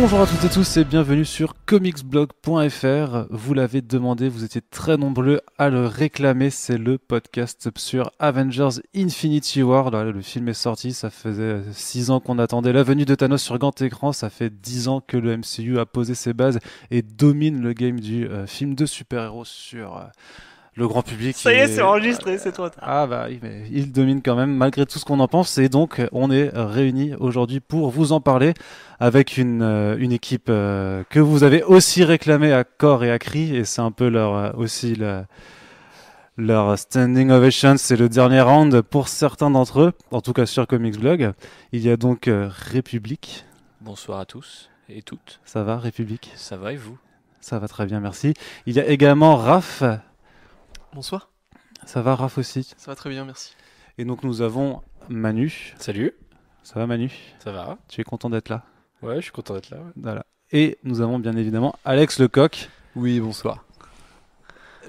Bonjour à toutes et tous et bienvenue sur comicsblog.fr. Vous l'avez demandé, vous étiez très nombreux à le réclamer. C'est le podcast sur Avengers Infinity War. le film est sorti, ça faisait 6 ans qu'on attendait la venue de Thanos sur grand écran. Ça fait 10 ans que le MCU a posé ses bases et domine le game du euh, film de super-héros sur. Euh, le grand public. Ça y est, c'est enregistré, c'est toi. Ah bah il domine quand même, malgré tout ce qu'on en pense. Et donc, on est réunis aujourd'hui pour vous en parler avec une, euh, équipe euh, que vous avez aussi réclamée à corps et à cri. Et c'est un peu leur euh, aussi leur standing ovation. C'est le dernier round pour certains d'entre eux, en tout cas sur Comics Blog. Il y a donc République. Bonsoir à tous et toutes. Ça va, République Ça va et vous ça va très bien, merci. Il y a également Raph. Bonsoir. Ça va, Raph aussi Ça va très bien, merci. Et donc nous avons Manu. Salut. Ça va Manu Ça va. Tu es content d'être là Ouais, je suis content d'être là. Et nous avons bien évidemment Alex Lecoq. Oui, bonsoir.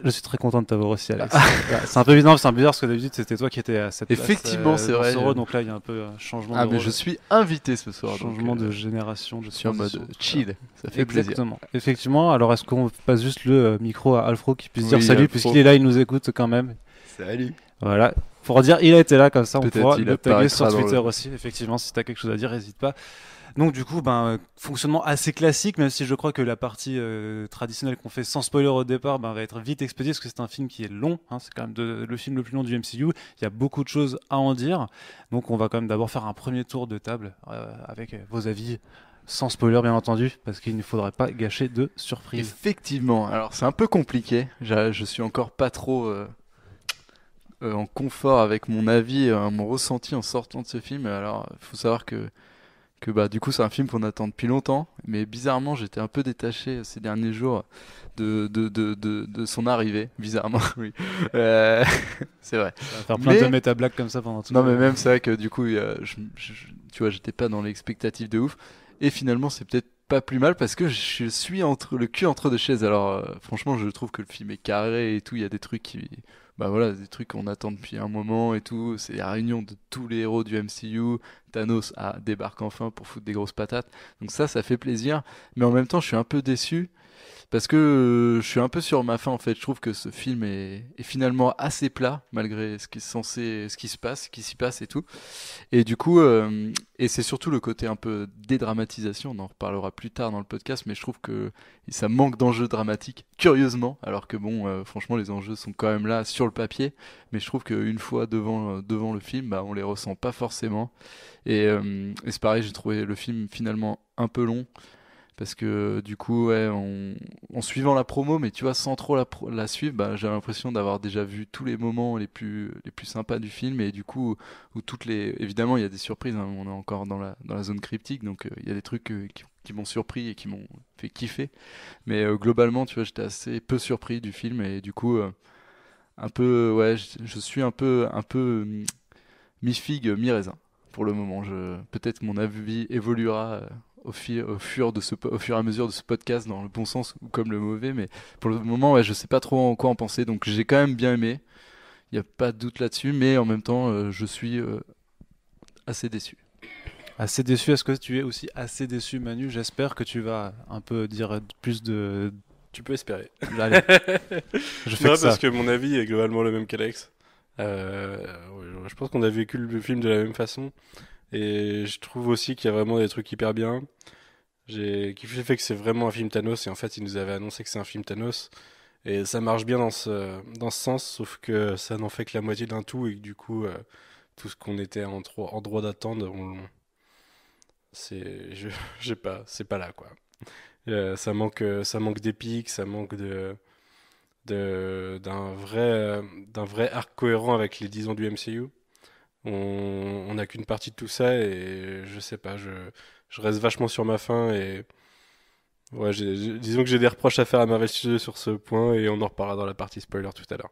Je suis très content de t'avoir aussi, Alex. Ah. c'est un peu bizarre, c'est un bizarre parce que d'habitude c'était toi qui étais à cette Effectivement, place, euh, c'est vrai. donc là, il y a un peu un euh, changement. Ah, de mais je suis invité ce soir. Changement de euh, génération. Je suis en mode chill. Ça fait Exactement. Effectivement. Alors, est-ce qu'on passe juste le micro à Alfro qui puisse dire salut puisqu'il est là, il nous écoute quand même. Salut. Voilà. Pour dire, il a été là comme ça, on pourra le taguer sur Twitter aussi. Effectivement, si t'as quelque chose à dire, n'hésite pas. Donc du coup, ben, fonctionnement assez classique, même si je crois que la partie euh, traditionnelle qu'on fait sans spoiler au départ ben, va être vite expédiée, parce que c'est un film qui est long, hein, c'est quand même le film le plus long du MCU, il y a beaucoup de choses à en dire, donc on va quand même d'abord faire un premier tour de table euh, avec vos avis, sans spoiler bien entendu, parce qu'il ne faudrait pas gâcher de surprises. Effectivement, alors c'est un peu compliqué, je, suis encore pas trop... Euh, en confort avec mon avis, mon ressenti en sortant de ce film. Alors, il faut savoir que que bah du coup c'est un film qu'on attend depuis longtemps mais bizarrement j'étais un peu détaché euh, ces derniers jours de de, son arrivée bizarrement oui euh, c'est vrai faire plein de méta blagues comme ça pendant tout non mais même c'est vrai que du coup tu vois j'étais pas dans l'expectative de ouf et finalement c'est peut-être pas plus mal parce que je suis entre le cul entre deux chaises alors euh, franchement je trouve que le film est carré et tout il y a des trucs qui bah voilà, des trucs qu'on attend depuis un moment et tout. C'est la réunion de tous les héros du MCU. Thanos a débarque enfin pour foutre des grosses patates. Donc ça, ça fait plaisir. Mais en même temps, je suis un peu déçu parce que euh, je suis un peu sur ma fin en fait. Je trouve que ce film est, finalement assez plat malgré ce qui, est censé, ce qui se passe, ce qui s'y passe et tout. Et du coup, euh, et c'est surtout le côté un peu dédramatisation. On en reparlera plus tard dans le podcast, mais je trouve que ça manque d'enjeux dramatiques, curieusement. Alors que bon, euh, franchement, les enjeux sont quand même là sur le papier, mais je trouve qu'une fois devant devant le film, bah, on les ressent pas forcément. Et, et c'est pareil, j'ai trouvé le film finalement un peu long parce que euh, du coup, en suivant la promo, mais tu vois, sans trop la, suivre, bah, j'ai l'impression d'avoir déjà vu tous les moments les plus, les plus sympas du film, et du coup, où toutes les, évidemment, il y a des surprises. Hein, on est encore dans la, dans la zone cryptique, donc euh, il y a des trucs euh, qui, m'ont surpris et qui m'ont fait kiffer. Mais globalement, tu vois, j'étais assez peu surpris du film, et du coup, un peu, ouais, je, suis un peu, un peu hum, mi-figue, mi-raisin pour le moment. Je, peut-être mon avis évoluera au, fur de ce, au fur et à mesure de ce podcast dans le bon sens ou comme le mauvais. Mais pour le moment, ouais, je sais pas trop en quoi en penser. Donc j'ai quand même bien aimé. Il n'y a pas de doute là-dessus. Mais en même temps, euh, je suis euh, assez déçu. Assez déçu. Est-ce que tu es aussi assez déçu, Manu J'espère que tu vas un peu dire plus de. Tu peux espérer. je fais non, parce que mon avis est globalement le même qu'Alex. Euh, je pense qu'on a vécu le film de la même façon. Et je trouve aussi qu'il y a vraiment des trucs hyper bien. J'ai kiffé le fait que c'est vraiment un film Thanos et en fait, ils nous avaient annoncé que c'est un film Thanos. Et ça marche bien dans ce, dans ce sens, sauf que ça n'en fait que la moitié d'un tout et du coup, euh, tout ce qu'on était en, droit, en droit d'attendre, c'est, je, pas, c'est pas là quoi. Euh, ça manque, euh, ça manque d'épique, ça manque de, d'un vrai, d'un vrai arc cohérent avec les 10 ans du MCU. On n'a qu'une partie de tout ça et je sais pas, je, je reste vachement sur ma faim et ouais, disons que j'ai des reproches à faire à ma Studios sur ce point et on en reparlera dans la partie spoiler tout à l'heure.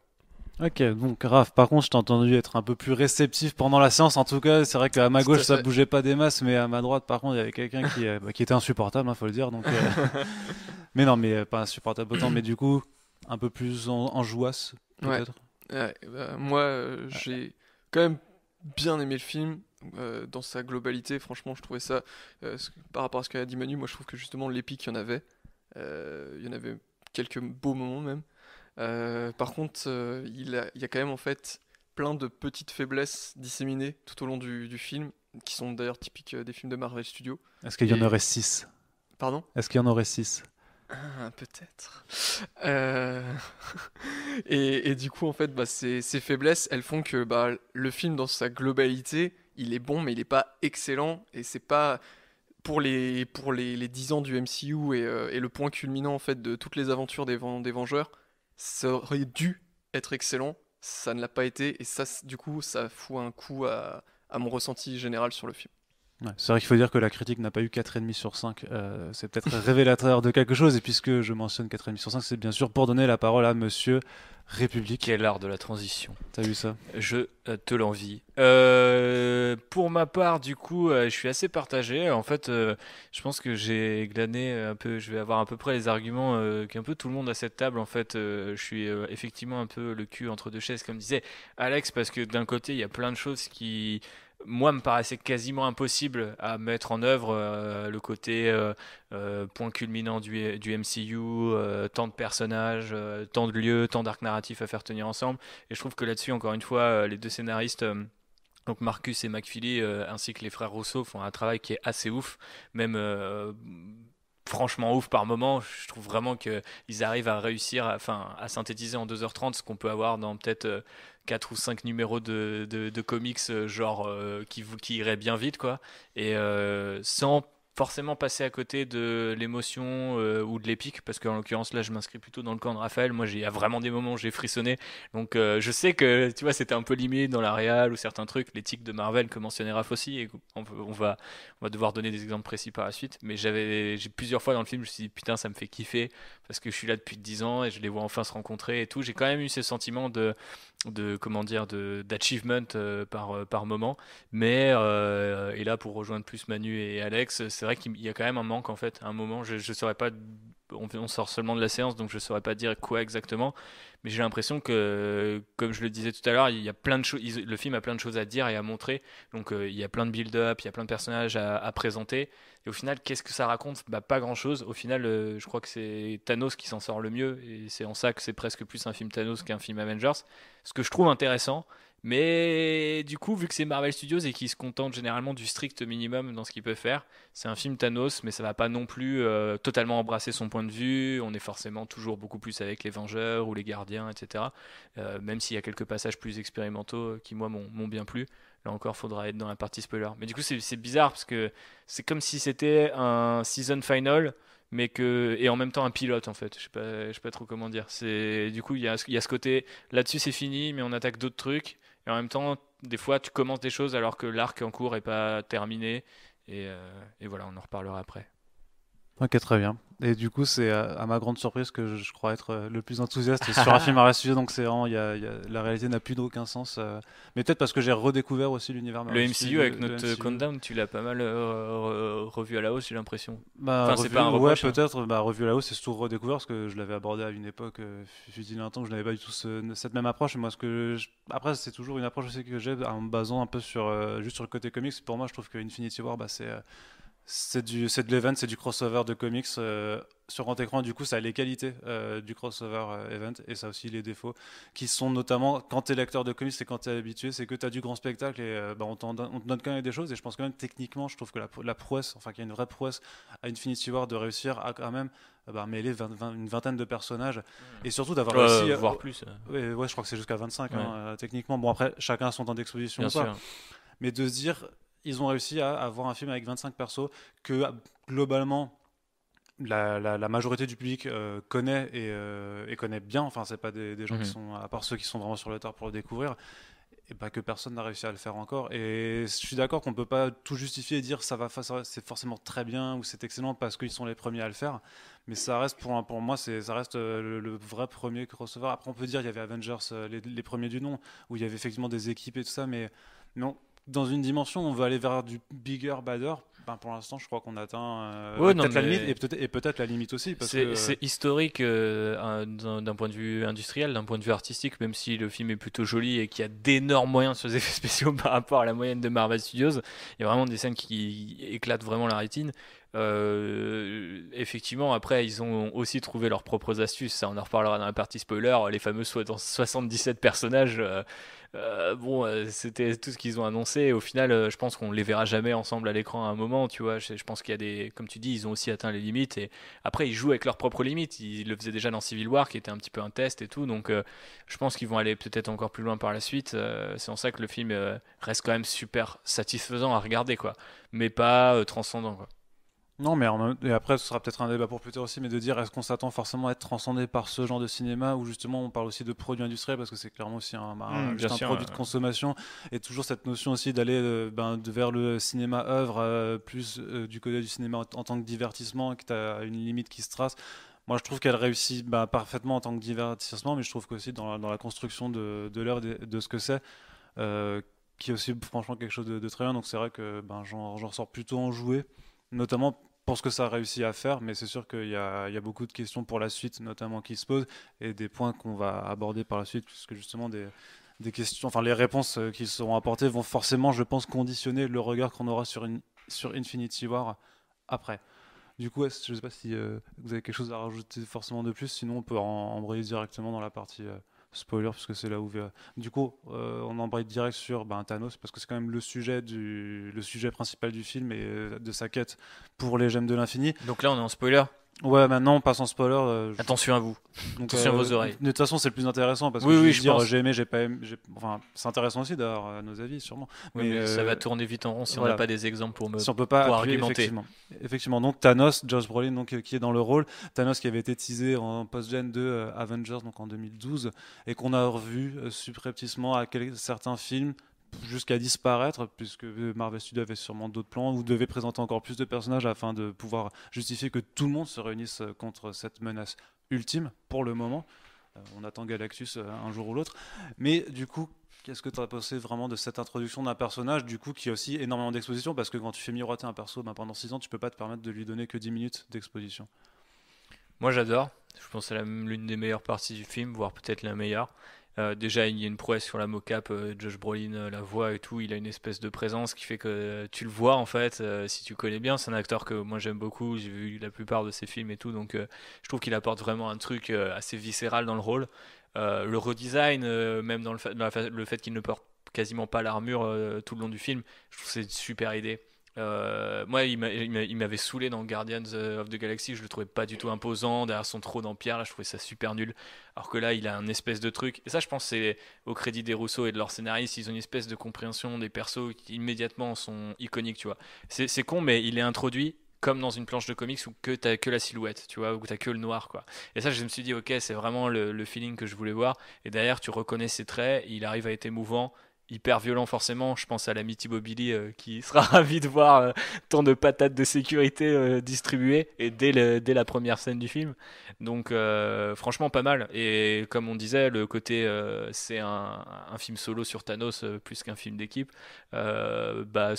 Ok, donc grave par contre, je t'ai entendu être un peu plus réceptif pendant la séance. En tout cas, c'est vrai qu'à ma gauche, ça bougeait pas des masses, mais à ma droite, par contre, il y avait quelqu'un qui, euh, bah, qui, était insupportable, il hein, faut le dire. Donc, euh, mais non, mais euh, pas insupportable autant, mais du coup, un peu plus en, jouasse, peut-être. Ouais. Bah, moi, j'ai quand même bien aimé le film. Euh, dans sa globalité, franchement, je trouvais ça, euh, par rapport à ce qu'a dit Manu, moi je trouve que justement l'épique, il y en avait. Euh, il y en avait quelques beaux moments même. par contre, il, y a quand même en fait plein de petites faiblesses disséminées tout au long du, film, qui sont d'ailleurs typiques des films de Marvel Studios. Est-ce qu'il y, en aurait 6 Pardon Est-ce qu'il y en aurait 6 ah, peut-être. Euh, et, du coup, en fait, bah, ces, faiblesses, elles font que bah, le film, dans sa globalité, il est bon, mais il n'est pas excellent. Et c'est pas pour les, pour 10 ans du MCU euh, et, le point culminant en fait de toutes les aventures des, Vengeurs, ça aurait dû être excellent. Ça ne l'a pas été. Et ça, du coup, ça fout un coup à mon ressenti général sur le film c'est vrai qu'il faut dire que la critique n'a pas eu 4,5 sur 5. Euh, c'est peut-être révélateur de quelque chose. Et puisque je mentionne 4,5 sur 5, c'est bien sûr pour donner la parole à monsieur République. Quel art de la transition. T'as vu ça Je euh, te l'envie. Euh, pour ma part, du coup, je suis assez partagé. En fait, je pense que j'ai glané un peu. Je vais avoir à peu près les arguments qu'un peu tout le monde à cette table. En fait, je suis effectivement un peu le cul entre deux chaises, comme disait Alex, parce que d'un côté, il y a plein de choses qui moi, me paraissait quasiment impossible à mettre en œuvre euh, le côté euh, euh, point culminant du, MCU, tant de personnages, tant de lieux, tant d'arcs narratifs à faire tenir ensemble. Et je trouve que là-dessus, encore une fois, les deux scénaristes. Donc Marcus et McFeely, ainsi que les frères Rousseau, font un travail qui est assez ouf, même franchement ouf par moment. Je trouve vraiment qu'ils arrivent à réussir enfin, à synthétiser en 2h30 ce qu'on peut avoir dans peut-être 4 ou 5 numéros de, comics euh, genre euh, qui, qui iraient bien vite quoi et euh, sans forcément passer à côté de l'émotion ou de l'épique, parce qu'en l'occurrence là je m'inscris plutôt dans le camp de Raphaël, moi j'ai vraiment des moments où j'ai frissonné, donc je sais que tu vois c'était un peu limité dans la réal ou certains trucs, l'éthique de Marvel que mentionnait Raph aussi, et on, va, on va devoir donner des exemples précis par la suite, mais j'avais plusieurs fois dans le film je me suis dit putain ça me fait kiffer, parce que je suis là depuis 10 ans et je les vois enfin se rencontrer et tout. J'ai quand même eu ce sentiments de, de comment dire, de d'achievement euh, par euh, par moment. Mais euh, et là pour rejoindre plus Manu et Alex, c'est vrai qu'il y a quand même un manque en fait. un moment, je ne saurais pas on, sort seulement de la séance, donc je ne saurais pas dire quoi exactement. Mais j'ai l'impression que, comme je le disais tout à l'heure, il y a plein de choses. Le film a plein de choses à dire et à montrer. Donc euh, il y a plein de build-up, il y a plein de personnages à, présenter. Et au final, qu'est-ce que ça raconte bah, Pas grand-chose. Au final, euh, je crois que c'est Thanos qui s'en sort le mieux. Et c'est en ça que c'est presque plus un film Thanos qu'un film Avengers. Ce que je trouve intéressant, mais du coup, vu que c'est Marvel Studios et qu'ils se contentent généralement du strict minimum dans ce qu'ils peuvent faire, c'est un film Thanos, mais ça va pas non plus euh, totalement embrasser son point de vue. On est forcément toujours beaucoup plus avec les Vengeurs ou les Gardiens, etc. Euh, même s'il y a quelques passages plus expérimentaux euh, qui, moi, m'ont bien plu. Là encore, faudra être dans la partie spoiler. Mais du coup, c'est bizarre parce que c'est comme si c'était un season final mais que et en même temps un pilote en fait je sais pas sais pas trop comment dire du coup il y a, ce côté là-dessus c'est fini mais on attaque d'autres trucs et en même temps, des fois, tu commences des choses alors que l'arc en cours n'est pas terminé. Et, euh, et voilà, on en reparlera après. Ok, très bien. Et du coup, c'est euh, à ma grande surprise que je crois être euh, le plus enthousiaste sur un film à sujet. Donc, c'est vraiment, y a, la réalité n'a plus d'aucun sens. Euh. mais peut-être parce que j'ai redécouvert aussi l'univers Le MCU avec notre Countdown, tu l'as pas mal revu à la hausse, j'ai l'impression. Bah, enfin, c'est pas un reproche, Ouais, hein. peut-être. Bah, revu à la hausse, c'est surtout redécouvert parce que je l'avais abordé à une époque, je fut-il un que je n'avais pas du tout cette même approche. Moi, ce que Après, c'est toujours une approche aussi que j'ai en basant un peu sur, juste sur le côté comics. Pour moi, je trouve que Infinity War, bah, c'est c'est du c'est de l'event, c'est du crossover de comics euh, sur grand écran. Du coup, ça a les qualités euh, du crossover euh, event et ça aussi les défauts qui sont notamment quand tu es lecteur de comics et quand tu es habitué, c'est que tu as du grand spectacle et bah, on, on, te donne quand même des choses. Et je pense quand même techniquement, je trouve que la, la prouesse, enfin qu'il y a une vraie prouesse à Infinity War de réussir à quand même bah, mêler une vingtaine de personnages mmh. et surtout d'avoir aussi... plus. Ouais, je crois que c'est jusqu'à 25 hein, techniquement. Bon, après, chacun a son temps d'exposition. Mais de se dire ils ont réussi à avoir un film avec 25 persos que euh, globalement la, majorité du public euh, connaît euh, et, connaît bien. Enfin, c'est pas des, gens qui mhm. sont, à part ceux qui sont vraiment sur le terrain pour le découvrir, et pas que personne n'a réussi à le faire encore. Et je suis d'accord qu'on peut pas tout justifier et dire ça va, c'est forcément très bien ou c'est excellent parce qu'ils sont les premiers à le faire. Mais ça reste pour, pour moi, ça reste le, vrai premier recevoir Après, on peut dire il y avait Avengers, les premiers du nom, où il y avait effectivement des équipes et tout ça, mais non, dans une dimension où on veut aller vers du bigger, badder, ben pour l'instant, je crois qu'on atteint euh, peut-être la limite et peut-être la limite aussi. Euh, c'est historique euh, d'un point de vue industriel, d'un point de vue artistique, même si le film est plutôt joli et qu'il y a d'énormes moyens sur les effets spéciaux par rapport à la moyenne de Marvel Studios. Il y a vraiment des scènes qui éclatent vraiment la rétine. effectivement, après, ils ont aussi trouvé leurs propres astuces. on en reparlera dans la partie spoiler. Les fameux 77 personnages, euh, bon, euh, c'était tout ce qu'ils ont annoncé. au final, euh, je pense qu'on les verra jamais ensemble à l'écran à un moment, tu vois. Je, je pense qu'il y a des, comme tu dis, ils ont aussi atteint les limites. Et après, ils jouent avec leurs propres limites. Ils le faisaient déjà dans Civil War, qui était un petit peu un test et tout. Donc, je pense qu'ils vont aller peut-être encore plus loin par la suite. c'est en ça que le film reste quand même super satisfaisant à regarder, quoi. Mais pas transcendant, quoi. Non, mais après, ce sera peut-être un débat pour plus tard aussi, mais de dire est-ce qu'on s'attend forcément à être transcendé par ce genre de cinéma où justement on parle aussi de produits industriels parce que c'est clairement aussi un, bah, mmh, produit de consommation et toujours cette notion aussi d'aller euh, ben, vers le cinéma œuvre euh, plus euh, du côté du cinéma en, tant que divertissement qui a une limite qui se trace. Moi, je trouve qu'elle réussit bah, parfaitement en tant que divertissement, mais je trouve qu'aussi dans, la, dans la construction de, l'heure de, ce que c'est, qui est aussi franchement quelque chose de, très bien. Donc, c'est vrai que ben, j'en ressors plutôt en joué, notamment pour ce que ça a réussi à faire, mais c'est sûr qu'il y, a beaucoup de questions pour la suite, notamment qui se posent, et des points qu'on va aborder par la suite, puisque justement des, questions, enfin les réponses euh, qui seront apportées vont forcément, je pense, conditionner le regard qu'on aura sur, une, sur Infinity War après. Du coup, je ne sais pas si euh, vous avez quelque chose à rajouter forcément de plus, sinon on peut embrayer directement dans la partie. Euh, spoiler parce que c'est là où du coup euh, on embraye direct sur ben, Thanos parce que c'est quand même le sujet du le sujet principal du film et euh, de sa quête pour les gemmes de l'infini donc là on est en spoiler Ouais, maintenant, on passe en spoiler. Euh, Attention à vous. Donc, Attention à vos euh, oreilles. De toute façon, c'est le plus intéressant parce que oui, je, oui, j'ai aimé, j'ai pas aimé. Enfin, c'est intéressant aussi d'avoir euh, nos avis, sûrement. Oui, mais, ça va tourner vite en rond si on n'a pas des exemples pour me. Si on peut pas argumenter. Effectivement. Donc, Thanos, Josh Brolin, donc, qui est dans le rôle. Thanos qui avait été teasé en post-gen de Avengers, donc en 2012, et qu'on a revu subrepticement à certains films jusqu'à disparaître, puisque Marvel Studios avait sûrement d'autres plans, vous devez présenter encore plus de personnages afin de pouvoir justifier que tout le monde se réunisse contre cette menace ultime, pour le moment. Euh, on attend Galactus euh, un jour ou l'autre. Mais du coup, qu'est-ce que tu as pensé vraiment de cette introduction d'un personnage, du coup, qui a aussi énormément d'exposition, parce que quand tu fais miroiter un perso ben, pendant 6 ans, tu peux pas te permettre de lui donner que 10 minutes d'exposition. Moi j'adore, je pense que c'est l'une des meilleures parties du film, voire peut-être la meilleure. Euh, déjà, il y a une prouesse sur la mocap, euh, Josh Brolin euh, la voix et tout. Il a une espèce de présence qui fait que tu le vois en fait. si tu connais bien, c'est un acteur que moi j'aime beaucoup. J'ai vu la plupart de ses films et tout, donc je trouve qu'il apporte vraiment un truc assez viscéral dans le rôle. le redesign, même dans le fait, fait qu'il ne porte quasiment pas l'armure tout le long du film, je trouve que c'est une super idée. Euh, moi, il m'avait saoulé dans Guardians of the Galaxy. Je le trouvais pas du tout imposant. Derrière son trône en pierre, là, je trouvais ça super nul. Alors que là, il a un espèce de truc. Et ça, je pense, c'est au crédit des Rousseau et de leurs scénaristes. Ils ont une espèce de compréhension des persos qui immédiatement sont iconiques, tu vois. C'est con, mais il est introduit comme dans une planche de comics où que t'as que la silhouette, tu vois, où t'as que le noir, quoi. Et ça, je me suis dit, ok, c'est vraiment le, le, feeling que je voulais voir. Et derrière, tu reconnais ses traits, il arrive à être émouvant hyper violent forcément. Je pense à la Mitty Billy euh, qui sera ravi de voir euh, tant de patates de sécurité euh, distribuées et dès, dès la première scène du film. Donc franchement pas mal. Et comme on disait, le côté c'est un, film solo sur Thanos plus qu'un film d'équipe, bah,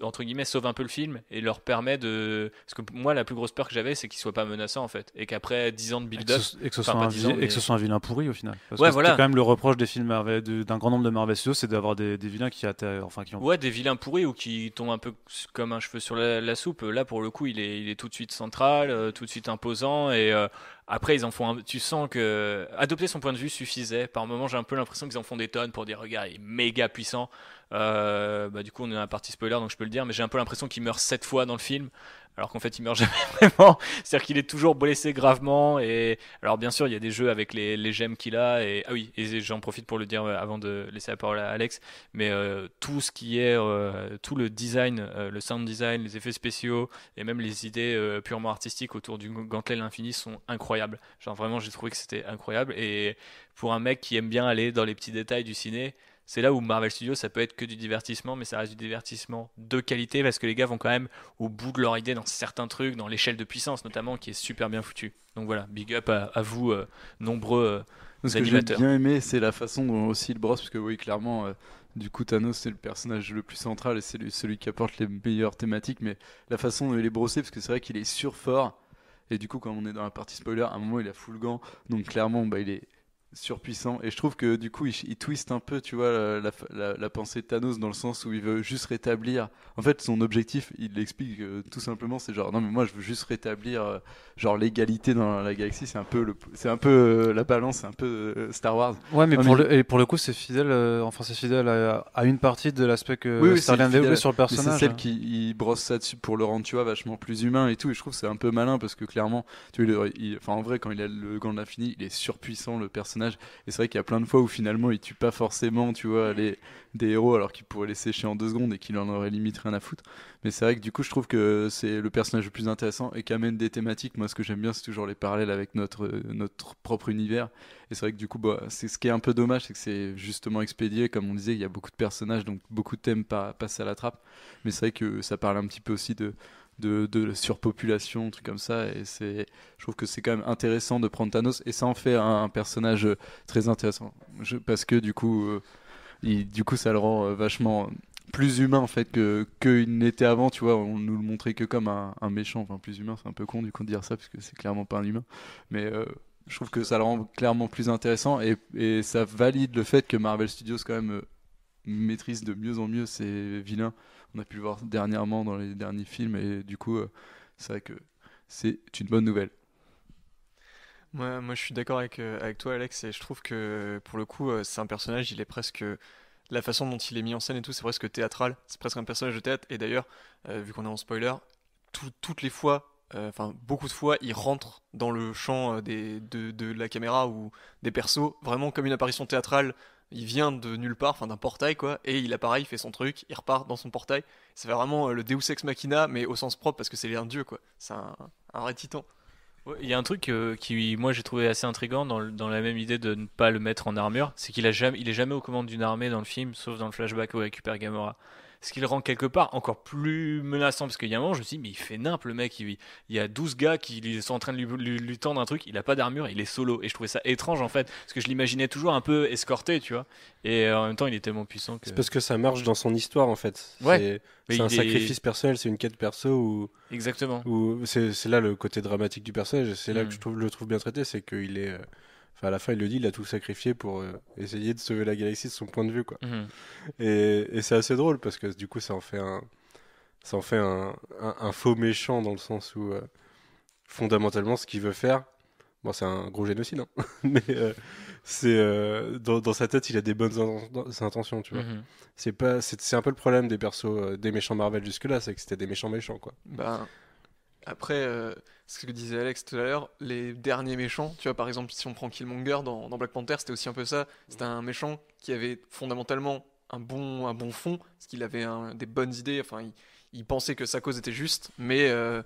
entre guillemets sauve un peu le film et leur permet de... Parce que moi la plus grosse peur que j'avais c'est qu'il soit pas menaçant en fait. Et qu'après 10 ans de build-up... Et que ce, soit, un, vilain pourri au final. Parce que voilà. quand même le reproche des films d'un grand nombre de Marvel Studios, c'est d'avoir des, vilains qui, enfin, qui ont... Ouais, des vilains pourris ou qui tombent un peu comme un cheveu sur la, soupe. Là, pour le coup, il est, tout de suite central, euh, tout de suite imposant. Et euh, après, ils en font un... tu sens que euh, adopter son point de vue suffisait. Par moment, j'ai un peu l'impression qu'ils en font des tonnes pour des regards méga puissants bah, du coup, on est dans la partie spoiler, donc je peux le dire, mais j'ai un peu l'impression qu'il meurt sept fois dans le film alors qu'en fait il meurt jamais vraiment. C'est-à-dire qu'il est toujours blessé gravement. Et alors bien sûr, il y a des jeux avec les, gemmes qu'il a. Et ah oui, et j'en profite pour le dire euh, avant de laisser la parole à Alex. Mais euh, tout ce qui est euh, tout le design, le sound design, les effets spéciaux et même les idées purement artistiques autour du gantelet l'infini sont incroyables. Genre vraiment, j'ai trouvé que c'était incroyable. Et pour un mec qui aime bien aller dans les petits détails du ciné, c'est là où Marvel Studios, ça peut être que du divertissement, mais ça reste du divertissement de qualité parce que les gars vont quand même au bout de leur idée dans certains trucs, dans l'échelle de puissance notamment, qui est super bien foutu. Donc voilà, big up à, vous, euh, nombreux euh, Ce que j'ai bien aimé, c'est la façon dont aussi il brosse, parce que oui, clairement, euh, du coup, Thanos, c'est le personnage le plus central et c'est celui qui apporte les meilleures thématiques, mais la façon dont il est brossé, parce que c'est vrai qu'il est surfort. Et du coup, quand on est dans la partie spoiler, à un moment, il a full gant. Donc, clairement, bah, il est surpuissant. Et je trouve que du coup, il, twiste un peu, tu vois, la, pensée de Thanos dans le sens où il veut juste rétablir. En fait, son objectif, il l'explique euh, tout simplement, c'est genre non mais moi je veux juste rétablir euh, genre l'égalité dans la galaxie. C'est un peu le, c'est un peu euh, la balance, c'est un peu Star Wars. Ouais, mais, pour Le, et pour le coup, c'est fidèle, enfin c'est fidèle à, une partie de l'aspect que oui, oui, sur le personnage. C'est celle hein. qui il brosse ça dessus pour le rendre tu vois vachement plus humain et tout. Et je trouve c'est un peu malin parce que clairement, tu en vrai quand il a le gant de l'infini, il est surpuissant le personnage et c'est vrai qu'il y a plein de fois où finalement il tue pas forcément, tu vois, les, des héros alors qu'il pourrait les sécher en deux secondes et qu'il en aurait limite rien à foutre. Mais c'est vrai que du coup, je trouve que c'est le personnage le plus intéressant et qui amène des thématiques. Moi, ce que j'aime bien, c'est toujours les parallèles avec notre, notre propre univers. Et c'est vrai que du coup, bah, c'est ce qui est un peu dommage, c'est que c'est justement expédié. Comme on disait, il y a beaucoup de personnages, donc beaucoup de thèmes pas, passent à la trappe. Mais c'est vrai que ça parle un petit peu aussi de de, de surpopulation, truc comme ça. Et c'est, je trouve que c'est quand même intéressant de prendre Thanos et ça en fait un, personnage euh, très intéressant parce que du coup, euh, du coup, ça le rend euh, vachement plus humain en fait que qu'il n'était avant tu vois on nous le montrait que comme un, méchant enfin plus humain c'est un peu con du coup de dire ça parce que c'est clairement pas un humain mais je trouve que ça le rend clairement plus intéressant et, ça valide le fait que Marvel Studios quand même maîtrise de mieux en mieux ces vilains on a pu le voir dernièrement dans les derniers films. Et du coup, euh, c'est vrai que c'est une bonne nouvelle. moi, je suis d'accord avec, euh, avec toi, Alex, et je trouve que pour le coup, euh, c'est un personnage, il est presque la façon dont il est mis en scène et tout, c'est presque théâtral, c'est presque un personnage de théâtre. Et d'ailleurs, vu qu'on est en spoiler, toutes les fois, enfin beaucoup de fois, il rentre dans le champ de, la caméra ou des persos, vraiment comme une apparition théâtrale il vient de nulle part, enfin d'un portail quoi, et il apparaît, il fait son truc, il repart dans son portail. c'est vraiment euh, le Deus Ex Machina, mais au sens propre parce que c'est un dieu quoi. C'est un, un, vrai titan. Il y a un truc euh, qui, moi, j'ai trouvé assez intrigant dans, dans, la même idée de ne pas le mettre en armure, c'est qu'il a jamais, est jamais aux commandes d'une armée dans le film, sauf dans le flashback où il récupère Gamora ce qui le rend quelque part encore plus menaçant. Parce qu'il y a un moment, je me suis dit, mais il fait nimp le mec. Il, y a 12 gars qui sont en train de lui, tendre un truc, il n'a pas d'armure, il est solo. Et je trouvais ça étrange en fait, parce que je l'imaginais toujours un peu escorté, tu vois. Et euh, en même temps, il est tellement puissant C'est parce que ça marche dans son histoire en fait. C'est un sacrifice personnel, c'est une quête perso ou Exactement. ou c'est là le côté dramatique du personnage, c'est là que mm. je le trouve bien traité, c'est qu'il est. Euh, Enfin, à la fin, il le dit, il a tout sacrifié pour euh, essayer de sauver la galaxie de son point de vue, quoi. Mhm. Et, c'est assez drôle parce que du coup, ça en fait un, ça fait un, faux méchant dans le sens où euh, fondamentalement, ce qu'il veut faire, bon, c'est un gros génocide, hein, mais euh, c'est dans, sa tête, il a des bonnes intentions, tu vois. Mhm. C'est pas, c'est un peu le problème des persos, des méchants Marvel jusque-là, c'est que c'était des méchants méchants, quoi. Bah, après ce que disait Alex tout à l'heure, les derniers méchants, tu vois, par exemple, si on prend Killmonger dans, dans Black Panther, c'était aussi un peu ça. C'était un méchant qui avait fondamentalement un bon, un bon fond, parce qu'il avait des bonnes idées, enfin, il, pensait que sa cause était juste, mais. Euh,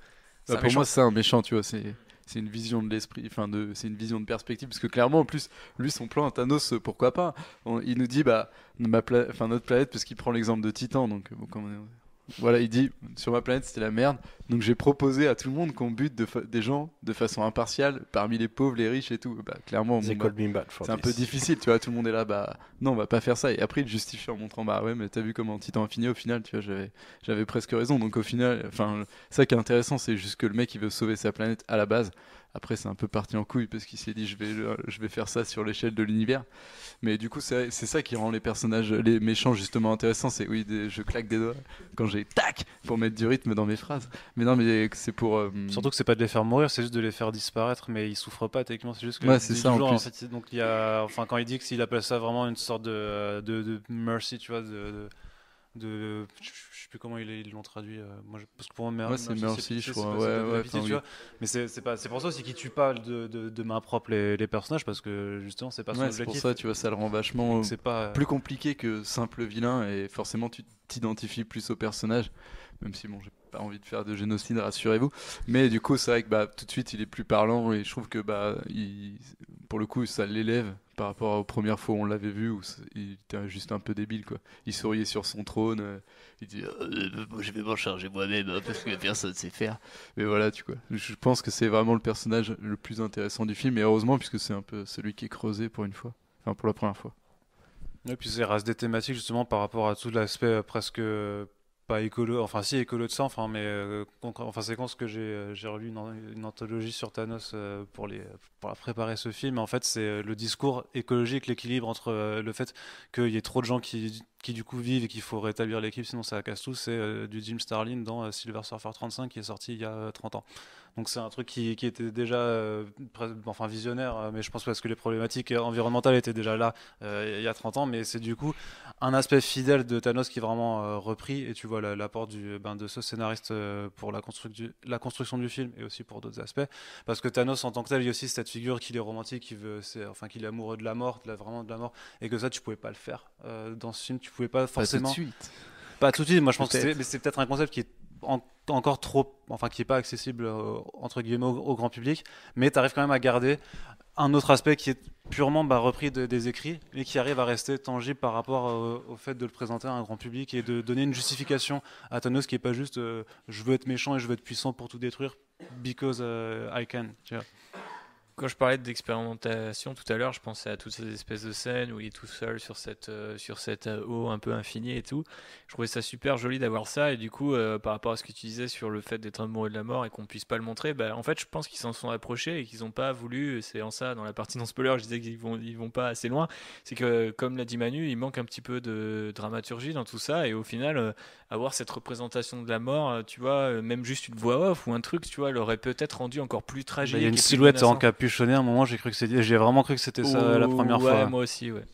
bah, pour moi, c'est un méchant, tu vois, c'est. une vision de l'esprit, enfin de, c'est une vision de perspective, parce que clairement, en plus, lui, son plan à Thanos, pourquoi pas Il nous dit, bah, ma enfin, notre planète, parce qu'il prend l'exemple de Titan, donc bon, voilà, il dit sur ma planète c'était la merde. Donc j'ai proposé à tout le monde qu'on bute des gens de façon impartiale parmi les pauvres, les riches et tout. Bah, clairement, c'est un peu difficile, tu vois. Tout le monde est là, bah non, on va pas faire ça. Et après, il justifie en montrant, bah ouais, mais t'as vu comment Titan a fini au final, tu vois, j'avais, j'avais presque raison. Donc au final, enfin, ça qui est intéressant, c'est juste que le mec il veut sauver sa planète à la base. Après, c'est un peu parti en couille parce qu'il s'est dit je vais, euh, je vais faire ça sur l'échelle de l'univers. Mais du coup, c'est ça qui rend les personnages, les méchants justement intéressants. C'est oui, je claque des doigts quand j'ai tac pour mettre du rythme dans mes phrases. Mais non, mais c'est pour. Euh, Surtout que c'est pas de les faire mourir, c'est juste de les faire disparaître. Mais ils souffrent pas techniquement, c'est juste que. Ouais, c'est ça en, fait, donc il y a, enfin, quand il dit que s'il appelle ça vraiment une sorte de, de, mercy, tu vois, de de je, sais plus comment ils l'ont traduit euh, moi parce que pour moi ouais, c'est Merci je crois mais c'est pas c'est pour ça aussi qu'ils tuent pas de, de, main propre les, personnages parce que justement c'est pas c'est pour ça tu vois ça le rend vachement c'est pas euh, plus compliqué que simple vilain et forcément tu t'identifies plus au personnage même si bon j'ai pas envie de faire de génocide rassurez-vous mais du coup c'est vrai que bah, tout de suite il est plus parlant et je trouve que bah il, pour le coup ça l'élève par rapport aux premières fois où on l'avait vu, où il était juste un peu débile, quoi. Il souriait sur son trône, euh, il dit euh, Je vais m'en charger moi-même, hein, parce que personne sait faire. Mais voilà, tu vois. Je pense que c'est vraiment le personnage le plus intéressant du film, et heureusement, puisque c'est un peu celui qui est creusé pour une fois, enfin pour la première fois. Et puis c'est reste des thématiques justement par rapport à tout l'aspect euh, presque pas écolo, enfin si écolo de sang, enfin, hein, mais euh, enfin c'est quand ce que j'ai euh, revu une, une, anthologie sur Thanos euh, pour, les, pour préparer ce film. En fait, c'est le discours écologique, l'équilibre entre le fait qu'il y ait trop de gens qui, qui du coup vivent et qu'il faut rétablir l'équipe, sinon ça casse tout. C'est du Jim Starlin dans Silver Surfer 35 qui est sorti il y a 30 ans. Donc c'est un truc qui, était déjà euh, enfin visionnaire, euh, mais je pense parce que les problématiques euh, environnementales étaient déjà là il y a 30 ans, mais c'est du coup un aspect fidèle de Thanos qui est vraiment repris, et tu vois l'apport ben, de ce scénariste pour la, la construction du film et aussi pour d'autres aspects, parce que Thanos en tant que tel, il y a aussi cette figure qu'il est romantique, qui veut, enfin qu'il est amoureux de la mort, vraiment de la mort, et que ça tu pouvais pas le faire dans ce film, tu pouvais pas forcément. Pas tout de suite. Pas tout de suite. Moi je pense que c'est peut-être un concept qui est encore trop, enfin qui n'est pas accessible euh, entre guillemets au, grand public, mais tu arrives quand même à garder un autre aspect qui est purement bah, repris de, des écrits, mais qui arrive à rester tangible par rapport euh, au, fait de le présenter à un grand public et de donner une justification à Thanos qui n'est pas juste euh, je veux être méchant et je veux être puissant pour tout détruire because I can. Tu vois quand je parlais d'expérimentation tout à l'heure, je pensais à toutes ces espèces de scènes où il est tout seul sur cette, euh, sur cette euh, eau un peu infinie et tout. Je trouvais ça super joli d'avoir ça. Et du coup, euh, par rapport à ce que tu disais sur le fait d'être et de la mort et qu'on puisse pas le montrer, bah, en fait, je pense qu'ils s'en sont approchés et qu'ils n'ont pas voulu. C'est en ça, dans la partie non-spoiler, je disais qu'ils vont, ils vont pas assez loin. C'est que, comme l'a dit Manu, il manque un petit peu de dramaturgie dans tout ça. Et au final, avoir cette représentation de la mort, tu vois, même juste une voix off ou un truc, tu vois, l'aurait peut-être rendu encore plus tragique. Bah, il y a une silhouette en cap capuchonné, à un moment j'ai cru que c'était, j'ai vraiment cru que c'était ça la première ouais, fois. Moi aussi, ouais.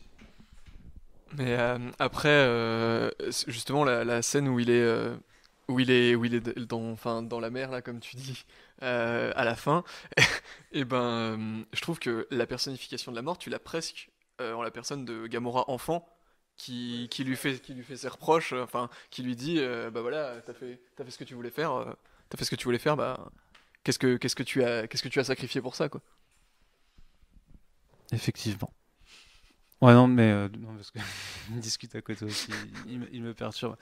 Mais euh, après, euh, justement, la, scène euh, où il est, où il est, où il est dans, enfin, dans la mer là, comme tu dis, à la fin, et eh ben, je trouve que la personnification de la mort, tu l'as presque en la personne de Gamora enfant. Qui, qui, lui fait, qui lui fait ses reproches, enfin, qui lui dit, bah voilà, t'as fait, as fait ce que tu voulais faire, t'as fait ce que tu voulais faire, bah qu'est-ce que qu'est-ce que tu as qu'est-ce que tu as sacrifié pour ça quoi effectivement Ouais, non, mais euh, non, parce il discute à côté aussi, il, me perturbe.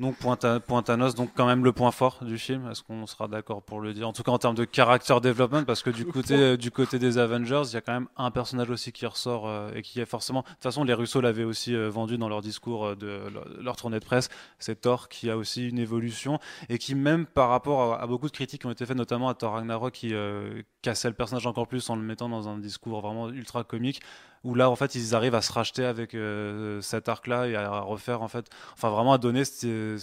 Donc, Pointanos, point donc quand même le point fort du film, est-ce qu'on sera d'accord pour le dire En tout cas, en termes de character development, parce que du côté, euh, du côté des Avengers, il y a quand même un personnage aussi qui ressort euh, et qui est forcément. De toute façon, les Russo l'avaient aussi vendu dans leur discours de leur, tournée de presse. C'est Thor qui a aussi une évolution et qui, même par rapport à, beaucoup de critiques qui ont été faites, notamment à Thor Ragnarok, qui cassait le personnage encore plus en le mettant dans un discours vraiment ultra comique, où là en fait ils arrivent à se racheter avec euh, cet arc là et à refaire en fait enfin vraiment à donner cet,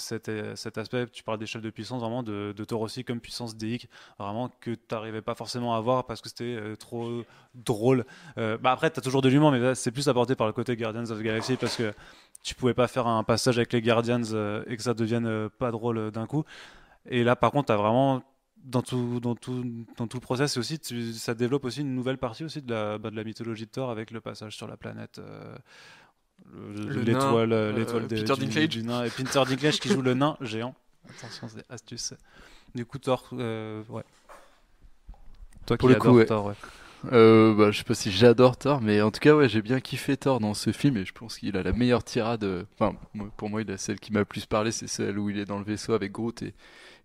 cet aspect tu parles d'échelle de puissance vraiment de, de aussi comme puissance déique vraiment que tu n'arrivais pas forcément à voir parce que c'était euh, trop drôle euh, bah après tu as toujours de l'humour mais c'est plus apporté par le côté Guardians of the Galaxy parce que tu pouvais pas faire un passage avec les Guardians et que ça devienne pas drôle d'un coup et là par contre tu as vraiment dans tout, dans dans tout le process, aussi, ça développe aussi une nouvelle partie aussi de la, bah, de la mythologie de Thor avec le passage sur la planète. l'étoile du, nain, et Peter Dinklage qui joue le nain géant. Attention, c'est astuce. Du coup, Thor, euh, ouais. Toi qui adore Thor, euh, bah, je sais pas si j'adore Thor, mais en tout cas, ouais, j'ai bien kiffé Thor dans ce film et je pense qu'il a la meilleure tirade. Euh, enfin, pour moi, il a celle qui m'a le plus parlé, c'est celle où il est dans le vaisseau avec Groot et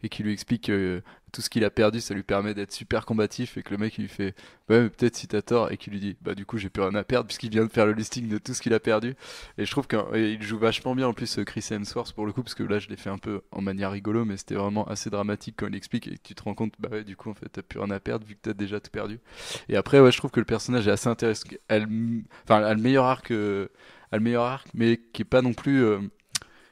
et qui lui explique que tout ce qu'il a perdu, ça lui permet d'être super combatif et que le mec il lui fait ouais mais peut-être si t'as tort et qui lui dit bah du coup j'ai plus rien à perdre puisqu'il vient de faire le listing de tout ce qu'il a perdu et je trouve qu'il joue vachement bien en plus euh, Chris Hemsworth pour le coup parce que là je l'ai fait un peu en manière rigolo mais c'était vraiment assez dramatique quand il explique et que tu te rends compte bah ouais du coup en fait t'as plus rien à perdre vu que t'as déjà tout perdu et après ouais je trouve que le personnage est assez intéressant elle enfin a le meilleur arc euh, le meilleur arc mais qui est pas non plus euh,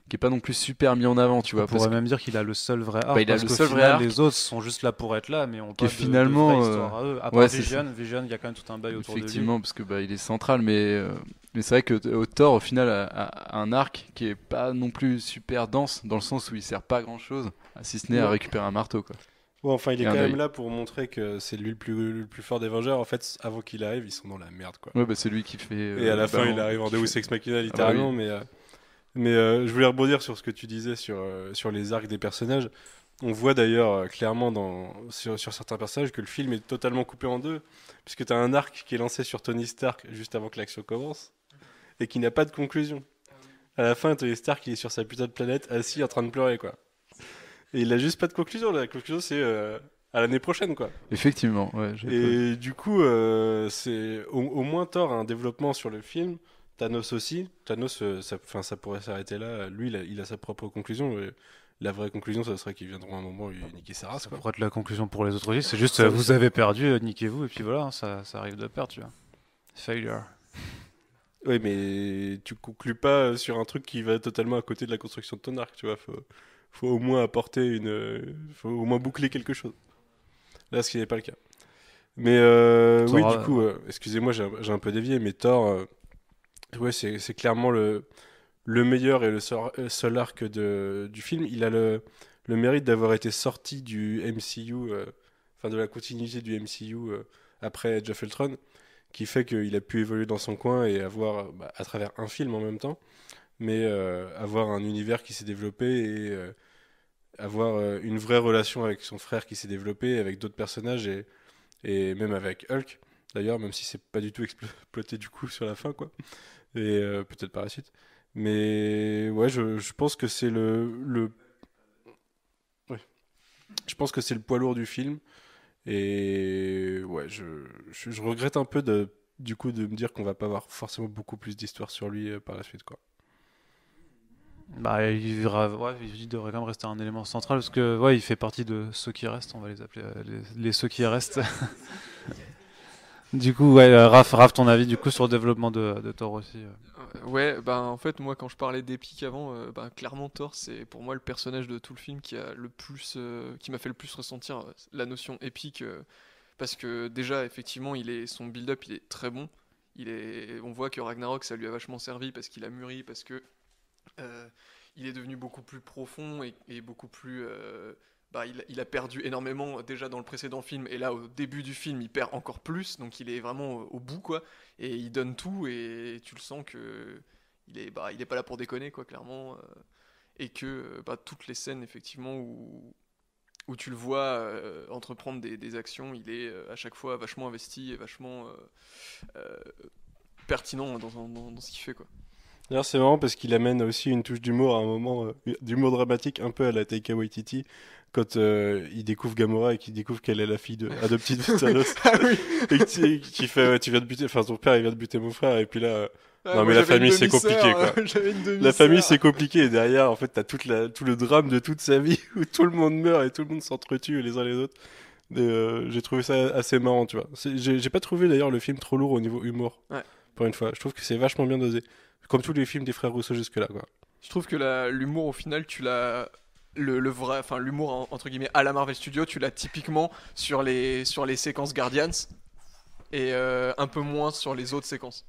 qui est pas non plus super mis en avant, tu vois. On pourrait même dire qu'il a le seul vrai bah, arc. le Les autres sont juste là pour être là, mais on. peut finalement. De, euh, à eux. Après Vision, Vision, il y a quand même tout un bail autour de lui. Effectivement, parce que bah, il est central, mais euh, mais c'est vrai que euh, Thor au final a, un arc qui est pas non plus super dense, dans le sens où il sert pas grand chose, si ce n'est à récupérer un marteau, quoi. bon enfin, il est quand même là pour montrer que c'est lui le plus, fort des Vengeurs. En fait, avant qu'il arrive, ils sont dans la merde, quoi. Ouais, bah, c'est lui qui fait. et à la fin, il arrive en Deus Ex Machina, ah bah littéralement, mais. Mais euh, je voulais rebondir sur ce que tu disais sur, euh, sur les arcs des personnages. On voit d'ailleurs euh, clairement dans, sur, certains personnages que le film est totalement coupé en deux, puisque tu as un arc qui est lancé sur Tony Stark juste avant que l'action commence, et qui n'a pas de conclusion. À la fin, Tony Stark il est sur sa putain de planète, assis en train de pleurer, quoi. Et il a juste pas de conclusion, la conclusion c'est à l'année prochaine, quoi. Effectivement, Et du coup, c'est au, moins tort un développement sur le film Thanos aussi. Thanos, euh, ça, fin, ça pourrait s'arrêter là. Lui, il a, sa propre conclusion. la vraie conclusion, ce serait qu'ils viendront un moment et ah, niquer sa Ça pourrait être la conclusion pour les autres C'est juste, euh, vous avez perdu, euh, niquez-vous, et puis voilà, hein, ça, arrive de perdre, tu vois. Failure. Oui, mais tu conclus pas sur un truc qui va totalement à côté de la construction de ton arc, tu vois. Faut, faut au moins apporter une. Faut au moins boucler quelque chose. Là, ce qui n'est pas le cas. Mais oui, du coup, excusez-moi, j'ai un peu dévié, mais Thor c'est clairement le, meilleur et le euh, seul arc du film. Il a le, le mérite d'avoir été sorti du MCU, euh, enfin de la continuité du MCU euh, après Jeff Ultron, qui fait qu'il a pu évoluer dans son coin et avoir, bah, à travers un film en même temps, mais avoir un univers qui s'est développé et avoir une vraie relation avec son frère qui s'est développé, avec d'autres personnages et, et même avec Hulk. D'ailleurs, même si c'est pas du tout exploité du coup sur la fin, quoi et euh, peut-être par la suite. Mais ouais, je, pense que c'est le, Je pense que c'est le poids lourd du film. Et ouais, je, regrette un peu de, du coup de me dire qu'on va pas avoir forcément beaucoup plus d'histoires sur lui euh, par la suite, quoi. Bah, il, devrait quand même rester un élément central parce que ouais, il fait partie de ceux qui restent. On va les appeler euh, les ceux qui restent. Du coup, euh, Raph, ton avis du coup sur le développement de, Thor aussi. Euh. Euh, ouais, bah en fait, moi quand je parlais d'épique avant, ben, clairement Thor, c'est pour moi le personnage de tout le film qui a le plus, qui m'a fait le plus ressentir la notion épique, parce que déjà effectivement, il est son build-up, il est très bon. Il est, on voit que Ragnarok, ça lui a vachement servi parce qu'il a mûri, parce que il est devenu beaucoup plus profond et, et beaucoup plus bah, il, a perdu énormément euh, déjà dans le précédent film, et là au début du film il perd encore plus, donc il est vraiment euh, au, bout quoi, et il donne tout, et tu le sens que il est, bah, il est pas là pour déconner quoi, clairement, euh, et que bah, toutes les scènes effectivement où, où tu le vois entreprendre des, actions, il est à chaque fois vachement investi et vachement pertinent dans, dans, ce qu'il fait quoi. D'ailleurs, c'est marrant parce qu'il amène aussi une touche d'humour à un moment, d'humour dramatique un peu à la Taika Waititi, quand euh, il découvre Gamora et qu'il découvre qu'elle est la fille de, adoptive de ah Thanos. Ah et qui, fait, ouais, tu viens de buter, enfin, ton père, il vient de buter mon frère, et puis là. Euh, ah, non, mais la famille, c'est compliqué, hein, quoi. la famille, c'est compliqué. Et derrière, en fait, t'as toute tout le drame de toute sa vie où tout le monde meurt et tout le monde s'entretue les uns les autres. Euh, j'ai trouvé ça assez marrant, tu vois. J'ai pas trouvé d'ailleurs le film trop lourd au niveau humour. Pour une fois, je trouve que c'est vachement bien dosé. Comme tous les films des frères Rousseau jusque-là, quoi. Je trouve que l'humour, au final, tu l'as le, vrai, enfin l'humour entre guillemets à la Marvel Studio, tu l'as typiquement sur les sur les séquences Guardians et euh, un peu moins sur les autres séquences.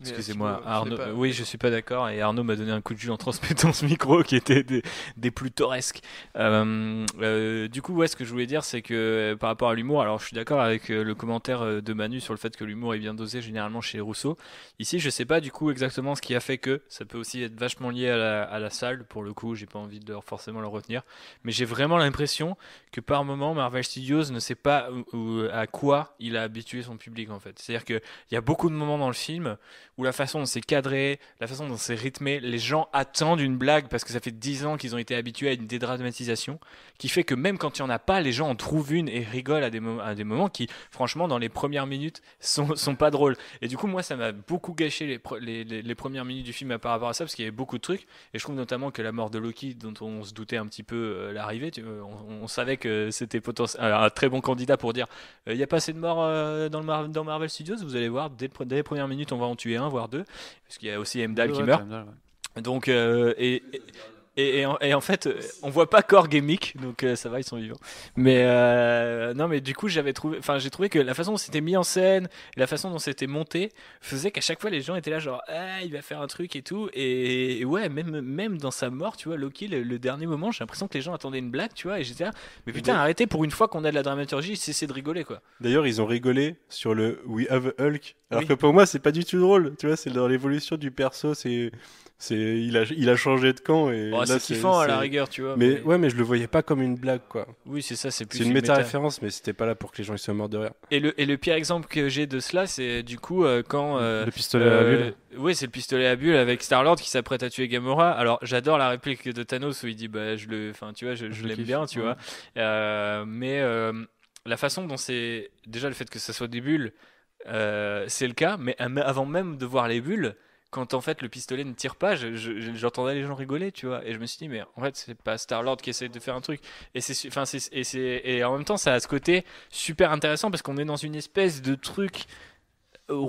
Excusez-moi, Arnaud. Oui, je suis pas d'accord. Et Arnaud m'a donné un coup de jus en transmettant ce micro qui était des, des plus tauresques. Euh, euh, du coup, ouais, ce que je voulais dire, c'est que euh, par rapport à l'humour, alors je suis d'accord avec le commentaire de Manu sur le fait que l'humour est bien dosé généralement chez Rousseau. Ici, je sais pas du coup exactement ce qui a fait que. Ça peut aussi être vachement lié à la, salle. Pour le coup, j'ai pas envie de forcément le retenir. Mais j'ai vraiment l'impression que par moment, Marvel Studios ne sait pas à quoi il a habitué son public en fait. C'est-à-dire qu'il y a beaucoup de moments dans le film où la façon dont c'est cadré, la façon dont c'est rythmé, les gens attendent une blague parce que ça fait 10 ans qu'ils ont été habitués à une dédramatisation, qui fait que même quand il n'y en a pas, les gens en trouvent une et rigolent à des, moments qui, franchement, dans les premières minutes, sont, sont pas drôles. Et du coup, moi, ça m'a beaucoup gâché les, premières minutes du film par rapport à ça, parce qu'il y avait beaucoup de trucs, et je trouve notamment que la mort de Loki, dont on se doutait un petit peu euh, l'arrivée, euh, on, savait que c'était un très bon candidat pour dire, euh, il n'y a pas assez de morts dans, Marvel Studios, vous allez voir, dès, dès les premières minutes, on va en tuer un voire deux, parce qu'il y a aussi Emdal qui meurt. Donc, euh, et, en, fait, euh, on voit pas corps et donc euh, ça va, ils sont vivants. Mais euh, non, mais du coup, j'avais trouvé, enfin, j'ai trouvé que la façon dont c'était mis en scène, la façon dont c'était monté, faisait qu'à chaque fois les gens étaient là genre, ah, il va faire un truc et tout. Et, ouais, même même dans sa mort, tu vois, Loki, le, dernier moment, j'ai l'impression que les gens attendaient une blague, tu vois, et j'étais là, mais putain, arrêtez pour une fois qu'on a de la dramaturgie, cessez de rigoler quoi. D'ailleurs, ils ont rigolé sur le We Have Hulk, alors que pour moi, c'est pas du tout drôle, tu vois, c'est dans l'évolution du perso, c'est c'est il a il a changé de camp et bah, c'est kiffant à la rigueur, tu vois. Mais, ouais, mais je le voyais pas comme une blague quoi. Oui, c'est ça, c'est plus une, une méta référence mais c'était pas là pour que les gens ils soient morts de rire. Et le, et le pire exemple que j'ai de cela, c'est du coup euh, quand euh, le pistolet à euh, bulle. Oui, c'est le pistolet à bulle avec Star-Lord qui s'apprête à tuer Gamora. Alors, j'adore la réplique de Thanos où il dit bah je le enfin tu vois, je, je l'aime bien, tu vois. mais la façon dont c'est déjà le fait que ça soit des bulles, c'est le cas, mais avant même de voir les bulles, quand en fait le pistolet ne tire pas, j'entendais les gens rigoler, tu vois. Et je me suis dit, mais en fait, c'est pas Star-Lord qui essaie de faire un truc. Et, c'est, et, et en même temps, ça a ce côté super intéressant parce qu'on est dans une espèce de truc euh,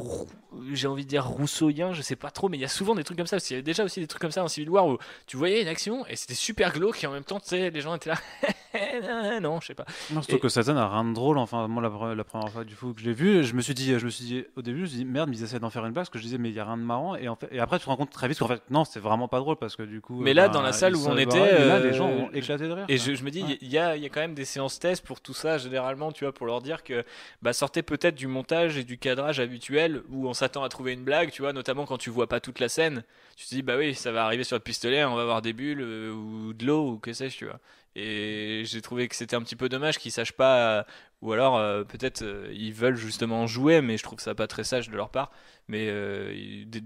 j'ai envie de dire rousseauien, je sais pas trop, mais il y a souvent des trucs comme ça. Parce qu'il y avait déjà aussi des trucs comme ça en Civil War où tu voyais une action et c'était super glauque et en même temps, tu sais, les gens étaient là, non, je sais pas. Non, surtout que que Satan a rien de drôle. Enfin, moi, la, première fois du coup que je l'ai vu, je me suis dit, je me suis dit, au début, je me suis dit, merde, mais ils essaient d'en faire une blague, parce que je disais, mais il y a rien de marrant. Et, en fait, et après, tu te rends compte très vite qu'en fait, non, c'est vraiment pas drôle, parce que du coup. Mais là, euh, dans la bah, salle où on était, euh, les gens ont éclaté de rire. Et je, me dis, il y, a, y, a, quand même des séances tests pour tout ça, généralement, tu vois, pour leur dire que bah, sortez peut-être du montage et du cadrage habituel où on s'attend à trouver une blague, tu vois, notamment quand tu vois pas toute la scène. Tu te dis, bah oui, ça va arriver sur le pistolet, on va avoir des bulles euh, ou de l'eau ou que sais-je, tu vois. Et j'ai trouvé que c'était un petit peu dommage qu'ils sachent pas, euh, ou alors euh, peut-être euh, ils veulent justement jouer, mais je trouve ça pas très sage de leur part. Mais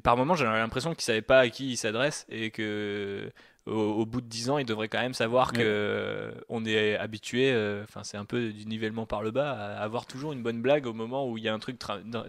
par moment j'avais l'impression qu'ils savaient pas à qui ils s'adressent et que au, bout de 10 ans, ils devraient quand même savoir qu'on que on est habitué. Enfin, c'est un peu du nivellement par le bas à avoir toujours une bonne blague au moment où il y a un truc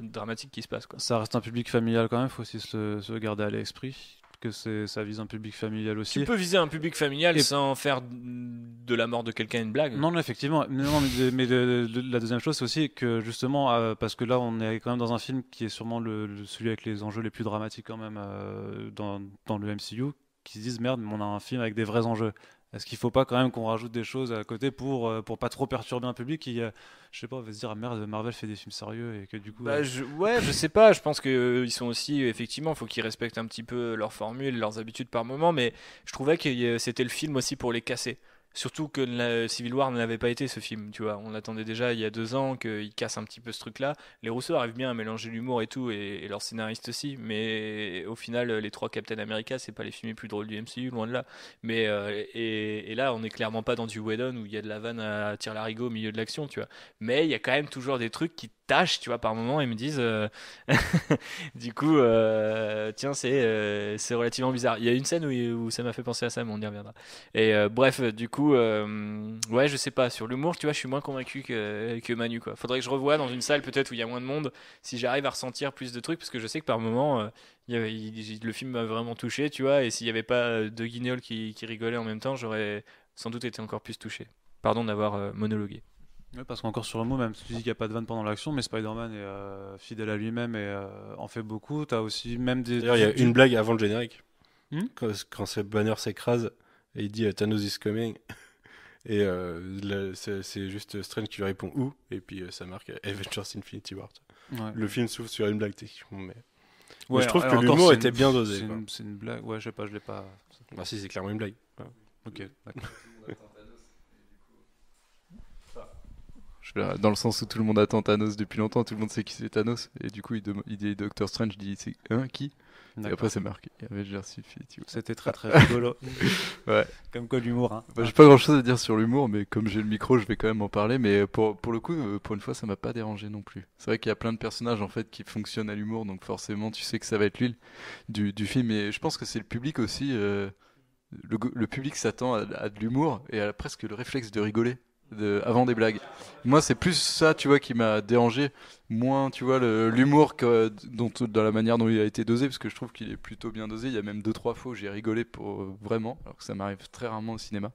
dramatique qui se passe. Quoi. Ça reste un public familial quand même, faut aussi se, se garder à l'esprit que ça vise un public familial aussi. Tu peux viser un public familial et sans faire de la mort de quelqu'un une blague. Non, non effectivement. mais, la deuxième chose, c'est aussi que justement, euh, parce que là, on est quand même dans un film qui est sûrement le, celui avec les enjeux les plus dramatiques quand même euh, dans, dans le MCU, qui se disent merde, on a un film avec des vrais enjeux. Est-ce qu'il ne faut pas quand même qu'on rajoute des choses à côté pour euh, pour pas trop perturber un public qui, euh, je sais pas, va se dire ah, merde Marvel fait des films sérieux et que du coup. Bah, euh, je, ouais, sais pas. Je pense que ils sont aussi effectivement, il faut qu'ils respectent un petit peu leurs formules, leurs habitudes par moment, mais je trouvais que c'était le film aussi pour les casser. Surtout que Civil War ne l'avait pas été ce film, tu vois. On attendait déjà il y a deux ans, qu'il casse un petit peu ce truc-là. Les Rousseau arrivent bien à mélanger l'humour et tout, et, leur leurs scénaristes aussi. Mais au final, les trois Captain America, c'est pas les films les plus drôles du MCU, loin de là. Mais euh, et, là, on n'est clairement pas dans du Whedon où il y a de la vanne à la larigot au milieu de l'action, tu vois. Mais il y a quand même toujours des trucs qui tâchent, tu vois, par moment, et me disent. Euh, du coup, euh, tiens, c'est c'est relativement bizarre. Il y a une scène où, où ça m'a fait penser à ça, mais on y reviendra. Et bref, du coup. Euh, ouais, je sais pas. Sur l'humour, tu vois, je suis moins convaincu que, que Manu. Quoi. Faudrait que je revoie dans une salle peut-être où il y a moins de monde, si j'arrive à ressentir plus de trucs, parce que je sais que par moment, euh, le film m'a vraiment touché, tu vois, et s'il n'y avait pas euh, de guignols qui, qui rigolaient en même temps, j'aurais sans doute été encore plus touché. Pardon d'avoir monologué. parce qu'encore sur le mot, même si tu dis qu'il n'y a pas de vanne pendant l'action, mais Spider-Man est fidèle à lui-même et en fait beaucoup. as aussi même des. D'ailleurs, il y a une blague avant le générique. Hmm quand, cette ce s'écrase, et il dit euh, Thanos is coming. Et euh, c'est juste Strange qui lui répond où Et puis euh, ça marque Avengers Infinity War. Le film s'ouvre sur une blague mais... Ouais, je trouve que l'humour était bien dosé. C'est une... blague, ouais, je sais pas, je l'ai pas. Bah si, c'est clairement une blague. Ah, ok, dans le sens où tout le monde attend Thanos depuis longtemps, tout le monde sait qui c'est Thanos, et du coup il, dit Doctor Strange, dit c'est un qui et après, c'est marqué il y avait C'était très très rigolo. ouais. Comme quoi, l'humour. Hein. Bah, j'ai pas grand chose à dire sur l'humour, mais comme j'ai le micro, je vais quand même en parler. Mais pour, pour le coup, euh, pour une fois, ça m'a pas dérangé non plus. C'est vrai qu'il y a plein de personnages en fait qui fonctionnent à l'humour, donc forcément, tu sais que ça va être l'huile du, du film. Et je pense que c'est le public aussi. Euh, le, public s'attend à, de l'humour et à presque le réflexe de rigoler. De, avant des blagues. Moi, c'est plus ça, tu vois, qui m'a dérangé moins, tu vois, l'humour dont, dans la manière dont il a été dosé, parce que je trouve qu'il est plutôt bien dosé. Il y a même deux trois fois où j'ai rigolé pour euh, vraiment, alors que ça m'arrive très rarement au cinéma.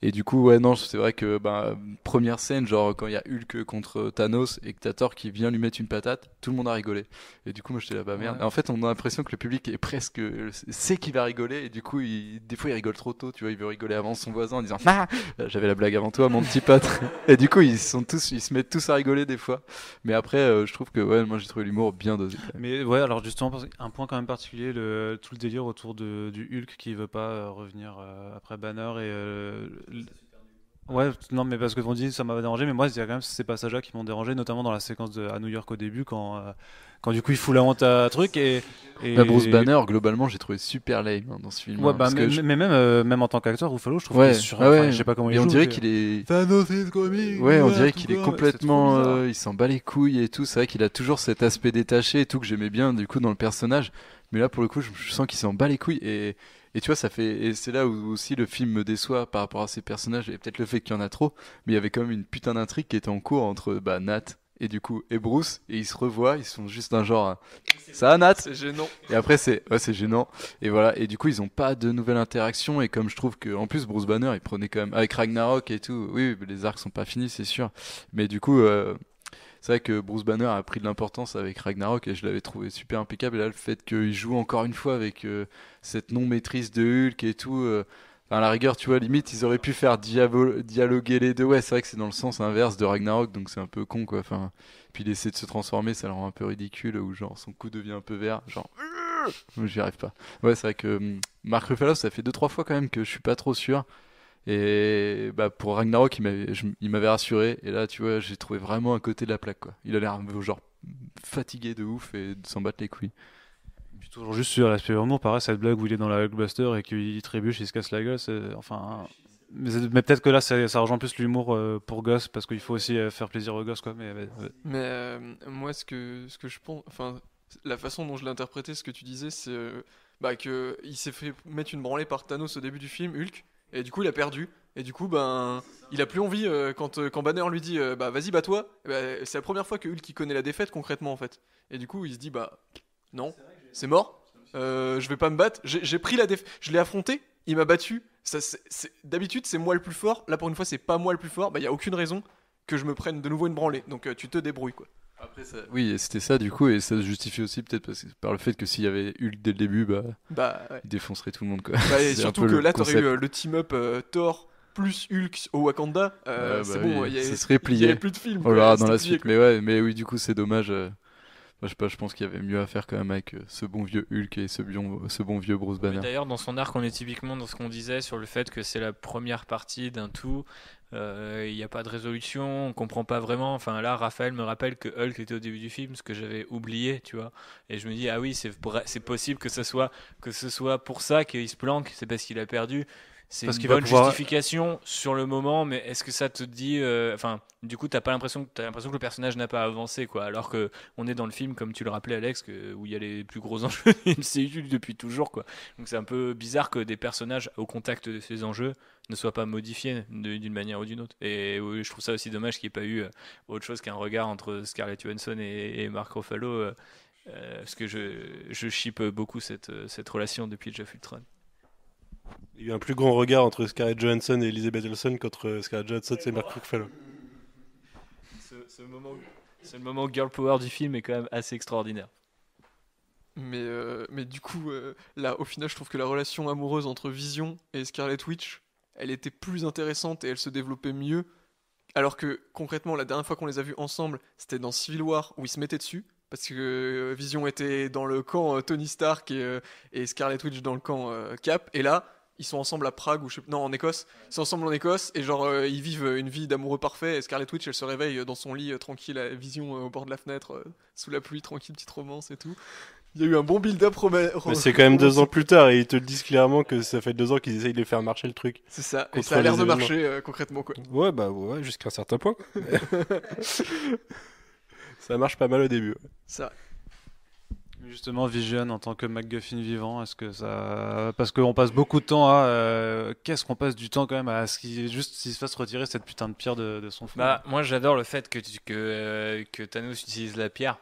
Et du coup, ouais, non, c'est vrai que bah, première scène, genre quand il y a Hulk contre Thanos et que t'as qui vient lui mettre une patate, tout le monde a rigolé. Et du coup, moi j'étais là, bah merde. En fait, on a l'impression que le public est presque sait qu'il va rigoler et du coup, des fois, il rigole trop tôt. Tu vois, il veut rigoler avant son voisin en disant, ah, j'avais la blague avant toi, mon petit patre et du coup, ils sont tous, ils se mettent tous à rigoler des fois. Mais après euh, je trouve que ouais, moi j'ai trouvé l'humour bien dosé. Mais ouais, alors justement, un point quand même particulier, le, tout le délire autour de, du Hulk qui veut pas euh, revenir euh, après Banner et Ouais, non, mais parce que on dit ça m'a dérangé, mais moi, il quand même ces passages-là qui m'ont dérangé, notamment dans la séquence à New York au début, quand, euh, quand du coup il fout la honte à truc. Et, et... Bruce Banner, globalement, j'ai trouvé super lame hein, dans ce film. Ouais, hein, bah, que mais, même, euh, même en tant qu'acteur, Ruffalo, je trouve ouais, est sur. Ah je sais pas comment il qu'il est. Thanos is ouais, on dirait qu'il est complètement. Euh, il s'en bat les couilles et tout. C'est vrai qu'il a toujours cet aspect détaché et tout que j'aimais bien, du coup, dans le personnage. Mais là, pour le coup, je, je sens qu'il s'en bat les couilles et et tu vois, ça fait, et c'est là où aussi le film me déçoit par rapport à ces personnages et peut-être le fait qu'il y en a trop. Mais il y avait quand même une putain d'intrigue qui était en cours entre bah, Nat et du coup et Bruce et ils se revoient ils sont juste d'un genre ça Nat c'est gênant et après c'est ouais, c'est gênant et voilà et du coup ils ont pas de nouvelles interactions, et comme je trouve que en plus Bruce Banner il prenait quand même avec Ragnarok et tout oui les arcs sont pas finis c'est sûr mais du coup euh, c'est vrai que Bruce Banner a pris de l'importance avec Ragnarok et je l'avais trouvé super impeccable. Et là, le fait qu'il joue encore une fois avec euh, cette non-maîtrise de Hulk et tout, euh, enfin à la rigueur, tu vois, limite, ils auraient pu faire dialoguer les deux. Ouais, c'est vrai que c'est dans le sens inverse de Ragnarok, donc c'est un peu con, quoi. Enfin, puis il de se transformer, ça le rend un peu ridicule, ou genre son cou devient un peu vert, genre. J'y arrive pas. Ouais, c'est vrai que hum, Mark Ruffalo, ça fait deux, trois fois quand même que je suis pas trop sûr. Et bah, pour Ragnarok, il m'avait rassuré. Et là, tu vois, j'ai trouvé vraiment un côté de la plaque. Quoi. Il a l'air genre fatigué de ouf et de s'en battre les couilles. toujours juste sur l'aspect humour, pareil, cette blague où il est dans la blockbuster et qu'il trébuche, il se casse la gueule, enfin. Mais, peut-être que là, ça, ça rejoint plus l'humour euh, pour gosse parce qu'il faut aussi euh, faire plaisir aux gosses, quoi. Mais, mais euh, moi, ce que, ce que je pense, enfin, la façon dont je interprété ce que tu disais, c'est bah, que s'est fait mettre une branlée par Thanos au début du film, Hulk. Et du coup, il a perdu. Et du coup, ben, il a plus envie euh, quand, euh, quand Banner lui dit euh, bah vas-y bats-toi. Eh ben, c'est la première fois que Hulk connaît la défaite concrètement en fait. Et du coup, il se dit bah non, c'est mort. je vais pas me battre. J'ai pris la défaite. Je l'ai affronté. Il m'a battu. D'habitude, c'est moi le plus fort. Là, pour une fois, c'est pas moi le plus fort. Bah, il y a aucune raison que je me prenne de nouveau une branlée. Donc, tu te débrouilles quoi oui, c'était ça du coup, et ça se justifie aussi peut-être par le fait que s'il y avait Hulk dès le début, bah, bah il défoncerait tout le monde quoi. surtout que là, t'aurais eu euh, le team-up euh, Thor plus Hulk au Wakanda, c'est bon, il avait, plus de films là, dans la suite, mais ouais, mais oui, du coup, c'est dommage. Euh, je pense qu'il y avait mieux à faire quand même avec euh, ce bon vieux Hulk et ce, bon vieux Bruce Banner. D'ailleurs, dans son arc, on est typiquement dans ce qu'on disait sur le fait que c'est la première partie d'un tout. Euh, il n'y a pas de résolution, on comprend pas vraiment. Enfin là, Raphaël me rappelle que Hulk était au début du film, ce que j'avais oublié, tu vois. Et je me dis ah oui, c'est possible que ce soit que ce soit pour ça qu'il se planque, c'est parce qu'il a perdu c'est une bonne justification sur le moment, mais est-ce que ça te dit, euh, enfin, du coup, t'as pas l'impression, que, as l'impression que le personnage n'a pas avancé, quoi, alors que on est dans le film, comme tu le rappelais, Alex, où il y a les plus gros enjeux une MCU depuis toujours, quoi. Donc c'est un peu bizarre que des personnages au contact de ces enjeux ne soient pas modifiés d'une manière ou d'une autre. Et je trouve ça aussi dommage qu'il n'y ait pas eu euh, autre chose qu'un regard entre Scarlett Johansson et, Mark Ruffalo. Euh, parce que je, je beaucoup cette, cette relation depuis Jeff Ultron. Il y a un plus grand regard entre Scarlett Johansson et Elizabeth Olsen qu'entre euh, Scarlett Johansson et Mark Ruffalo. Ce, le moment girl power du film est quand même assez extraordinaire. Mais, euh, du coup, euh, là, au final, je trouve que la relation amoureuse entre Vision et Scarlett Witch, elle était plus intéressante et elle se développait mieux. Alors que concrètement, la dernière fois qu'on les a vus ensemble, c'était dans Civil War où ils se mettaient dessus. Parce que Vision était dans le camp Tony Stark et, Scarlett Witch dans le camp Cap. Et là, ils sont ensemble à Prague ou non en Écosse. Ils sont ensemble en Écosse et genre euh, ils vivent une vie d'amoureux parfait. Scarlett twitch Witch elle se réveille euh, dans son lit euh, tranquille, à vision au bord de la fenêtre, sous la pluie, tranquille, petite romance et tout. Il y a eu un bon build-up Mais c'est quand même deux ans plus tard et ils te le disent clairement que ça fait deux ans qu'ils essayent de faire marcher le truc. C'est ça, et ça a l'air de marcher concrètement quoi. Ouais bah ouais, jusqu'à un certain point. ça marche pas mal au début. Ça. Justement, Vision en tant que MacGuffin vivant, est-ce que ça. Parce qu'on passe beaucoup de temps à. Euh, qu'est-ce qu'on passe du temps quand même à ce qu'il juste se fasse retirer cette putain de pierre de, son fond Bah, moi j'adore le fait que, euh, que, Thanos utilise la pierre.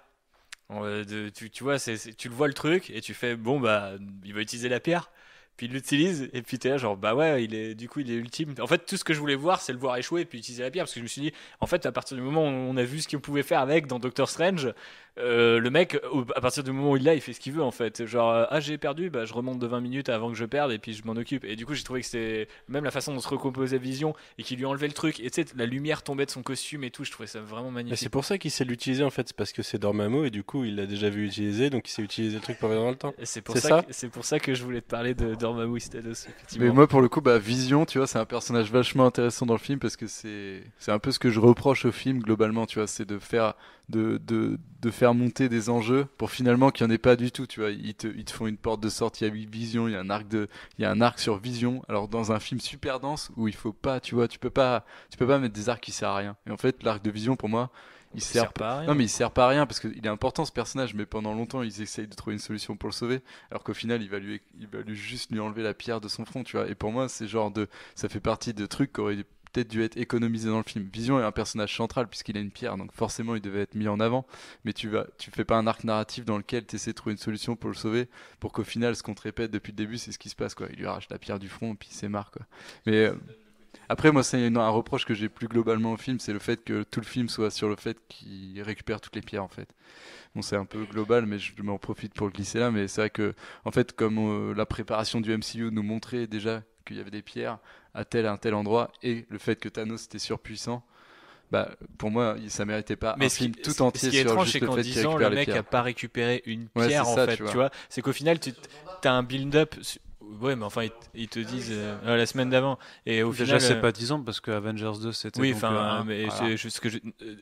Euh, tu, vois, c'est tu le vois le truc et tu fais bon, bah, il va utiliser la pierre. Puis il l'utilise et puis t'es là genre bah ouais il est du coup il est ultime. En fait tout ce que je voulais voir c'est le voir échouer et puis utiliser la pierre parce que je me suis dit en fait à partir du moment où on a vu ce qu'on pouvait faire avec dans Doctor Strange euh, le mec, à partir du moment où il l'a, il fait ce qu'il veut en fait. Genre, euh, ah j'ai perdu, bah, je remonte de 20 minutes avant que je perde et puis je m'en occupe. Et du coup, j'ai trouvé que c'était même la façon dont se recomposait Vision et qu'il lui enlevait le truc. Et tu sais, la lumière tombait de son costume et tout, je trouvais ça vraiment bah, magnifique. c'est pour ça qu'il sait l'utiliser en fait, c'est parce que c'est Dormammu et du coup, il l'a déjà vu utiliser, donc il sait utiliser le truc pour dans le temps. C'est pour, ça, c'est pour ça que je voulais te parler de Dormammu Stados. Mais moi, pour le coup, bah, Vision, tu vois, c'est un personnage vachement intéressant dans le film parce que c'est un peu ce que je reproche au film globalement, tu vois, c'est de faire, de, de, de faire monter des enjeux pour finalement qu'il n'y en ait pas du tout. Tu vois, ils te, ils te font une porte de sortie à Vision, il y a un arc de, il y a un arc sur Vision. Alors dans un film super dense où il faut pas, tu vois, tu peux pas, tu peux pas mettre des arcs qui servent à rien. Et en fait, l'arc de Vision pour moi, il, sert, pas non mais il sert pas à rien parce qu'il est important ce personnage mais pendant longtemps ils essayent de trouver une solution pour le sauver alors qu'au final il va lui il va lui juste lui enlever la pierre de son front tu vois et pour moi c'est genre de ça fait partie de trucs qu'aurait être dû être économisé dans le film. Vision est un personnage central puisqu'il a une pierre, donc forcément il devait être mis en avant. Mais tu vas, tu fais pas un arc narratif dans lequel tu essaies de trouver une solution pour le sauver, pour qu'au final, ce qu'on te répète depuis le début, c'est ce qui se passe. Quoi. Il lui arrache la pierre du front, et puis c'est marre. Quoi. Mais euh, après, moi, c'est un reproche que j'ai plus globalement au film, c'est le fait que tout le film soit sur le fait qu'il récupère toutes les pierres, en fait. Bon, c'est un peu global, mais je m'en profite pour le glisser là. Mais c'est vrai que, en fait, comme euh, la préparation du MCU nous montrait déjà qu'il y avait des pierres, à tel un tel endroit et le fait que Thanos était surpuissant. Bah, pour moi, ça méritait pas un film tout entier sur juste le fait qu'il le mec n'a a pas récupéré une pierre en fait, tu vois. C'est qu'au final, tu as un build-up Ouais, mais enfin, ils, te disent euh, la semaine d'avant. Et au Déjà, c'est euh, pas 10 parce que Avengers 2, c'était. Oui, euh,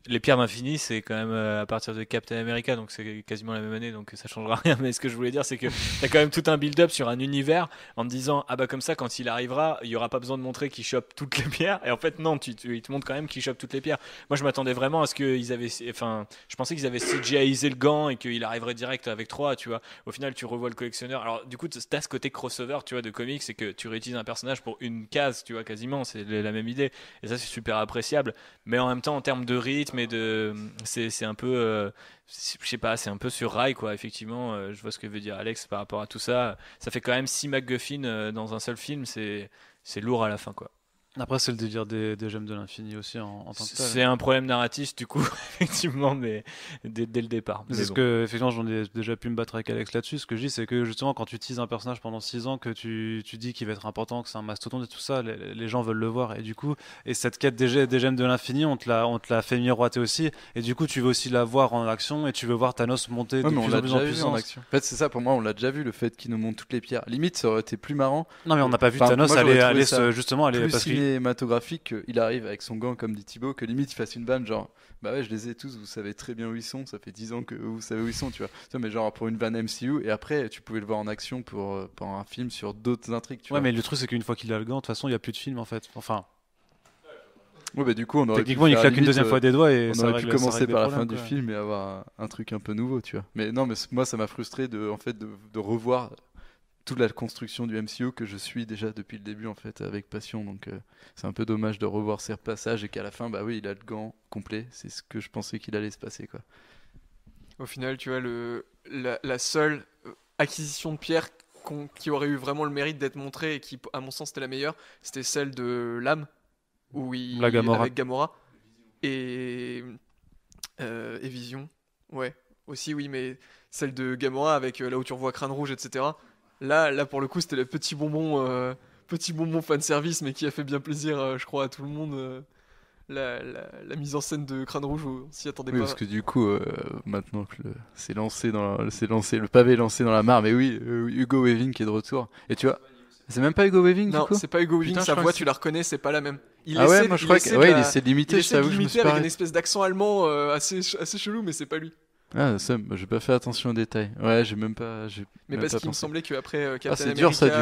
les pierres d'infini c'est quand même à partir de Captain America, donc c'est quasiment la même année, donc ça changera rien. Mais ce que je voulais dire, c'est que t'as quand même tout un build-up sur un univers en te disant, ah bah comme ça, quand il arrivera, il y aura pas besoin de montrer qu'il chope toutes les pierres. Et en fait, non, tu, il te montre quand même qu'il chope toutes les pierres. Moi, je m'attendais vraiment à ce qu'ils avaient. Enfin, je pensais qu'ils avaient CGIisé le gant et qu'il arriverait direct avec 3, tu vois. Au final, tu revois le collectionneur. Alors, du coup, t'as ce côté crossover tu vois, de comics, c'est que tu réutilises un personnage pour une case, tu vois, quasiment, c'est la même idée. Et ça, c'est super appréciable. Mais en même temps, en termes de rythme et de, c'est un peu, euh, je sais pas, c'est un peu sur rail, quoi. Effectivement, euh, je vois ce que veut dire Alex par rapport à tout ça. Ça fait quand même 6 MacGuffin euh, dans un seul film, c'est, c'est lourd à la fin, quoi. Après, c'est le délire des, des gemmes de l'infini aussi en, tant que tel. C'est un problème narratif, du coup, effectivement, mais dès, le départ. C'est ce que, effectivement, j'en ai déjà pu me battre avec Alex là-dessus. Ce que je dis, c'est que justement, quand tu utilises un personnage pendant 6 ans, que tu, tu dis qu'il va être important, que c'est un mastodonte et tout ça, les, gens veulent le voir. Et du coup, et cette quête des, gemmes de l'infini, on te l'a fait miroiter aussi. Et du coup, tu veux aussi la voir en action et tu veux voir Thanos monter de plus, en, plus en puissance. En, action. en fait, c'est ça, pour moi, on l'a déjà vu, le fait qu'il nous monte toutes les pierres. Limite, ça aurait été plus marrant. Non, mais on n'a pas vu Thanos aller, justement, aller matographique, euh, il arrive avec son gant, comme dit Thibaut, que limite il fasse une vanne, genre, bah ouais, je les ai tous, vous savez très bien où ils sont, ça fait 10 ans que vous savez où ils sont, tu vois. mais genre pour une vanne MCU, et après, tu pouvais le voir en action pour, euh, pour un film sur d'autres intrigues, tu ouais, mais le truc, c'est qu'une fois qu'il a le gant, de toute façon, il n'y a plus de film en fait. Enfin. Ouais, bah du coup, on aurait Techniquement, pu il claque une deuxième fois des doigts et euh, on aurait pu commencer par la fin du film et avoir un, truc un peu nouveau, tu vois. Mais non, mais moi, ça m'a frustré de, en fait, de, de revoir toute la construction du MCU que je suis déjà depuis le début en fait avec passion. Donc euh, c'est un peu dommage de revoir ces passages et qu'à la fin, bah oui, il a le gant complet. C'est ce que je pensais qu'il allait se passer quoi. Au final, tu vois, le, la, seule euh, acquisition de pierre qui aurait eu vraiment le mérite d'être montrée et qui, à mon sens, était la meilleure, c'était celle de l'âme, où la avec Gamora et, euh, et Vision. Ouais, aussi oui, mais celle de Gamora avec là où tu revois Crâne Rouge, etc. Là, là pour le coup, c'était le petit bonbon, euh, petit bonbon fan service, mais qui a fait bien plaisir, euh, je crois, à tout le monde. Euh, la, mise en scène de Crâne Rouge, on s'y attendait oui, Parce que du coup, maintenant que le, c'est lancé dans, c'est lancé, le pavé est lancé dans la mare, mais oui, Hugo Weaving qui est de retour. Et tu vois, c'est même pas Hugo Weaving Non, c'est pas Hugo Weaving, sa voix, tu la reconnais, c'est pas la même. Il ah ouais, essaie, je crois qu'il il essaie de avec une espèce d'accent allemand assez, assez chelou, mais c'est pas lui. Ah, ça, bah, j'ai pas fait attention aux détails. Ouais, j'ai même pas. mais parce qu'il me semblait qu'après après. Euh, ah, Captain dur, ça, du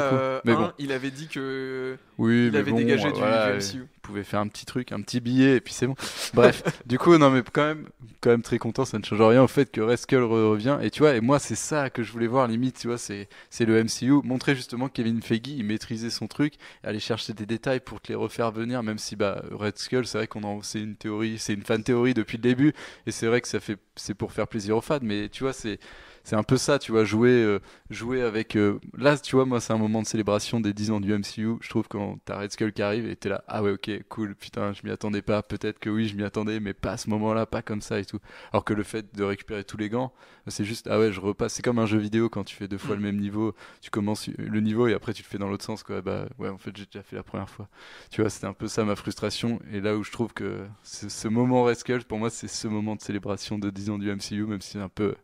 Mais euh, bon. il avait dit que. Oui, il avait bon, dégagé du, du MCU pouvais faire un petit truc, un petit billet, et puis c'est bon. Bref, du coup, non, mais quand même, quand même très content, ça ne change rien au fait que Red Skull revient. Et tu vois, et moi, c'est ça que je voulais voir, limite, tu vois, c'est, c'est le MCU. Montrer justement Kevin Feige, il maîtrisait son truc, aller chercher des détails pour te les refaire venir, même si, bah, Red Skull, c'est vrai qu'on en, c'est une théorie, c'est une fan théorie depuis le début, et c'est vrai que ça fait, c'est pour faire plaisir aux fans, mais tu vois, c'est, c'est un peu ça, tu vois, jouer, euh, jouer avec. Euh, là, tu vois, moi, c'est un moment de célébration des 10 ans du MCU. Je trouve quand t'as Red Skull qui arrive et t'es là, ah ouais, ok, cool, putain, je m'y attendais pas. Peut-être que oui, je m'y attendais, mais pas à ce moment-là, pas comme ça et tout. Alors que le fait de récupérer tous les gants, c'est juste, ah ouais, je repasse. C'est comme un jeu vidéo quand tu fais deux fois mm. le même niveau, tu commences le niveau et après tu le fais dans l'autre sens, quoi. Bah ouais, en fait, j'ai déjà fait la première fois. Tu vois, c'était un peu ça ma frustration. Et là où je trouve que ce moment Red Skull, pour moi, c'est ce moment de célébration de 10 ans du MCU, même si c'est un peu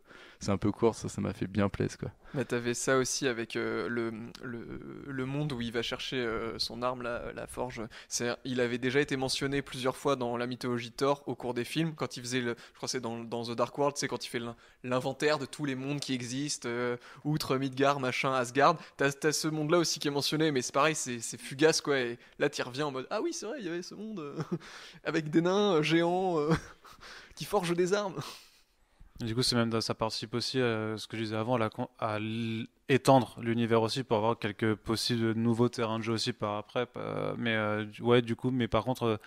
c'est un peu court, ça, ça m'a fait bien plaisir. Quoi. Mais t'avais ça aussi avec euh, le, le, le, monde où il va chercher euh, son arme, la, forge. C'est, il avait déjà été mentionné plusieurs fois dans la mythologie Thor au cours des films, quand il faisait, le, je crois c'est dans, dans, The Dark World, c'est quand il fait l'inventaire de tous les mondes qui existent, euh, outre Midgard, machin, Asgard. T'as, as ce monde-là aussi qui est mentionné, mais c'est pareil, c'est, fugace, quoi. Et là, tu reviens en mode, ah oui, c'est vrai, il y avait ce monde avec des nains géants qui forgent des armes. Du coup, c'est même ça participe aussi à ce que je disais avant, à, étendre l'univers aussi pour avoir quelques possibles nouveaux terrains de jeu aussi par après. Mais euh, ouais, du coup, mais par contre, euh,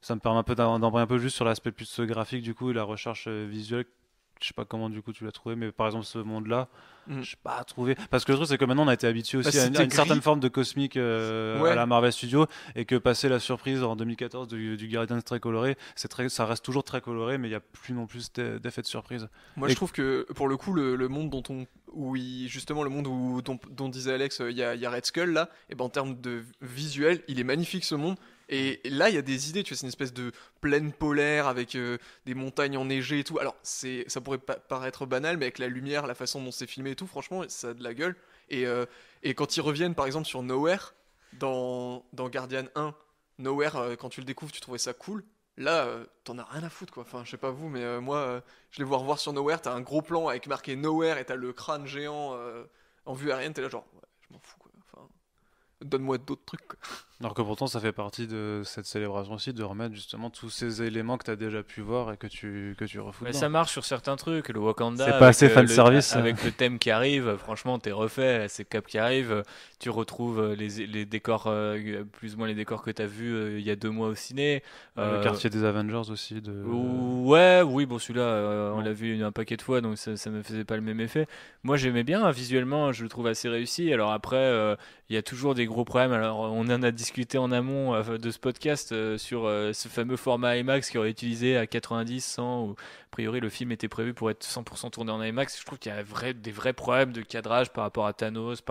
ça me permet un peu d'embrayer un peu juste sur l'aspect plus graphique du coup, la recherche euh, visuelle je sais pas comment du coup tu l'as trouvé, mais par exemple ce monde-là, mm. je sais pas trouvé. Parce que le truc c'est que maintenant on a été habitué bah, aussi à, une, certaine forme de cosmique euh, à la Marvel Studio et que passer la surprise en 2014 du, Guardian est très coloré, c'est ça reste toujours très coloré, mais il y a plus non plus d'effet de surprise. Moi je trouve que pour le coup le, monde dont on où justement le monde où, dont, disait Alex, euh, il y, a, Red Skull là, et eh ben en termes de visuel, il est magnifique ce monde. Et là, il y a des idées, tu vois, c'est une espèce de plaine polaire avec euh, des montagnes enneigées et tout. Alors, c'est, ça pourrait paraître banal, mais avec la lumière, la façon dont c'est filmé et tout, franchement, ça a de la gueule. Et, euh, et quand ils reviennent, par exemple, sur Nowhere, dans, dans Guardian 1, Nowhere, euh, quand tu le découvres, tu trouvais ça cool. Là, t'en as rien à foutre, quoi. Enfin, je sais pas vous, mais moi, je les vois revoir sur Nowhere, t'as un gros plan avec marqué Nowhere et t'as le crâne géant en vue aérienne, t'es là genre, ouais, je m'en fous, quoi. Enfin, donne-moi d'autres trucs, quoi. Alors que pourtant, ça fait partie de cette célébration aussi, de remettre justement tous ces éléments que tu as déjà pu voir et que tu, que tu refous. Mais ça marche sur certains trucs. Le Wakanda. C'est pas assez fan service. Hein. Avec le thème qui arrive, franchement, t'es refait. C'est cap qui arrive. Tu retrouves euh, les, les décors, euh, plus ou moins les décors que t'as vus euh, il y a deux mois au ciné. le quartier des Avengers aussi. De... Ouais, oui, bon, celui-là, on l'a vu un paquet de fois, donc ça, ça me faisait pas le même effet. Moi, j'aimais bien. Visuellement, je le trouve assez réussi. Alors après, il y a toujours des gros problèmes. Alors, on en a discuté en amont euh, de ce podcast euh, sur euh, ce fameux format IMAX qui aurait utilisé à 90, 100 ou priori, le film était prévu pour être 100% tourné en IMAX. Je trouve qu'il y a des vrais problèmes de cadrage par rapport à Thanos.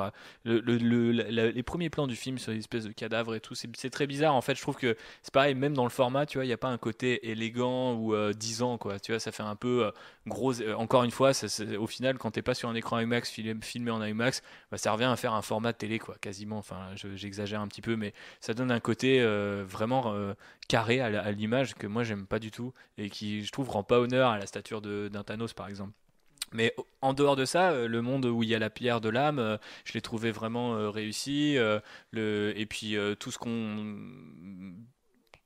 les premiers plans du film sur l'espèce de cadavres et tout, c'est très bizarre. En fait, je trouve que c'est pareil, même dans le format, tu vois, il n'y a pas un côté élégant ou euh, disant, quoi. Tu vois, ça fait un peu euh, gros. Euh, encore une fois, au final, quand tu n'es pas sur un écran IMAX filmé en IMAX, bah, ça revient à faire un format télé, quoi, quasiment. Enfin, j'exagère un petit peu, mais ça donne un côté vraiment carré à l'image que moi j'aime pas du tout et qui je trouve rend pas honneur à la stature d'un Thanos par exemple. Mais en dehors de ça, euh, le monde où il y a la pierre de l'âme, euh, je l'ai trouvé vraiment euh, réussi. le, et puis tout ce qu'on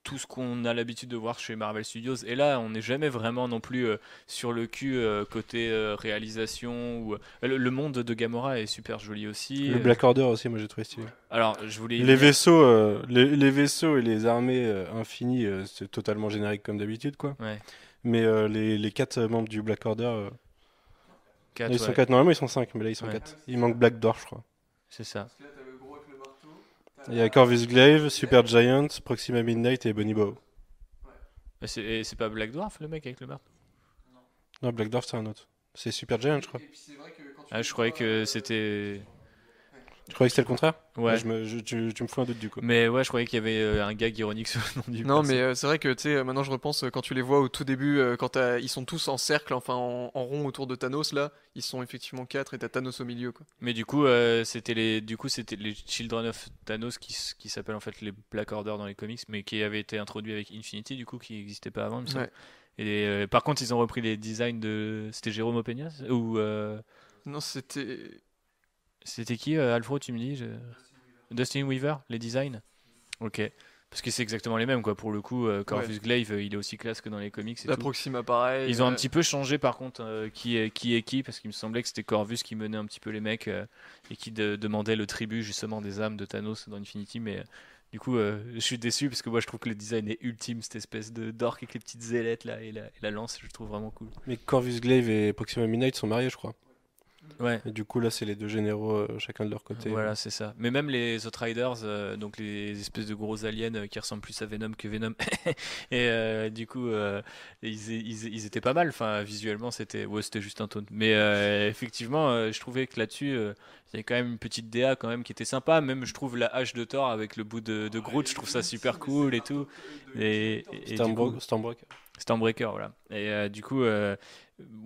tout ce qu'on a l'habitude de voir chez Marvel Studios. Et là, on n'est jamais vraiment non plus euh, sur le cul euh, côté euh, réalisation. Ou, le, monde de Gamora est super joli aussi. Le Black Order aussi, moi j'ai trouvé stylé. Alors, je voulais. Les vaisseaux, les, vaisseaux et les armées infinies, c'est totalement générique comme d'habitude, quoi. Mais les, les, quatre membres du Black Order. Quatre, ils sont quatre. Normalement, ils sont cinq, mais là, ils sont 4 quatre. Il manque Black Dwarf, je crois. C'est ça. Il y a Corvus Glaive, Super Giant, Proxima Midnight et Bonnie Bow. Et c'est pas Black Dwarf le mec avec le marteau Non, Black Dwarf c'est un autre. C'est Super Giant, je crois. Et puis vrai que quand tu Ah, je croyais que euh, c'était. Tu croyais que c'était le contraire Ouais. Bah, je me, tu, me fous un doute du coup. Mais ouais, je croyais qu'il y avait euh, un gag ironique sur le nom du Non, mais euh, c'est vrai que tu sais, euh, maintenant je repense quand tu les vois au tout début, quand ils sont tous en cercle, enfin en, rond autour de Thanos là, ils sont effectivement quatre et t'as Thanos au milieu quoi. Mais du coup, c'était les, du coup c'était les Children of Thanos qui, s'appellent en fait les Black Order dans les comics, mais qui avaient été introduits avec Infinity du coup, qui n'existait pas avant. Ouais. Et par contre, ils ont repris les designs de, c'était Jérôme Opeña ou. Non, c'était. C'était qui, euh, Alfro, tu me dis Dustin, Weaver. les designs Ok. Parce que c'est exactement les mêmes, quoi. Pour le coup, euh, Corvus Glaive, euh, il est aussi classe que dans les comics. Et La Proxima, pareil. Ils ont un petit peu changé, par contre, qui, est, qui est qui, parce qu'il me semblait que c'était Corvus qui menait un petit peu les mecs et qui demandait le tribut, justement, des âmes de Thanos dans Infinity, mais. Du coup, je suis déçu parce que moi je trouve que le design est ultime, cette espèce de dork avec les petites ailettes là et la, lance, je trouve vraiment cool. Mais Corvus Glaive et Proxima Midnight sont mariés, je crois du coup, là, c'est les deux généraux, euh, chacun de leur côté. Voilà, c'est ça. Mais même les Outriders, euh, donc les espèces de gros aliens euh, qui ressemblent plus à Venom que Venom, et du coup, ils, étaient pas mal. Enfin, visuellement, c'était juste un taunt. Mais effectivement, je trouvais que là-dessus, il y avait quand même une petite DA quand même qui était sympa. Même, je trouve la hache de Thor avec le bout de, Groot, je trouve ça super cool et tout. Et, et, et Stormbreaker. Stormbreaker, voilà. Et du coup,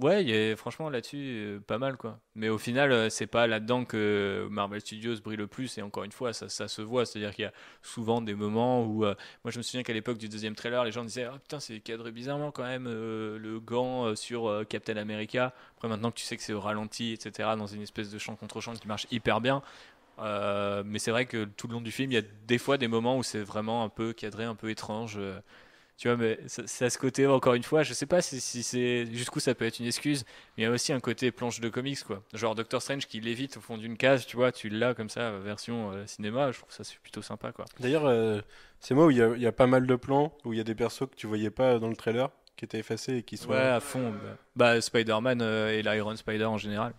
Ouais, y franchement, là-dessus, euh, pas mal, quoi. Mais au final, euh, c'est pas là-dedans que Marvel Studios brille le plus, et encore une fois, ça, se voit. C'est-à-dire qu'il y a souvent des moments où. Euh, moi, je me souviens qu'à l'époque du deuxième trailer, les gens disaient Ah putain, c'est cadré bizarrement quand même, le gant sur Captain America. Après, maintenant que tu sais que c'est au ralenti, etc., dans une espèce de champ contre champ qui marche hyper bien. mais c'est vrai que tout le long du film, il y a des fois des moments où c'est vraiment un peu cadré, un peu étrange. Tu vois, mais c'est à ce côté, encore une fois, je sais pas si, c'est jusqu'où ça peut être une excuse, mais il y a aussi un côté planche de comics, quoi. Genre Doctor Strange qui lévite au fond d'une case, tu vois, tu l'as comme ça, version euh, cinéma, je trouve ça c'est plutôt sympa, quoi. D'ailleurs, euh, c'est moi où il y, a pas mal de plans, où il y a des persos que tu voyais pas dans le trailer, qui étaient effacés et qui sont. Ouais, à fond. Bah, bah Spider-Man euh, et l'Iron Spider en général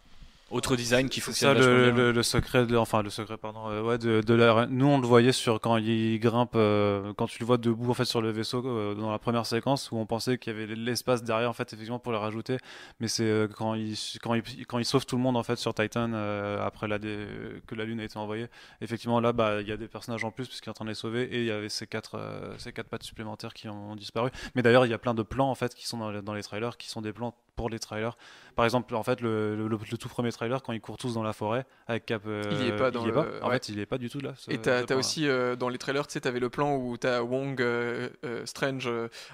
autre design qui fonctionne. C'est ça le, secret, de, enfin le secret, pardon, euh, ouais, de, de nous on le voyait sur quand il grimpe, euh, quand tu le vois debout en fait sur le vaisseau euh, dans la première séquence où on pensait qu'il y avait l'espace derrière en fait effectivement pour le rajouter, mais c'est quand il quand il quand il sauve tout le monde en fait sur Titan après la que la lune a été envoyée, effectivement là bah il y a des personnages en plus puisqu'il est en train de les sauver et il y avait ces quatre ces quatre pattes supplémentaires qui ont, disparu. Mais d'ailleurs il y a plein de plans en fait qui sont dans, dans les trailers qui sont des plans pour les trailers. Par exemple, en fait, le, tout premier trailer, quand ils courent tous dans la forêt avec Cap. il est euh, pas dans est le... pas. En fait, il est pas du tout là. et t'as as aussi euh, dans les trailers, tu sais, t'avais le plan où t'as Wong, euh, Strange,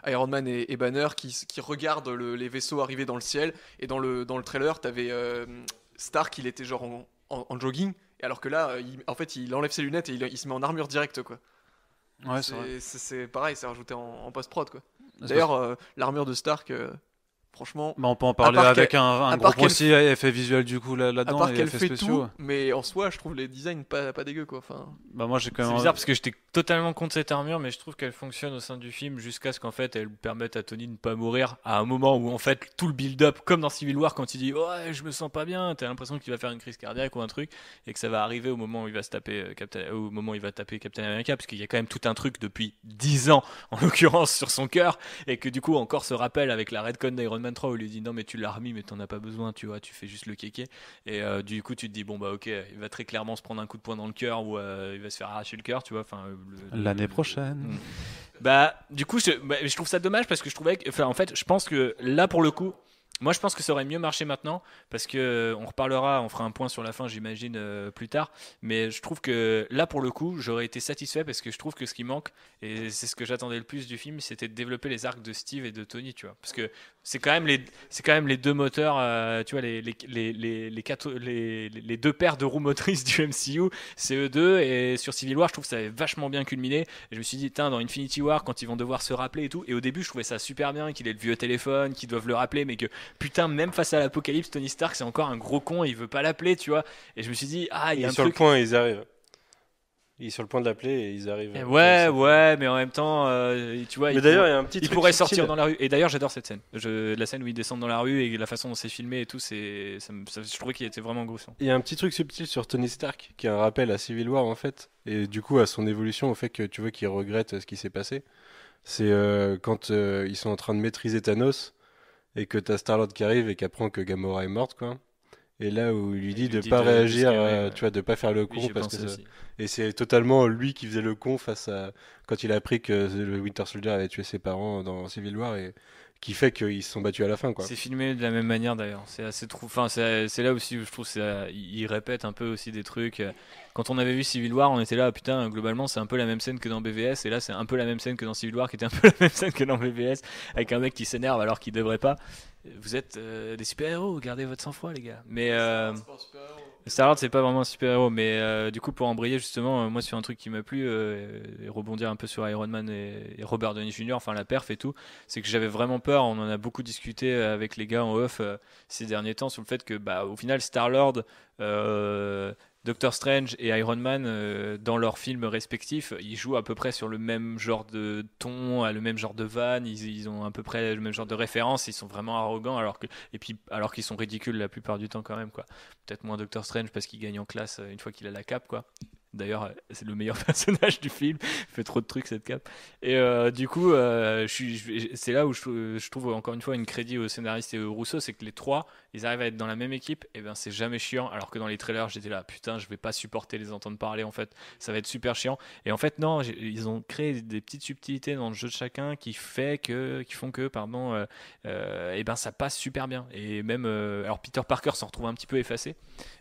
Iron Man et, Banner qui, regardent les vaisseaux arriver dans le ciel. Et dans le, dans le trailer, t'avais Stark, il était genre en, jogging. Alors que là, il, en fait, il enlève ses lunettes et il, se met en armure directe, quoi. Ouais, c'est pareil, c'est rajouté en, post-prod, quoi. D'ailleurs, l'armure de Stark, Franchement. Bah, on peut en parler avec un, un gros aussi effet visuel du coup là-dedans. mais en soi, je trouve les designs pas, pas dégueux quoi. Enfin, bah moi j'ai quand même. C'est bizarre parce que j'étais totalement contre cette armure, mais je trouve qu'elle fonctionne au sein du film jusqu'à ce qu'en fait elle permette à Tony de ne pas mourir à un moment où en fait tout le build-up, comme dans Civil War, quand il dit ouais je me sens pas bien, t'as l'impression qu'il va faire une crise cardiaque ou un truc, et que ça va arriver au moment où il va se taper euh, Captain, euh, au moment où il va taper Captain America, parce qu'il y a quand même tout un truc depuis 10 ans en l'occurrence sur son cœur, et que du coup encore se rappelle avec la Redcon d'Iron où il lui dit non mais tu l'as remis mais t'en as pas besoin tu vois tu fais juste le kéké et euh, du coup tu te dis bon bah ok il va très clairement se prendre un coup de poing dans le cœur ou euh, il va se faire arracher le cœur tu vois enfin euh, l'année prochaine hmm. bah du coup je, bah, je, trouve ça dommage parce que je trouvais que, enfin en fait je pense que là pour le coup moi, je pense que ça aurait mieux marché maintenant parce que euh, on reparlera, on fera un point sur la fin, j'imagine, euh, plus tard. Mais je trouve que là, pour le coup, j'aurais été satisfait parce que je trouve que ce qui manque, et c'est ce que j'attendais le plus du film, c'était de développer les arcs de Steve et de Tony, tu vois. Parce que c'est quand même les, c'est quand même les deux moteurs, euh, tu vois, les les, les, les, deux paires de roues motrices du MCU, c'est eux deux. Et sur Civil War, je trouve que ça avait vachement bien culminé. je me suis dit, tiens, dans Infinity War, quand ils vont devoir se rappeler et tout. Et au début, je trouvais ça super bien qu'il ait le vieux téléphone, qu'ils doivent le rappeler, mais que putain, même face à l'apocalypse, Tony Stark, c'est encore un gros con il veut pas l'appeler, tu vois. Et je me suis dit, ah, il y a un sur le point, ils arrivent. Il est sur le point de l'appeler et ils arrivent. ouais, ouais, mais en même temps, euh, tu vois, il, d'ailleurs, il, un petit pourrait sortir dans la rue. Et d'ailleurs, j'adore cette scène. la scène où ils descendent dans la rue et la façon dont c'est filmé et tout, c'est, je trouvais qu'il était vraiment gros. Il y a un petit truc subtil sur Tony Stark qui est un rappel à Civil War en fait, et du coup à son évolution, au fait que tu vois qu'il regrette ce qui s'est passé. C'est euh, quand euh, ils sont en train de maîtriser Thanos et que t'as Star-Lord qui arrive et qui apprend que Gamora est morte, quoi. Et là où il lui dit de pas réagir, euh, tu vois, de pas faire le con parce et c'est totalement lui qui faisait le con face à quand il a appris que le Winter Soldier avait tué ses parents dans Civil War et qui fait qu'ils se sont battus à la fin. quoi. C'est filmé de la même manière d'ailleurs. C'est assez trou... enfin, c'est là aussi où je trouve qu'ils répètent un peu aussi des trucs. Quand on avait vu Civil War, on était là, putain, globalement c'est un peu la même scène que dans BVS, et là c'est un peu la même scène que dans Civil War, qui était un peu la même scène que dans BVS, avec un mec qui s'énerve alors qu'il devrait pas. Vous êtes euh, des super-héros, gardez votre sang-froid les gars. Mais... Euh, Star-Lord, c'est pas vraiment un super-héros, mais euh, du coup, pour embrayer justement, euh, moi, sur un truc qui m'a plu, euh, et rebondir un peu sur Iron Man et, Robert Downey Jr., enfin la perf et tout, c'est que j'avais vraiment peur, on en a beaucoup discuté avec les gars en off ces derniers temps sur le fait que, bah, au final, Star-Lord Doctor Strange et Iron Man, euh, dans leurs films respectifs, ils jouent à peu près sur le même genre de ton, à le même genre de vanne, ils, ont à peu près le même genre de référence, ils sont vraiment arrogants, alors que, et puis, alors qu'ils sont ridicules la plupart du temps quand même, quoi. Peut-être moins Doctor Strange parce qu'il gagne en classe euh, une fois qu'il a la cape, quoi. D'ailleurs, euh, c'est le meilleur personnage du film. Il fait trop de trucs cette cape. Et du coup, c'est là où je, trouve encore une fois une crédit au scénariste et au Rousseau, c'est que les trois, ils arrivent à être dans la même équipe, et eh ben c'est jamais chiant. Alors que dans les trailers, j'étais là, putain, je vais pas supporter les entendre parler en fait, ça va être super chiant. Et en fait, non, ils ont créé des petites subtilités dans le jeu de chacun qui fait que, qui font que, pardon, et euh, euh, eh ben ça passe super bien. Et même, euh, alors Peter Parker s'en retrouve un petit peu effacé,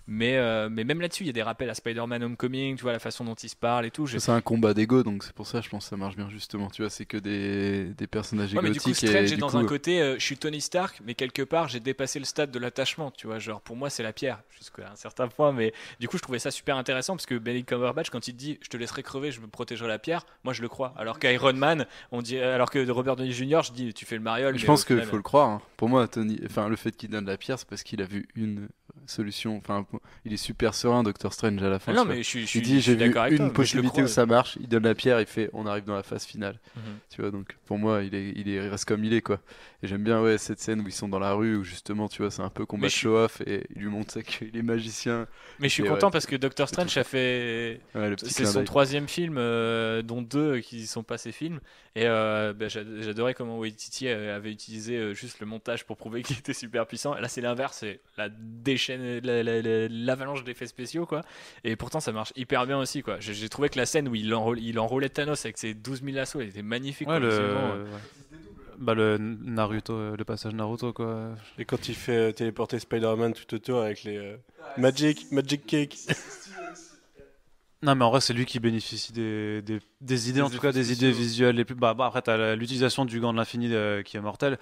mais mais même là-dessus, il y a des rappels à Spider-Man Homecoming, tu vois la façon dont ils se parlent et tout. C'est un combat d'ego, donc c'est pour ça, je pense, que ça marche bien justement. Tu vois, c'est que des, des personnages égotiques. du coup, dans un côté, je suis Tony Stark, mais quelque part, j'ai dépassé le stade de attachement, tu vois. Genre, pour moi, c'est la pierre, jusqu'à un certain point. Mais du coup, je trouvais ça super intéressant parce que Benedict Cumberbatch, quand il dit je te laisserai crever, je me protégerai la pierre, moi, je le crois. Alors qu'Iron Man, on dit, euh, alors que Robert Downey Jr., je dis tu fais le mariole. Je pense qu'il faut le croire. Hein. Pour moi, Tony, enfin, le fait qu'il donne la pierre, c'est parce qu'il a vu une solution. Enfin, il est super serein, Doctor Strange, à la fin. Ah non, mais je, il dit J'ai vu une possibilité où ça marche, il donne la pierre, il fait On arrive dans la phase finale. Mhm. Tu vois, donc pour moi, il, est, il, reste comme il est, quoi. Et j'aime bien ouais, cette scène où ils sont dans la rue, où justement, tu vois, c'est un peu combat de show-off et il lui montre qu'il est magicien. Mais je suis content parce que Doctor Strange a fait. c'est son troisième film, euh, dont deux qui sont pas ses films. Et euh, bah, j'adorais comment Waititi avait utilisé euh, juste le montage pour prouver qu'il était super puissant. Là, c'est l'inverse, c'est la déchirure. Euh, l'avalanche d'effets spéciaux, quoi. Et pourtant, ça marche hyper bien aussi, quoi. J'ai trouvé que la scène où il, enrôle, il enrôlait Thanos avec ses 12 000 assauts, était magnifique. Bah, le Naruto, euh, le passage Naruto quoi. Et quand il fait euh, téléporter Spider-Man tout autour avec les Magic Magic Cake. non mais en vrai c'est lui qui bénéficie des, des, idées en tout cas des idées visuelles les plus bah, bah après t'as l'utilisation du gant de l'infini qui est mortel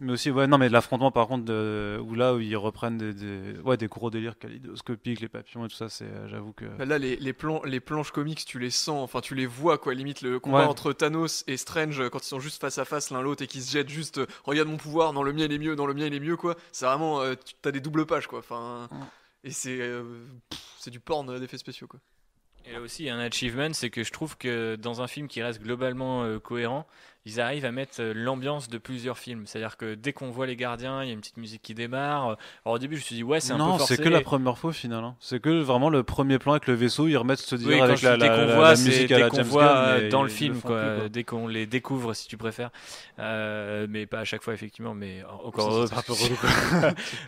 mais aussi, ouais, non, mais l'affrontement par contre, où là où ils reprennent des, ouais, des gros délires kalidoscopiques, les papillons et tout ça, c'est, euh, j'avoue que. Là, les, les, plans, les planches comics, tu les sens, enfin, tu les vois, quoi, limite le combat entre Thanos et Strange quand ils sont juste face à face l'un l'autre et qu'ils se jettent juste, euh, regarde mon pouvoir, dans le mien il est mieux, dans le mien il est mieux, quoi. C'est vraiment, euh, tu t'as des doubles pages, quoi, enfin. Et c'est, c'est du porn d'effets spéciaux, quoi. Et là aussi, il y a un achievement, c'est que je trouve que dans un film qui reste globalement cohérent, ils arrivent à mettre euh, l'ambiance de plusieurs films. C'est-à-dire que dès qu'on voit les gardiens, il y a une petite musique qui démarre. au début, je me suis dit, ouais, c'est un peu forcé. c'est que la première fois au final. Hein. C'est que vraiment le premier plan avec le vaisseau, ils remettent ce dire avec la, musique à la voit euh, dans le film, quoi, dès qu'on les découvre, si tu préfères. Euh, mais pas à chaque fois, effectivement, mais encore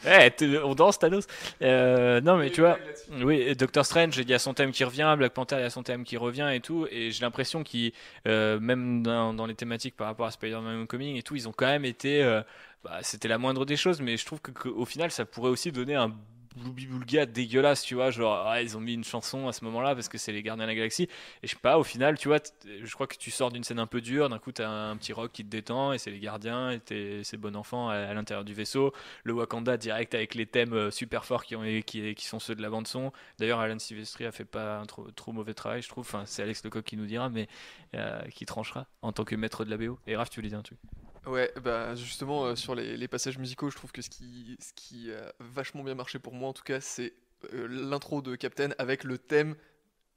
eh, on danse, Thanos. non, mais tu vois, oui, Doctor Strange, il y a son thème qui revient, Black Panther, il y a son thème qui revient et tout, et j'ai l'impression qu'il, même dans les thématiques par rapport à Spider-Man Coming et tout, ils ont quand même été. Euh, bah, c'était la moindre des choses, mais je trouve qu'au au final, ça pourrait aussi donner un Boulga dégueulasse, tu vois. Genre, ah, ils ont mis une chanson à ce moment-là parce que c'est les Gardiens de la Galaxie. Et je sais pas, au final, tu vois, je crois que tu sors d'une scène un peu dure. D'un coup, t'as un petit rock qui te détend et c'est les Gardiens et tes c'est bon enfant à, l'intérieur du vaisseau. Le Wakanda direct avec les thèmes euh, super forts qui, qui, sont ceux de la bande-son. D'ailleurs, Alan Silvestri a fait pas un trop, mauvais travail, je trouve. Enfin, c'est Alex Lecoq qui nous dira, mais euh, qui tranchera en tant que maître de la BO. Et Raph, tu voulais dire un truc Ouais, bah justement, euh, sur les, passages musicaux, je trouve que ce qui, ce qui a vachement bien marché pour moi, en tout cas, c'est euh, l'intro de Captain avec le thème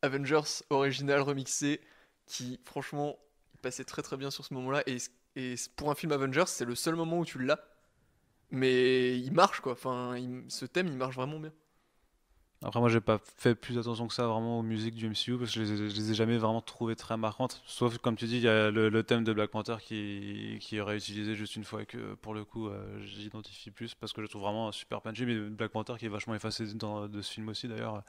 Avengers original remixé, qui franchement passait très très bien sur ce moment-là. Et, pour un film Avengers, c'est le seul moment où tu l'as. Mais il marche quoi, enfin, ce thème il marche vraiment bien. Après, moi, j'ai pas fait plus attention que ça vraiment aux musiques du MCU parce que je les, les ai jamais vraiment trouvées très marquantes. Sauf, comme tu dis, il y a le, thème de Black Panther qui, qui est réutilisé juste une fois et que pour le coup, euh, j'identifie plus parce que je trouve vraiment super punchy. Mais Black Panther qui est vachement effacé dans, de ce film aussi d'ailleurs.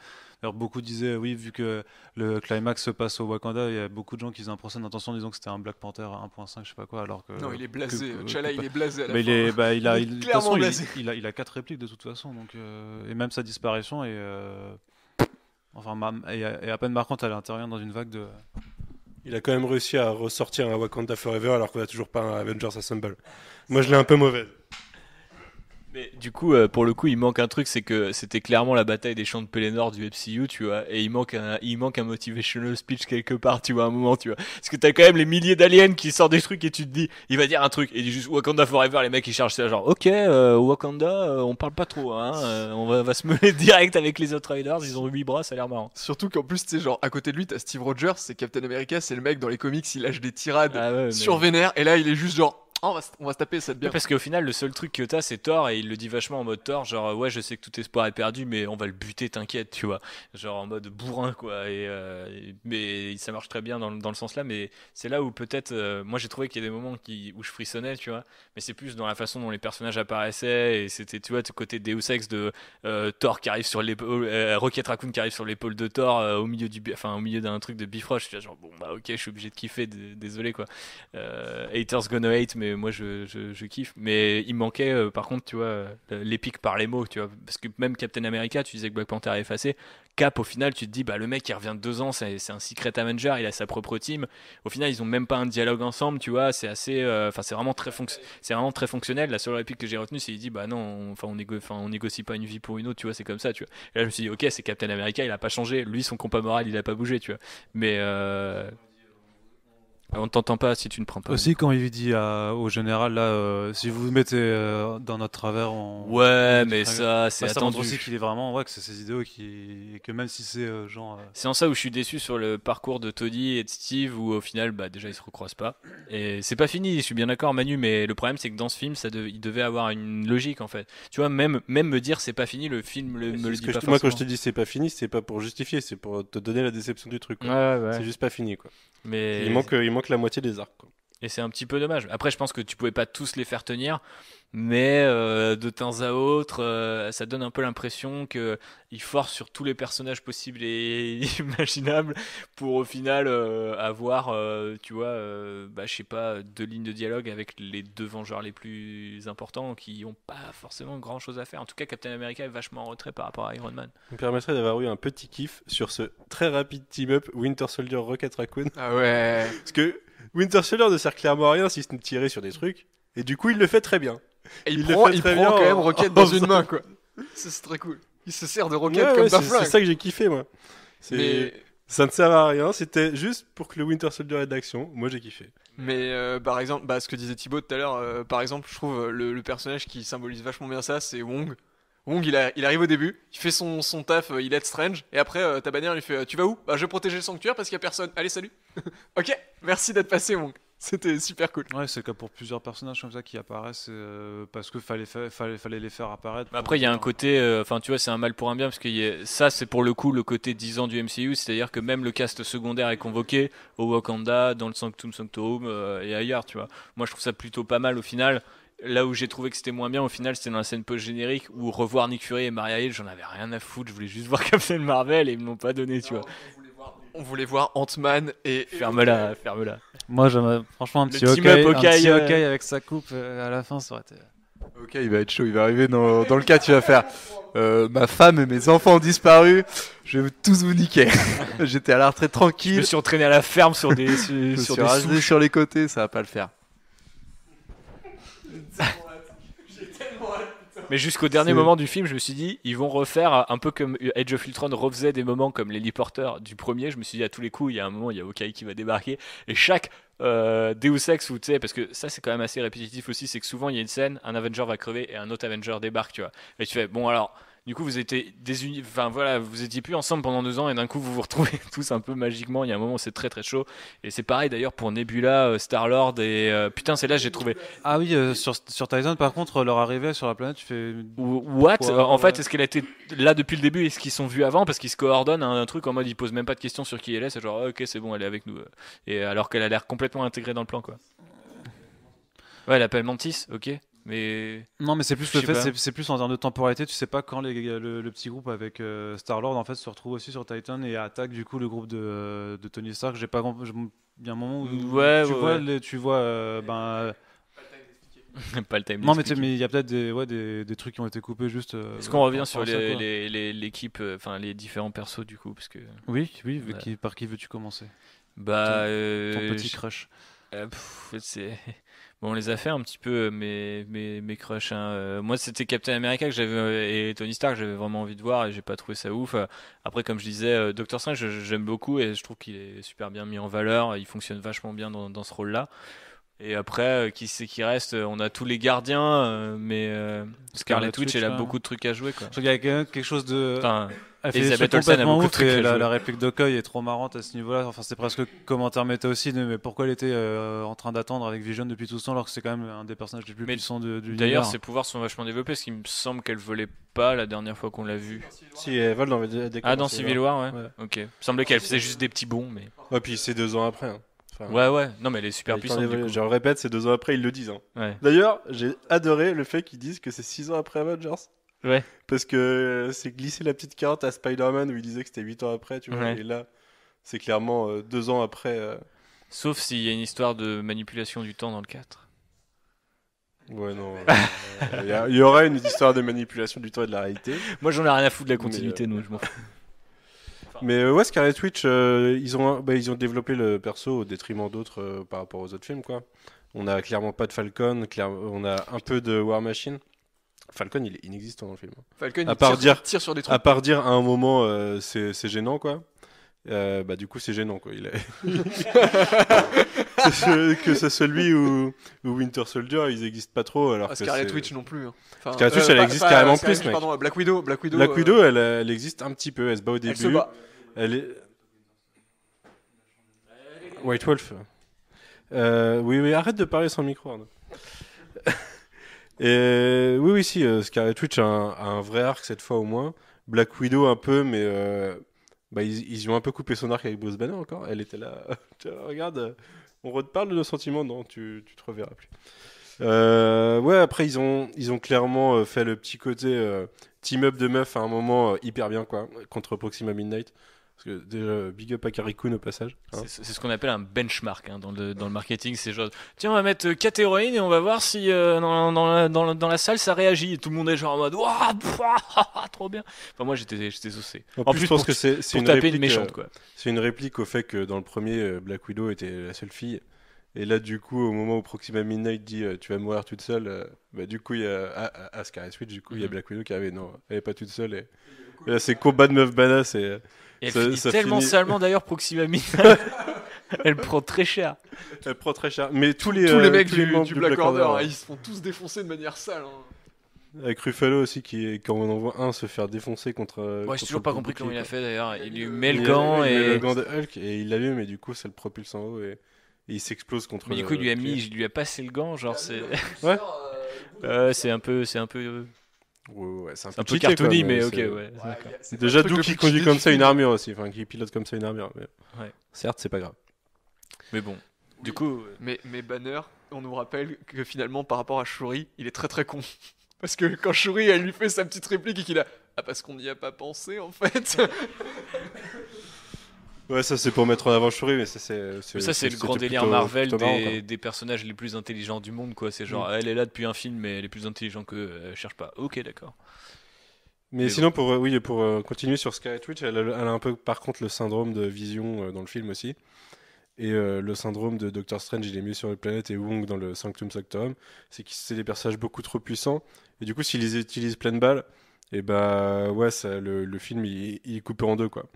D'ailleurs, beaucoup disaient, oui, vu que le climax se passe au Wakanda, il y a beaucoup de gens qui faisaient un procès d'intention disant que c'était un Black Panther 1.5, je sais pas quoi. Alors que, non, il est blasé. il est blasé à la fin. Bah, il est, a, blasé. Il, a, il a quatre répliques de toute façon. Donc, euh, et même sa disparition est. Euh, euh, enfin, et, à peine marquante, elle intervient dans une vague de. Il a quand même réussi à ressortir un Wakanda Forever alors qu'on n'a toujours pas un Avengers Assemble. Moi, je l'ai un peu mauvaise. Mais du coup, euh, pour le coup, il manque un truc, c'est que c'était clairement la bataille des champs de Pélénor du MCU, tu vois, et il manque un, il manque un motivational speech quelque part, tu vois, à un moment, tu vois. Parce que t'as quand même les milliers d'aliens qui sortent des trucs et tu te dis, il va dire un truc, et il dit juste Wakanda Forever, les mecs ils chargent ça, genre, ok, euh, Wakanda, euh, on parle pas trop, hein, on va, se mêler direct avec les autres riders, ils ont huit bras, ça a l'air marrant. Surtout qu'en plus, tu genre, à côté de lui, t'as Steve Rogers, c'est Captain America, c'est le mec dans les comics, il lâche des tirades ah sur Vénère, et là, il est juste genre, on, va, se taper cette bière. Parce qu'au final, le seul truc que t'as, c'est Thor, et il le dit vachement en mode Thor, genre, ouais, je sais que tout espoir est perdu, mais on va le buter, t'inquiète, tu vois. Genre en mode bourrin, quoi. Et, euh, mais ça marche très bien dans, dans le sens là, mais c'est là où peut-être, euh, moi j'ai trouvé qu'il y a des moments qui, où je frissonnais, tu vois, mais c'est plus dans la façon dont les personnages apparaissaient, et c'était, tu vois, ce côté Deus Ex de euh, Thor qui arrive sur l'épaule, Rocket Raccoon qui arrive sur l'épaule de Thor, au milieu du, enfin, au milieu d'un truc de Bifroche je suis genre, bon, bah ok, je suis obligé de kiffer, désolé, quoi. haters gonna hate, mais moi je, kiffe. Mais il manquait, euh, par contre, tu vois, euh, l'épique par les mots, tu vois, parce que même Captain America, tu disais que Black Panther a effacé. Cap, au final, tu te dis, bah le mec, il revient de deux ans, c'est, un secret Avenger, il a sa propre team. Au final, ils ont même pas un dialogue ensemble, tu vois, c'est assez, euh, enfin, c'est vraiment très c'est vraiment très fonctionnel. La seule réplique que j'ai retenue, c'est il dit, bah non, enfin, on, on négocie pas une vie pour une autre, tu vois, c'est comme ça, tu vois. Et là, je me suis dit, ok, c'est Captain America, il a pas changé, lui, son compas moral, il a pas bougé, tu vois. Mais ah, on t'entend pas si tu ne prends pas. Aussi, quand il dit euh, au général, là, euh, si vous vous mettez euh, dans notre travers, on... Ouais, mais ça, c'est attendu. Ça aussi qu'il est vraiment, ouais, que c'est ses idéaux qui, et que même si c'est genre. C'est en ça où je suis déçu sur le parcours de Toddy et de Steve, où au final, bah, déjà, ils se recroisent pas. Et c'est pas fini. Je suis bien d'accord, Manu, mais le problème, c'est que dans ce film, ça il devait avoir une logique, en fait. Tu vois, même, même me dire c'est pas fini, le film le, me le dit que pas je... Moi, quand je te dis c'est pas fini, c'est pas pour justifier, c'est pour te donner la déception du truc. C'est juste pas fini, quoi. Mais il manque, il manque la moitié des arcs. Et c'est un petit peu dommage. Après, je pense que tu pouvais pas tous les faire tenir, mais euh, de temps à autre, euh, ça donne un peu l'impression qu'ils forcent sur tous les personnages possibles et imaginables pour au final euh, avoir, tu vois, bah, je sais pas, deux lignes de dialogue avec les deux Vengeurs les plus importants qui n'ont pas forcément grand chose à faire. En tout cas, Captain America est vachement en retrait par rapport à Iron Man. Ça me permettrait d'avoir eu un petit kiff sur ce très rapide team-up Winter Soldier Rocket Raccoon. Ah ouais Parce que Winter Soldier ne sert clairement à rien si ce n'est tirer sur des trucs. Et du coup, il le fait très bien. Et il, prend, quand même Rocket dans une main, quoi. C'est très cool. Il se sert de roquettes comme C'est ça que j'ai kiffé, moi. Mais... Ça ne sert à rien. C'était juste pour que le Winter Soldier ait d'action. Moi, j'ai kiffé. Mais euh, par exemple, bah, ce que disait Thibaut tout à l'heure, euh, par exemple, je trouve euh, le, personnage qui symbolise vachement bien ça, c'est Wong. Wong, il, arrive au début, il fait son, taf, euh, il est Strange, et après, euh, ta bannière lui fait euh, Tu vas où Bah, je vais protéger le sanctuaire parce qu'il y a personne. Allez, salut Ok, merci d'être passé, Wong. C'était super cool. Ouais, c'est cas pour plusieurs personnages comme ça qui apparaissent parce qu'il fallait, les faire apparaître. Bah, après, il y a un côté, enfin, tu vois, c'est un mal pour un bien parce que ça, c'est pour le coup le côté 10 ans du MCU, c'est-à-dire que même le cast secondaire est convoqué au Wakanda, dans le Sanctum Sanctorum et ailleurs, tu vois. Moi, je trouve ça plutôt pas mal au final là où j'ai trouvé que c'était moins bien au final c'était dans la scène post-générique où revoir Nick Fury et Maria Hill j'en avais rien à foutre je voulais juste voir Captain Marvel et ils m'ont pas donné tu vois on voulait voir, Ant-Man et ferme-la ferme-la moi franchement un petit, ok euh. avec sa coupe euh, à la fin ça Ok, il va être chaud, il va arriver dans, le cas, tu vas faire euh, Ma femme et mes enfants ont disparu, je vais tous vous niquer. J'étais à la très tranquille. Je me suis entraîné à la ferme sur des, sur, sur, des sur les côtés, ça va pas le faire. Mais jusqu'au dernier moment du film, je me suis dit, ils vont refaire un peu comme Edge of Ultron refaisait des moments comme les du premier. Je me suis dit, à tous les coups, il y a un moment, il y a Okai qui va débarquer. Et chaque euh, Deus Ex, parce que ça, c'est quand même assez répétitif aussi, c'est que souvent, il y a une scène, un Avenger va crever et un autre Avenger débarque, tu vois. Et tu fais, bon, alors du coup, vous étiez unis. enfin voilà, vous étiez plus ensemble pendant deux ans et d'un coup vous vous retrouvez tous un peu magiquement. Il y a un moment, c'est très très chaud. Et c'est pareil d'ailleurs pour Nebula, euh, Starlord Star Lord et euh, putain, c'est là j'ai trouvé. Ah oui, euh, sur, sur Tyson, par contre, leur arrivée sur la planète, tu fais. What En fait, est-ce qu'elle a été là depuis le début Est-ce qu'ils sont vus avant Parce qu'ils se coordonnent hein, un truc en mode ils posent même pas de questions sur qui elle est. C'est genre, ok, c'est bon, elle est avec nous. Et alors qu'elle a l'air complètement intégrée dans le plan, quoi. Ouais, elle appelle Mantis, ok non, mais c'est plus c'est plus en termes de temporalité. Tu sais pas quand le, petit groupe avec euh, Star Lord en fait se retrouve aussi sur Titan et attaque du coup le groupe de, Tony Stark. J'ai pas bien un moment où ouais, tu, vois tu, euh, vois, ben. pas le euh, time non, mais il y a peut-être des, des, trucs qui ont été coupés juste. Est-ce qu'on revient sur l'équipe, les, enfin les différents persos du coup parce que, Oui, oui par qui veux-tu commencer Bah. Ton, petit crush. c'est Bon, on les a fait un petit peu, euh, mes, mes, crushs. Hein. Euh, moi, c'était Captain America euh, et Tony Stark, j'avais vraiment envie de voir et j'ai pas trouvé ça ouf. Après, comme je disais, Doctor Strange, j'aime beaucoup et je trouve qu'il est super bien mis en valeur. Il fonctionne vachement bien dans ce rôle-là. Et après, euh, qui c'est qui reste euh, On a tous les gardiens, euh, mais Scarlet Witch, elle a beaucoup de trucs à jouer. Quoi. Je trouve qu'il y a quelque chose de. Enfin, Elisabeth Olsen a beaucoup de La, la, réplique d'Occoy est trop marrante à ce niveau-là. Enfin, c'est presque commentaire méta aussi. Mais pourquoi elle était en train d'attendre avec Vision depuis tout ce temps alors que c'est quand même un des personnages les plus puissants de, D'ailleurs, ses pouvoirs sont vachement développés parce qu'il me semble qu'elle volait pas la dernière fois qu'on l'a vue. Si, elle vole dans Ah, dans Civil War, ouais. Ok. Il semblait qu'elle faisait juste des petits bons. Mais... Ouais, puis c'est deux ans après. Hein ouais, ouais, non, mais elle est super puissante. coup Je répète, c'est deux ans après, ils le disent. Hein. D'ailleurs, j'ai adoré le fait qu'ils disent que c'est six ans après Avengers. Ouais. Parce que c'est glisser la petite carte à Spider-Man où ils disait que c'était huit ans après, tu vois. Et là, c'est clairement euh, deux ans après. Euh. Sauf s'il y a une histoire de manipulation du temps dans le 4. Ouais, non. Il y, aurait une histoire de manipulation du temps et de la réalité. Moi, j'en ai rien à foutre de la continuité, euh, non, je m'en fous. Mais euh, ouais, Scarlet Witch, euh, ils, ont, bah, ils ont développé le perso au détriment d'autres euh, par rapport aux autres films, quoi. On a clairement pas de Falcon, on a un peu de War Machine. Falcon, il est inexistant dans le film. Falcon, à il tire, sur des trucs. À part dire à un moment, c'est gênant, quoi. Euh, bah, du coup, c'est gênant. Quoi. Il est que ce soit lui ou, Winter Soldier, ils n'existent pas trop. Alors ah, Scarlet Witch non plus. Hein. Scarlet Witch, euh, elle existe carrément plus. Black Widow, Black Widow, Black euh, Widow elle, elle, existe un petit peu. Elle se bat au début. Elle, est... White Wolf. oui, oui, arrête de parler sans micro. oui, oui, si, Scarlet Witch a un, vrai arc cette fois au moins. Black Widow un peu, mais bah, ils, ont un peu coupé son arc avec Bruce Banner encore. Elle était là. Regarde, on reparle de nos sentiments. Non, tu, tu te reverras plus. Euh, ouais, après, ils ont, ils ont clairement euh, fait le petit côté euh, team-up de meuf à un moment hyper bien, quoi, contre Proxima Midnight que déjà, big up à Coon au passage. Hein. C'est ce qu'on appelle un benchmark hein, dans, le, marketing. C'est genre, tiens, on va mettre 4 euh, héroïnes et on va voir si euh, dans, la, salle ça réagit. Et tout le monde est genre en mode, waouh, trop bien. Enfin, moi j'étais saucé. En, plus, je pense que c'est une, réplique, méchante. Euh, c'est une réplique au fait que dans le premier, Black Widow était la seule fille. Et là, du coup, au moment où Proxima Midnight dit tu vas mourir toute seule, bah, du coup, il y a Ascar ah, ah, ah, Switch, du coup, il y a mhm. Black Widow qui avait non, elle n'est pas toute seule. Et, là, c'est combat de meuf badass. Et, elle finit tellement salement d'ailleurs, Proxima elle prend très cher. Elle prend très cher. Mais tous les, euh, mecs du, Black, Order, hein, ils se font tous défoncer de manière sale. Hein. Avec Ruffalo aussi, qui, quand on en voit un se faire défoncer contre. Moi, euh, ouais, j'ai toujours pas compris comment il a fait d'ailleurs. Il lui met le gant et. Il met le gant de Hulk et il l'allume et du coup, ça le propulse en haut et, il s'explose contre. Mais du coup, il lui a mis, il lui a passé le gant, genre c'est. Ouais. Euh, c'est un peu, c'est un peu Ouais, ouais, c'est un, peu, cartonné mais, ok, ouais. c'est déjà Doug qui conduit comme ça une armure aussi, enfin qui pilote comme ça une armure. Mais... Certes, c'est pas grave. Mais bon. Du coup. Euh, mais, mais Banner, on nous rappelle que finalement, par rapport à Shuri, il est très très con. Parce que quand Shuri, elle lui fait sa petite réplique et qu'il a. Ah, parce qu'on n'y a pas pensé en fait Ouais, ça c'est pour mettre en avant Shuri, mais ça c'est. Ça c'est le grand délire Marvel des, personnages les plus intelligents du monde, quoi. C'est genre, mm. elle est là depuis un film, mais elle est plus intelligente que euh, cherche pas. Ok, d'accord. Mais sinon, pour, euh, oui, pour euh, continuer sur Sky Twitch, elle a, un peu par contre le syndrome de vision dans le film aussi. Et le syndrome de Doctor Strange, il est mieux sur la planète et Wong dans le Sanctum Sanctum C'est que c'est des personnages beaucoup trop puissants. Et du coup, s'ils utilisent pleine balle, et bah ouais, ça, le, film il, il, coupe en deux quoi.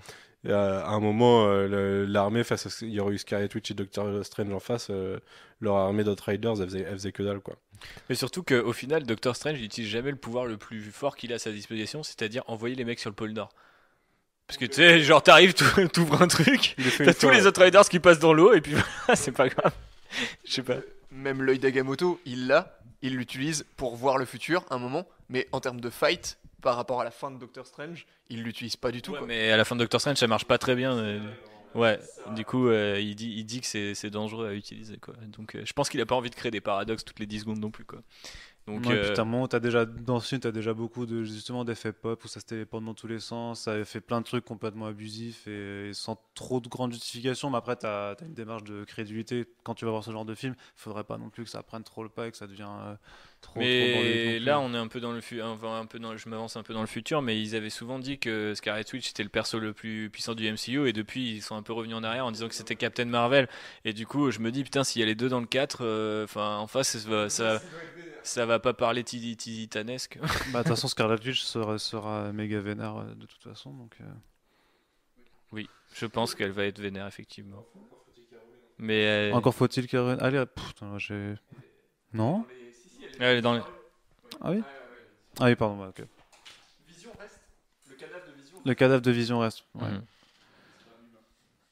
Et euh, à un moment, euh, l'armée, face à ce... il y aurait eu Scarlet et Doctor Strange en face, euh, leur armée d'Outriders, elle faisait, elle que dalle, quoi. Mais surtout qu'au final, Doctor Strange n'utilise jamais le pouvoir le plus fort qu'il a à sa disposition, c'est-à-dire envoyer les mecs sur le pôle Nord. Parce que tu sais, genre t'arrives, t'ouvres un truc, t'as tous les les Outriders qui passent dans l'eau, et puis voilà, c'est pas grave. Je sais pas. Même l'œil d'Agamoto, il l'a, il l'utilise pour voir le futur, un moment, mais en termes de fight, par rapport à la fin de Doctor Strange, ils l'utilisent pas du tout. Mais à la fin de Doctor Strange, ça marche pas très bien. Ouais, du coup, euh, il, dit, il dit que c'est dangereux à utiliser. Quoi. Donc, euh, je pense qu'il a pas envie de créer des paradoxes toutes les 10 secondes non plus. Quoi. Donc, putain euh, déjà, dans ce film, tu as déjà beaucoup de, justement d'effets pop où ça se téléporte dans tous les sens, ça fait plein de trucs complètement abusifs et, sans trop de grandes justifications Mais après, tu as, une démarche de crédulité. Quand tu vas voir ce genre de film, il faudrait pas non plus que ça prenne trop le pas et que ça devienne euh, trop. Mais là, on est un peu dans le futur, un peu dans, je m'avance un peu dans le futur, mais ils avaient souvent dit que Scarlet Witch était le perso le plus puissant du MCU et depuis, ils sont un peu revenus en arrière en disant que c'était Captain Marvel. Et du coup, je me dis, putain, s'il y a les deux dans le 4, euh, enfin, en face, ça ça va pas parler titanesque. Bah, de toute façon, Scarlet Witch sera, sera méga vénère euh, de toute façon. Donc, euh. Oui, je pense qu'elle va être vénère, effectivement. Mais Encore faut-il qu'elle. Allez, putain, j'ai. Non dans Ah oui Ah oui, pardon, ok. Le cadavre de Vision. Le cadavre de Vision reste, mm.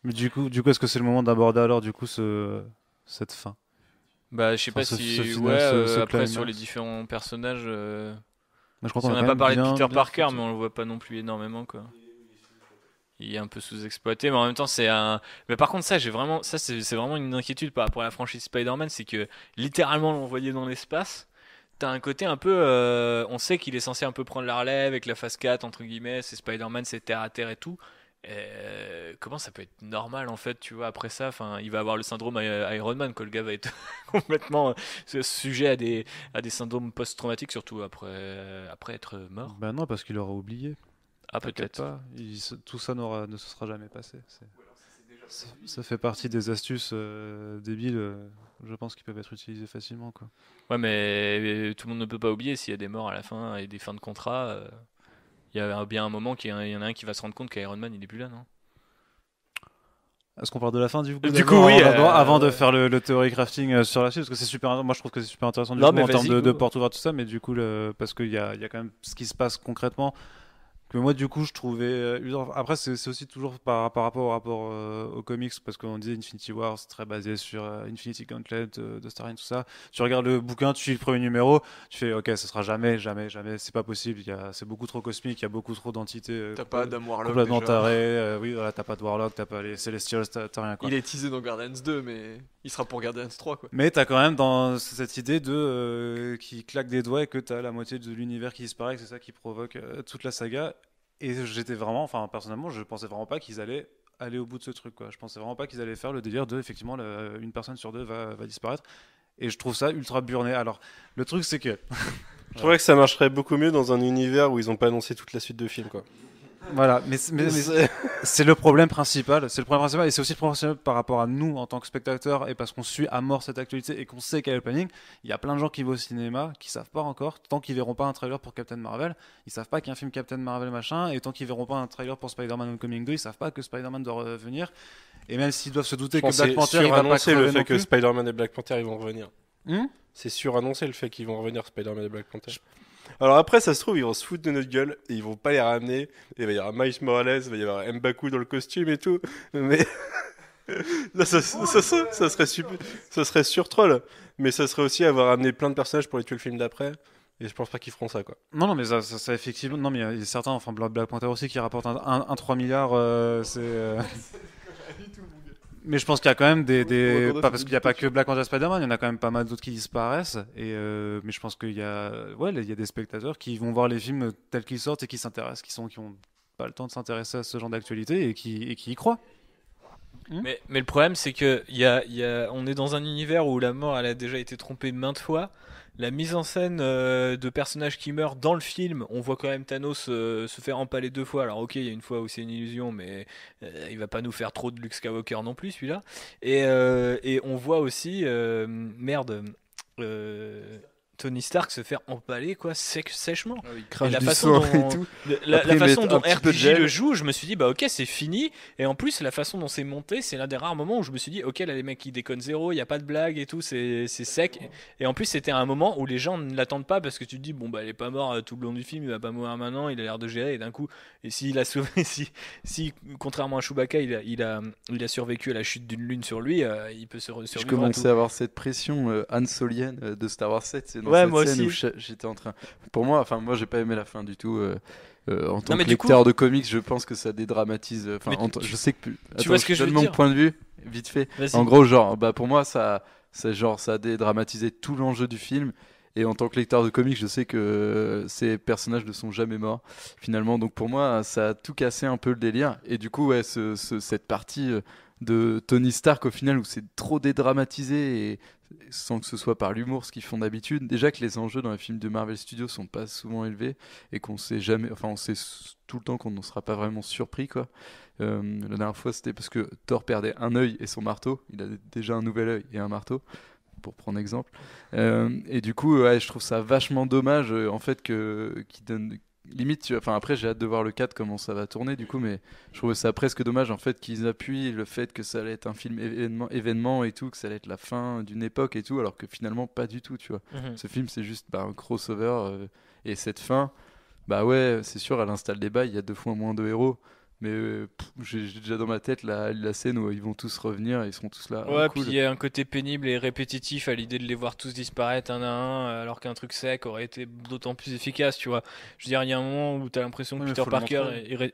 Mais du coup, du coup est-ce que c'est le moment d'aborder alors du coup cette fin bah, je sais pas si. ouais, euh, après, sur les différents personnages. Euh, je on n'a pas parlé de Peter Parker, mais on le voit pas non plus énormément, quoi. Il est un peu sous-exploité, mais en même temps, c'est un. Mais par contre, ça, j'ai vraiment. Ça, c'est vraiment une inquiétude par rapport à la franchise Spider-Man, c'est que littéralement l'envoyer dans l'espace. T'as un côté un peu. Euh, on sait qu'il est censé un peu prendre la relève avec la phase 4, entre guillemets, c'est Spider-Man, c'est terre à terre et tout. Euh, comment ça peut être normal en fait, tu vois, après ça, enfin, il va avoir le syndrome Ironman, que le gars va être complètement euh, sujet à des, à des syndromes post-traumatiques, surtout après, après être mort. Ben non, parce qu'il aura oublié. Ah peut-être. tout ça n'aura, ne se sera jamais passé. Ça, fait partie des astuces euh, débiles, je pense, qui peuvent être utilisées facilement. Quoi. Ouais, mais tout le monde ne peut pas oublier s'il y a des morts à la fin et des fins de contrat. Il y a bien un moment qu'il y, en a un qui va se rendre compte qu'Iron Man, il est plus là, non est-ce qu'on parle de la fin du coup Du coup, oui. Euh, avant, de faire le, theory crafting euh, sur la suite, parce que c'est super. Moi, je trouve que c'est super intéressant du coup, en termes de, de porte tout ça, mais du coup, parce qu'il y a, quand même ce qui se passe concrètement que moi du coup je trouvais euh, après c'est aussi toujours par, par rapport au rapport euh, aux comics parce qu'on disait Infinity War c'est très basé sur euh, Infinity Gauntlet de, de tout ça tu regardes le bouquin tu lis le premier numéro tu fais ok ça sera jamais jamais jamais c'est pas possible c'est beaucoup trop cosmique il y a beaucoup trop d'entités t'as pas complètement déjà. oui t'as pas de Warlock t'as pas les Celestials t'as rien quoi il est teasé dans Guardians 2 mais il sera pour Guardians 3 quoi mais t'as quand même dans cette idée de qui claque des doigts et que t'as la moitié de l'univers qui disparaît que c'est ça qui provoque toute la saga et j'étais vraiment, enfin personnellement, je pensais vraiment pas qu'ils allaient aller au bout de ce truc. Quoi. Je pensais vraiment pas qu'ils allaient faire le délire de effectivement une personne sur deux va, disparaître. Et je trouve ça ultra burné. Alors le truc c'est que je trouvais que ça marcherait beaucoup mieux dans un univers où ils n'ont pas annoncé toute la suite de films. Quoi. Voilà, mais, c'est le problème principal. C'est le problème principal, et c'est aussi le problème principal par rapport à nous en tant que spectateurs, et parce qu'on suit à mort cette actualité et qu'on sait quel est le planning. Il y a plein de gens qui vont au cinéma qui savent pas encore, tant qu'ils verront pas un trailer pour Captain Marvel, ils savent pas qu'il y a un film Captain Marvel machin, et tant qu'ils verront pas un trailer pour Spider-Man Homecoming 2, ils savent pas que Spider-Man doit revenir. Et même s'ils doivent se douter que Black Panther va pas le fait que Spider-Man et Black Panther ils vont revenir. Hmm c'est surannoncé le fait qu'ils vont revenir Spider-Man et Black Panther. Alors après, ça se trouve, ils vont se foutre de notre gueule et ils vont pas les ramener. Et il va y avoir Miles Morales, il va y avoir Mbaku dans le costume et tout. Mais là, ça, serait super, ça serait sur troll. Mais ça serait aussi avoir amené plein de personnages pour les tuer le film d'après. Et je pense pas qu'ils feront ça, quoi. Non, non, mais ça, effectivement. Non, mais il y a certains, enfin Black Panther aussi, qui rapportent un, 3 milliards. Euh, c'est. Euh, Mais je pense qu'il y a quand même des. Pas parce qu'il n'y a pas que Black Panther Spider-Man, il y en a quand même pas mal d'autres qui disparaissent. Et euh, Mais je pense qu'il y, a... ouais, il y a des spectateurs qui vont voir les films tels qu'ils sortent et qui s'intéressent, qui, sont... qui ont pas le temps de s'intéresser à ce genre d'actualité et qui... et qui y croient. Hmm mais, le problème, c'est que y a, y a, on est dans un univers où la mort elle a déjà été trompée maintes fois la mise en scène euh, de personnages qui meurent dans le film, on voit quand même Thanos euh, se faire empaler deux fois. Alors ok, il y a une fois où c'est une illusion, mais euh, il va pas nous faire trop de Luke Skywalker non plus celui-là. Et, et on voit aussi, merde, Tony Stark se faire empaler quoi sec, sèchement. il la façon dont, et tout. La, façon dont le joue, je me suis dit bah ok c'est fini. Et en plus la façon dont c'est monté, c'est l'un des rares moments où je me suis dit ok là les mecs ils déconnent zéro, il y a pas de blague et tout, c'est sec. Et en plus c'était un moment où les gens ne l'attendent pas parce que tu te dis bon bah il est pas mort euh, tout le long du film, il va pas mourir maintenant, il a l'air de gérer et d'un coup et s'il a sauvé, si, si contrairement à Chewbacca il a, il a, survécu à la chute d'une lune sur lui, euh, il peut se survivre. Je commençais à, avoir cette pression euh, Anne Solienne de Star Wars 7, ouais, moi aussi. j'étais en train. Pour moi, enfin, moi, j'ai pas aimé la fin du tout. Euh, euh, en tant que lecteur de comics, je pense que ça dédramatise. Euh, enfin, tu... je sais que. tu vois ce que je, donne veux mon dire. point de vue, vite fait. En gros, genre, bah pour moi, ça, ça genre, ça a tout l'enjeu du film. Et en tant que lecteur de comics, je sais que ces personnages ne sont jamais morts, finalement. Donc pour moi, ça a tout cassé un peu le délire. Et du coup, ouais, ce, cette partie de Tony Stark, au final, où c'est trop dédramatisé et sans que ce soit par l'humour ce qu'ils font d'habitude. Déjà que les enjeux dans les films de Marvel Studios sont pas souvent élevés et qu'on sait jamais, enfin on sait tout le temps qu'on ne sera pas vraiment surpris quoi. Euh, la dernière fois c'était parce que Thor perdait un œil et son marteau. Il a déjà un nouvel œil et un marteau pour prendre exemple. Euh, et du coup, je trouve ça vachement dommage euh, en fait que qui donne limite, tu... enfin après j'ai hâte de voir le 4 comment ça va tourner du coup, mais je trouve ça presque dommage en fait qu'ils appuient le fait que ça allait être un film événement, événement et tout, que ça allait être la fin d'une époque et tout, alors que finalement pas du tout, tu vois. Mhm. Ce film c'est juste bah, un crossover euh, et cette fin, bah ouais, c'est sûr, elle installe des bails, il y a deux fois moins de héros, mais euh, j'ai déjà dans ma tête la, la, scène où ils vont tous revenir ils seront tous là. Ouais, ah, il y a un côté pénible et répétitif à l'idée de les voir tous disparaître un à un, alors qu'un truc sec aurait été d'autant plus efficace, tu vois. Je veux dire, il y a un moment où t'as l'impression que Peter Parker.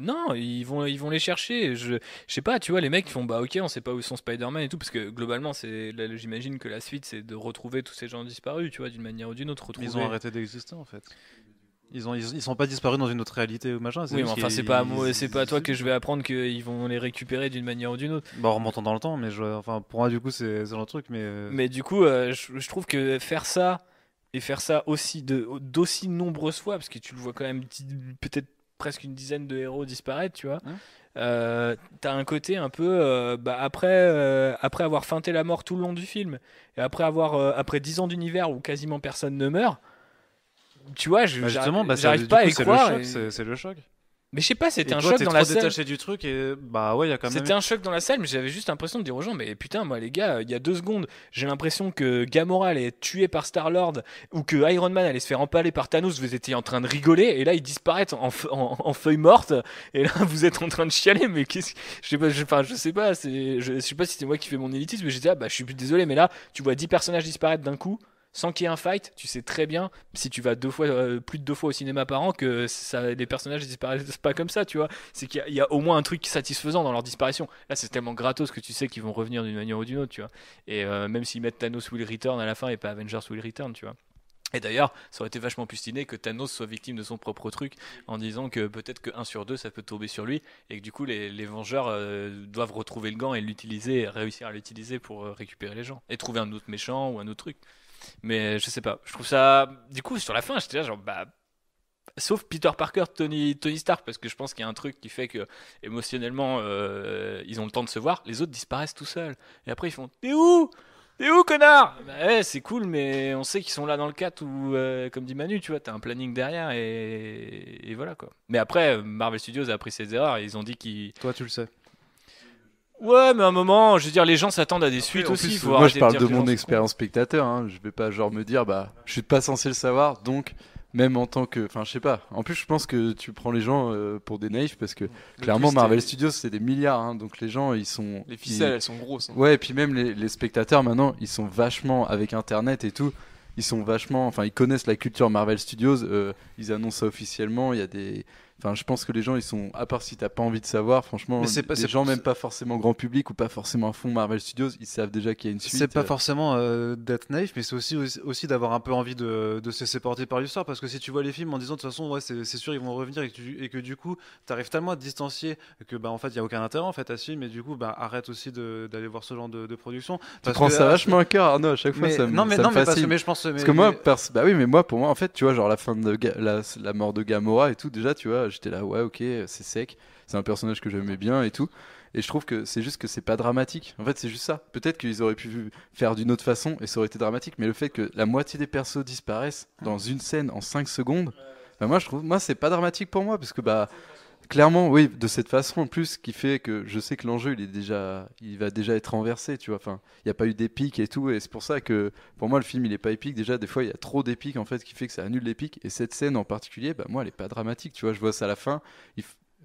non, ils vont, ils vont les chercher. Je, sais pas, tu vois, les mecs font bah ok, on sait pas où sont Spider-Man et tout, parce que globalement, c'est j'imagine que la suite c'est de retrouver tous ces gens disparus, tu vois, d'une manière ou d'une autre. Ils ont arrêté d'exister en fait. Ils, ont, sont pas disparus dans une autre réalité ou machin. Oui, mais enfin, c'est pas, c'est pas à toi que je vais apprendre qu'ils vont les récupérer d'une manière ou d'une autre. Bah, en remontant dans le temps, mais je, enfin, pour moi, du coup, c'est un truc. Mais, euh, mais du coup, euh, je, trouve que faire ça et faire ça aussi de d'aussi nombreuses fois, parce que tu le vois quand même peut-être presque une dizaine de héros disparaître, tu vois. Euh, t'as un côté un peu bah, après après avoir feinté la mort tout le long du film et après avoir après 10 ans d'univers où quasiment personne ne meurt tu vois, je, bah, justement, bah, j'arrive pas à y C'est le choc. Mais je sais pas, c'était un choc dans la salle. détaché du truc et bah ouais, y a quand même. C'était un choc dans la salle, mais j'avais juste l'impression de dire aux gens, mais putain, moi les gars, il y a deux secondes, j'ai l'impression que Gamora allait être tué par Star Lord ou que Iron Man allait se faire empaler par Thanos. Vous étiez en train de rigoler et là ils disparaissent en, feuilles mortes morte et là vous êtes en train de chialer. Mais qu'est-ce je sais pas, je, je sais pas, je, sais pas si c'était moi qui fais mon élitisme, mais j'étais bah je suis plus désolé, mais là tu vois 10 personnages disparaître d'un coup sans qu'il y ait un fight, tu sais très bien, si tu vas deux fois, euh, plus de deux fois au cinéma par an, que ça, les personnages disparaissent pas comme ça, tu vois. C'est qu'il y, a au moins un truc satisfaisant dans leur disparition. Là, c'est tellement gratos que tu sais qu'ils vont revenir d'une manière ou d'une autre, tu vois. Et euh, même s'ils mettent Thanos Will Return à la fin et pas Avengers Will Return, tu vois. Et d'ailleurs, ça aurait été vachement pustiné que Thanos soit victime de son propre truc en disant que peut-être que sur deux, ça peut tomber sur lui et que du coup les, Vengeurs euh, doivent retrouver le gant et l'utiliser, réussir à l'utiliser pour récupérer les gens et trouver un autre méchant ou un autre truc. Mais je sais pas. Je trouve ça. Du coup, sur la fin, j'étais là, genre, bah. Sauf Peter Parker, Tony, Tony Stark, parce que je pense qu'il y a un truc qui fait que émotionnellement, euh, ils ont le temps de se voir. Les autres disparaissent tout seuls. Et après, ils font T'es où T'es où, connard Bah c'est cool, mais on sait qu'ils sont là dans le 4 où, euh, comme dit Manu, tu vois, t'as un planning derrière et... voilà quoi. Mais après, euh, Marvel Studios a appris ses erreurs et ils ont dit qu'ils. Toi, tu le sais. Ouais, mais à un moment, je veux dire, les gens s'attendent à des suites aussi. moi, je parle de, mon expérience spectateur. Hein. Je vais pas genre me dire, bah, je suis pas censé le savoir, donc même en tant que, enfin, je sais pas. En plus, je pense que tu prends les gens euh, pour des naïfs parce que clairement, Marvel Studios, c'est des milliards, hein. donc les gens, ils sont. Les ficelles, elles sont grosses. Hein. Ouais, et puis même les, spectateurs maintenant, ils sont vachement avec Internet et tout ils sont vachement, enfin, ils connaissent la culture Marvel Studios. Euh, ils annoncent ça officiellement. Il y a des, Enfin, je pense que les gens, ils sont, à part si t'as pas envie de savoir, franchement, les gens, même pas forcément grand public ou pas forcément à fond Marvel Studios, ils savent déjà qu'il y a une suite. C'est pas euh. forcément euh, d'être naïf, mais c'est aussi, aussi d'avoir un peu envie de, de se laisser porter par l'histoire. Parce que si tu vois les films en disant de toute façon, ouais, c'est sûr, ils vont revenir et que, du coup, t'arrives tellement à te distancier que, bah, en fait, il y a aucun intérêt en fait à ce film. Et du coup, bah, arrête aussi d'aller voir ce genre de, production. tu prends ça euh, vachement à cœur, Arnaud, à chaque fois. Mais, ça non, mais, non, me mais, parce, mais je pense. Mais, parce que moi, bah oui, mais moi, pour moi, en fait, tu vois, genre la fin de la, la mort de Gamora et tout, déjà, tu vois j'étais là, ouais, ok, c'est sec, c'est un personnage que j'aimais bien et tout. Et je trouve que c'est juste que c'est pas dramatique. En fait, c'est juste ça. Peut-être qu'ils auraient pu faire d'une autre façon et ça aurait été dramatique, mais le fait que la moitié des persos disparaissent dans une scène en 5 secondes, bah, moi, je trouve, moi, c'est pas dramatique pour moi parce que bah Clairement, oui, de cette façon en plus, qui fait que je sais que l'enjeu, il est déjà, il va déjà être renversé, tu vois. Enfin, il n'y a pas eu d'épique et tout, et c'est pour ça que pour moi, le film, il est pas épique. Déjà, des fois, il y a trop d'épique en fait, qui fait que ça annule l'épique. Et cette scène en particulier, bah moi, elle est pas dramatique, tu vois. Je vois ça à la fin.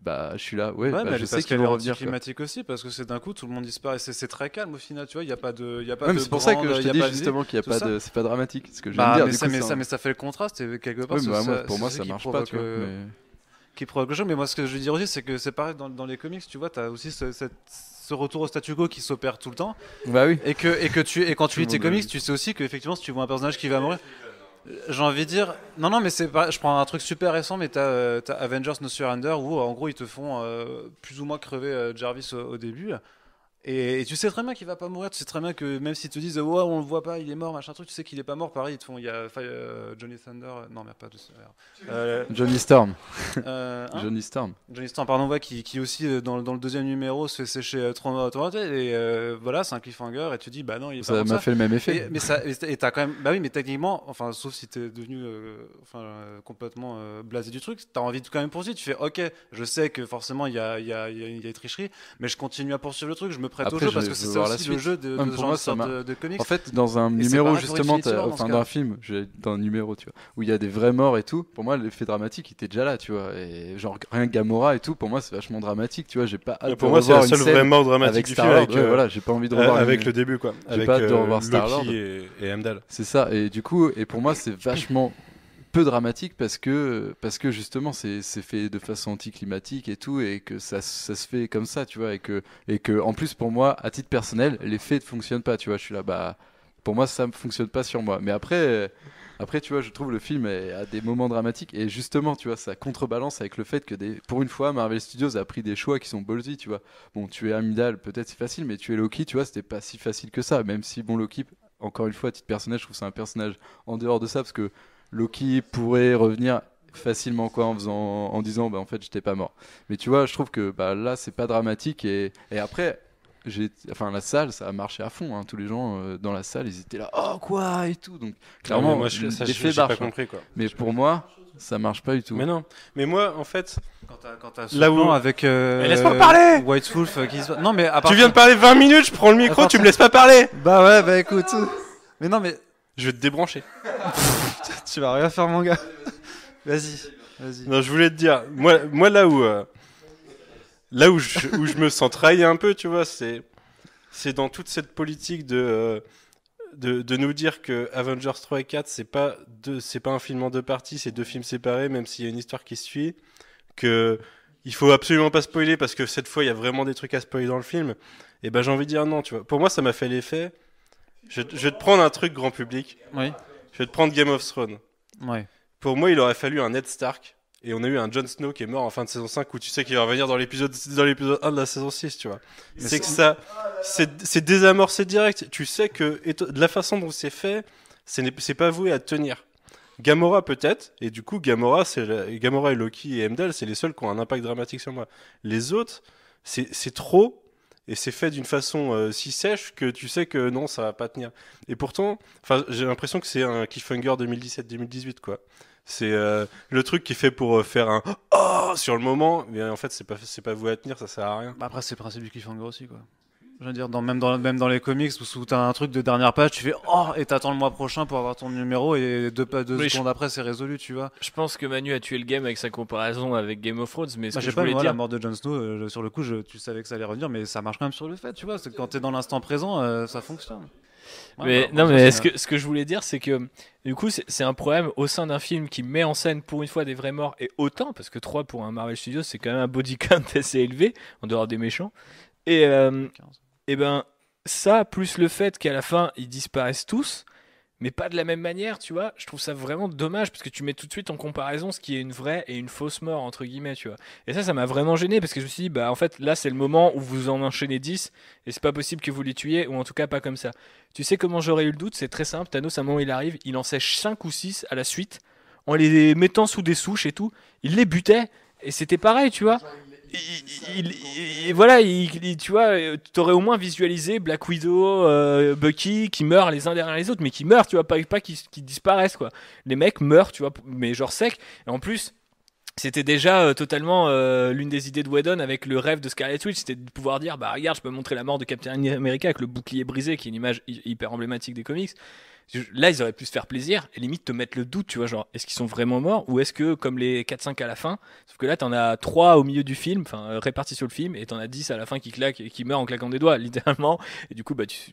Bah, je suis là, ouais, bah, mais je sais qu'il vont revenir. climatique aussi, parce que c'est d'un coup, tout le monde disparaît. C'est très calme au final, tu vois, il n'y a pas de. Y a c'est pour ça que je dis justement qu'il n'y a pas de. C'est pas dramatique, ce que je bah, Mais, ça, mais, ça, fait le contraste, et quelque part, pour bah, moi, ça marche pas, euh, qui provoque le jeu Mais moi, ce que je veux dire aussi, c'est que c'est pareil dans, dans, les comics, tu vois, tu as aussi ce, retour au statu quo qui s'opère tout le temps. Bah oui. Et, que, et, que tu, et quand tu lis tes comics, tu sais aussi effectivement si tu vois un personnage qui va mourir. J'ai envie de dire. Non, non, mais c'est pas. Je prends un truc super récent, mais t'as euh, as Avengers No Surrender où en gros ils te font euh, plus ou moins crever euh, Jarvis au début. Et, tu sais très bien qu'il va pas mourir, tu sais très bien que même s'ils te disent oh, on le voit pas, il est mort, machin truc, tu sais qu'il est pas mort, pareil, ils te font il y a euh, Johnny Thunder, euh, non merde pas de euh, Johnny Storm. Euh, hein Johnny Storm. Johnny Storm, pardon, qui, aussi dans, le deuxième numéro se fait sécher trop et voilà, c'est un cliffhanger et tu dis bah non, il est Ça m'a fait le même effet. Et, mais ça t'as quand même bah oui, mais techniquement, enfin sauf si t'es devenu enfin complètement blasé du truc, t'as envie de quand même poursuivre, tu fais OK, je sais que forcément il y a il y a, y a tricherie, mais je continue à poursuivre le truc, je me après, au jeu parce que c'est aussi le jeu de, de genre de, comics. En fait, dans un numéro justement, enfin d'un hein. film, dans un numéro, tu vois, où il y a des vrais morts et tout. Pour moi, l'effet dramatique était déjà là, tu vois. Et genre rien Gamora et tout, pour moi c'est vachement dramatique, tu vois. J'ai pas. Hâte pour moi, c'est la seule vraie mort dramatique du film. Avec, euh, voilà, j'ai pas envie de revoir euh, avec le début quoi. J'ai pas hâte de revoir euh, Star Lord et Amdal. C'est ça. Et du coup, et pour moi c'est vachement peu dramatique parce que, parce que justement c'est fait de façon anticlimatique et tout et que ça, ça, se fait comme ça tu vois et que, et que en plus pour moi à titre personnel les faits ne fonctionnent pas tu vois je suis là bah pour moi ça ne fonctionne pas sur moi mais après après tu vois je trouve le film a des moments dramatiques et justement tu vois ça contrebalance avec le fait que des, pour une fois Marvel Studios a pris des choix qui sont ballsy tu vois bon tu es Amidal peut-être c'est facile mais tu es Loki tu vois c'était pas si facile que ça même si bon Loki encore une fois, à titre personnel, je trouve c'est un personnage en dehors de ça parce que Loki pourrait revenir facilement quoi en faisant en disant bah en fait j'étais pas mort mais tu vois je trouve que bah là c'est pas dramatique et, et après j'ai enfin la salle ça a marché à fond hein. tous les gens euh, dans la salle ils étaient là oh quoi et tout donc clairement moi ça, pas compris quoi mais pour moi ça marche pas du tout mais non mais moi en fait quand t'as là où avec euh, laisse-moi parler White Wolf euh, qui non mais tu viens de parler 20 minutes je prends le micro tu me laisses pas parler bah ouais bah écoute mais non mais je vais te débrancher tu vas rien faire, mon gars. Vas-y, vas-y. Non, je voulais te dire, moi, là où, euh, là où je, où je me sens trahi un peu, tu vois, c'est, c'est dans toute cette politique de, euh, de, nous dire que Avengers 3 et 4, c'est pas deux, c'est pas un film en deux parties, c'est deux films séparés, même s'il y a une histoire qui se suit, que il faut absolument pas spoiler parce que cette fois il y a vraiment des trucs à spoiler dans le film. Et eh ben j'ai envie de dire non, tu vois. Pour moi, ça m'a fait l'effet. Je, je vais te prendre un truc grand public. Oui. Je vais te prendre Game of Thrones. Ouais. Pour moi, il aurait fallu un Ned Stark. Et on a eu un Jon Snow qui est mort en fin de saison 5 où tu sais qu'il va revenir dans l'épisode, l'épisode 1 de la saison 6, tu vois. C'est que ça, c'est désamorcé direct. Tu sais que de la façon dont c'est fait, c'est pas voué à tenir. Gamora peut-être, et du coup Gamora, Gamora et Loki et Emdel, c'est les seuls qui ont un impact dramatique sur moi. Les autres, c'est trop et c'est fait d'une façon euh, si sèche que tu sais que non, ça va pas tenir. Et pourtant, j'ai l'impression que c'est un cliffhanger 2017-2018, quoi. C'est euh, le truc qui est fait pour euh, faire un oh sur le moment, mais en fait, c'est pas, pas voué à tenir, ça sert à rien. Bah, après, c'est le principe du cliffhanger aussi, quoi. Je veux dire, dans, même, dans, même dans les comics, où, tu as un truc de dernière page, tu fais Oh Et t'attends le mois prochain pour avoir ton numéro, et deux, secondes après, c'est résolu, tu vois. Je pense que Manu a tué le game avec sa comparaison avec Game of Thrones, mais ce bah, pas, dire... la mort de Jon Snow, euh, sur le coup, tu savais que ça allait revenir, mais ça marche quand même sur le fait, tu vois. Que quand t'es dans l'instant présent, euh, ça fonctionne. mais non, mais ce que, ce que je voulais dire, c'est que du coup, c'est un problème au sein d'un film qui met en scène pour une fois des vrais morts et autant, parce que 3 pour un Marvel Studios, c'est quand même un body count assez élevé, en dehors des méchants. Et, euh, et eh ben ça, plus le fait qu'à la fin, ils disparaissent tous, mais pas de la même manière, tu vois. Je trouve ça vraiment dommage parce que tu mets tout de suite en comparaison ce qui est une vraie et une fausse mort, entre guillemets, tu vois. Et ça, ça m'a vraiment gêné parce que je me suis dit, bah en fait, là, c'est le moment où vous en enchaînez 10 et c'est pas possible que vous les tuiez ou en tout cas pas comme ça. Tu sais comment j'aurais eu le doute C'est très simple. Thanos, à un moment, il arrive, il en sèche 5 ou 6 à la suite en les mettant sous des souches et tout. Il les butait et c'était pareil, tu vois. Et voilà, tu vois, euh, t'aurais au moins visualisé Black Widow, euh, Bucky qui meurent les uns derrière les autres, mais qui meurent, tu vois, pas, pas qui, disparaissent, quoi. Les mecs meurent, tu vois, mais genre sec. Et en plus, c'était déjà euh, totalement l'une des idées de Whedon avec le rêve de Scarlet Witch, c'était de pouvoir dire bah regarde, je peux montrer la mort de Captain America avec le bouclier brisé, qui est une image hyper emblématique des comics. Là, ils auraient pu se faire plaisir et limite te mettre le doute, tu vois, genre, est-ce qu'ils sont vraiment morts ou est-ce que, comme les 4-5 à la fin, sauf que là, t'en as 3 au milieu du film, enfin, euh, répartis sur le film, et t'en as 10 à la fin qui claquent et qui meurent en claquant des doigts, littéralement. Et du coup, bah, tu.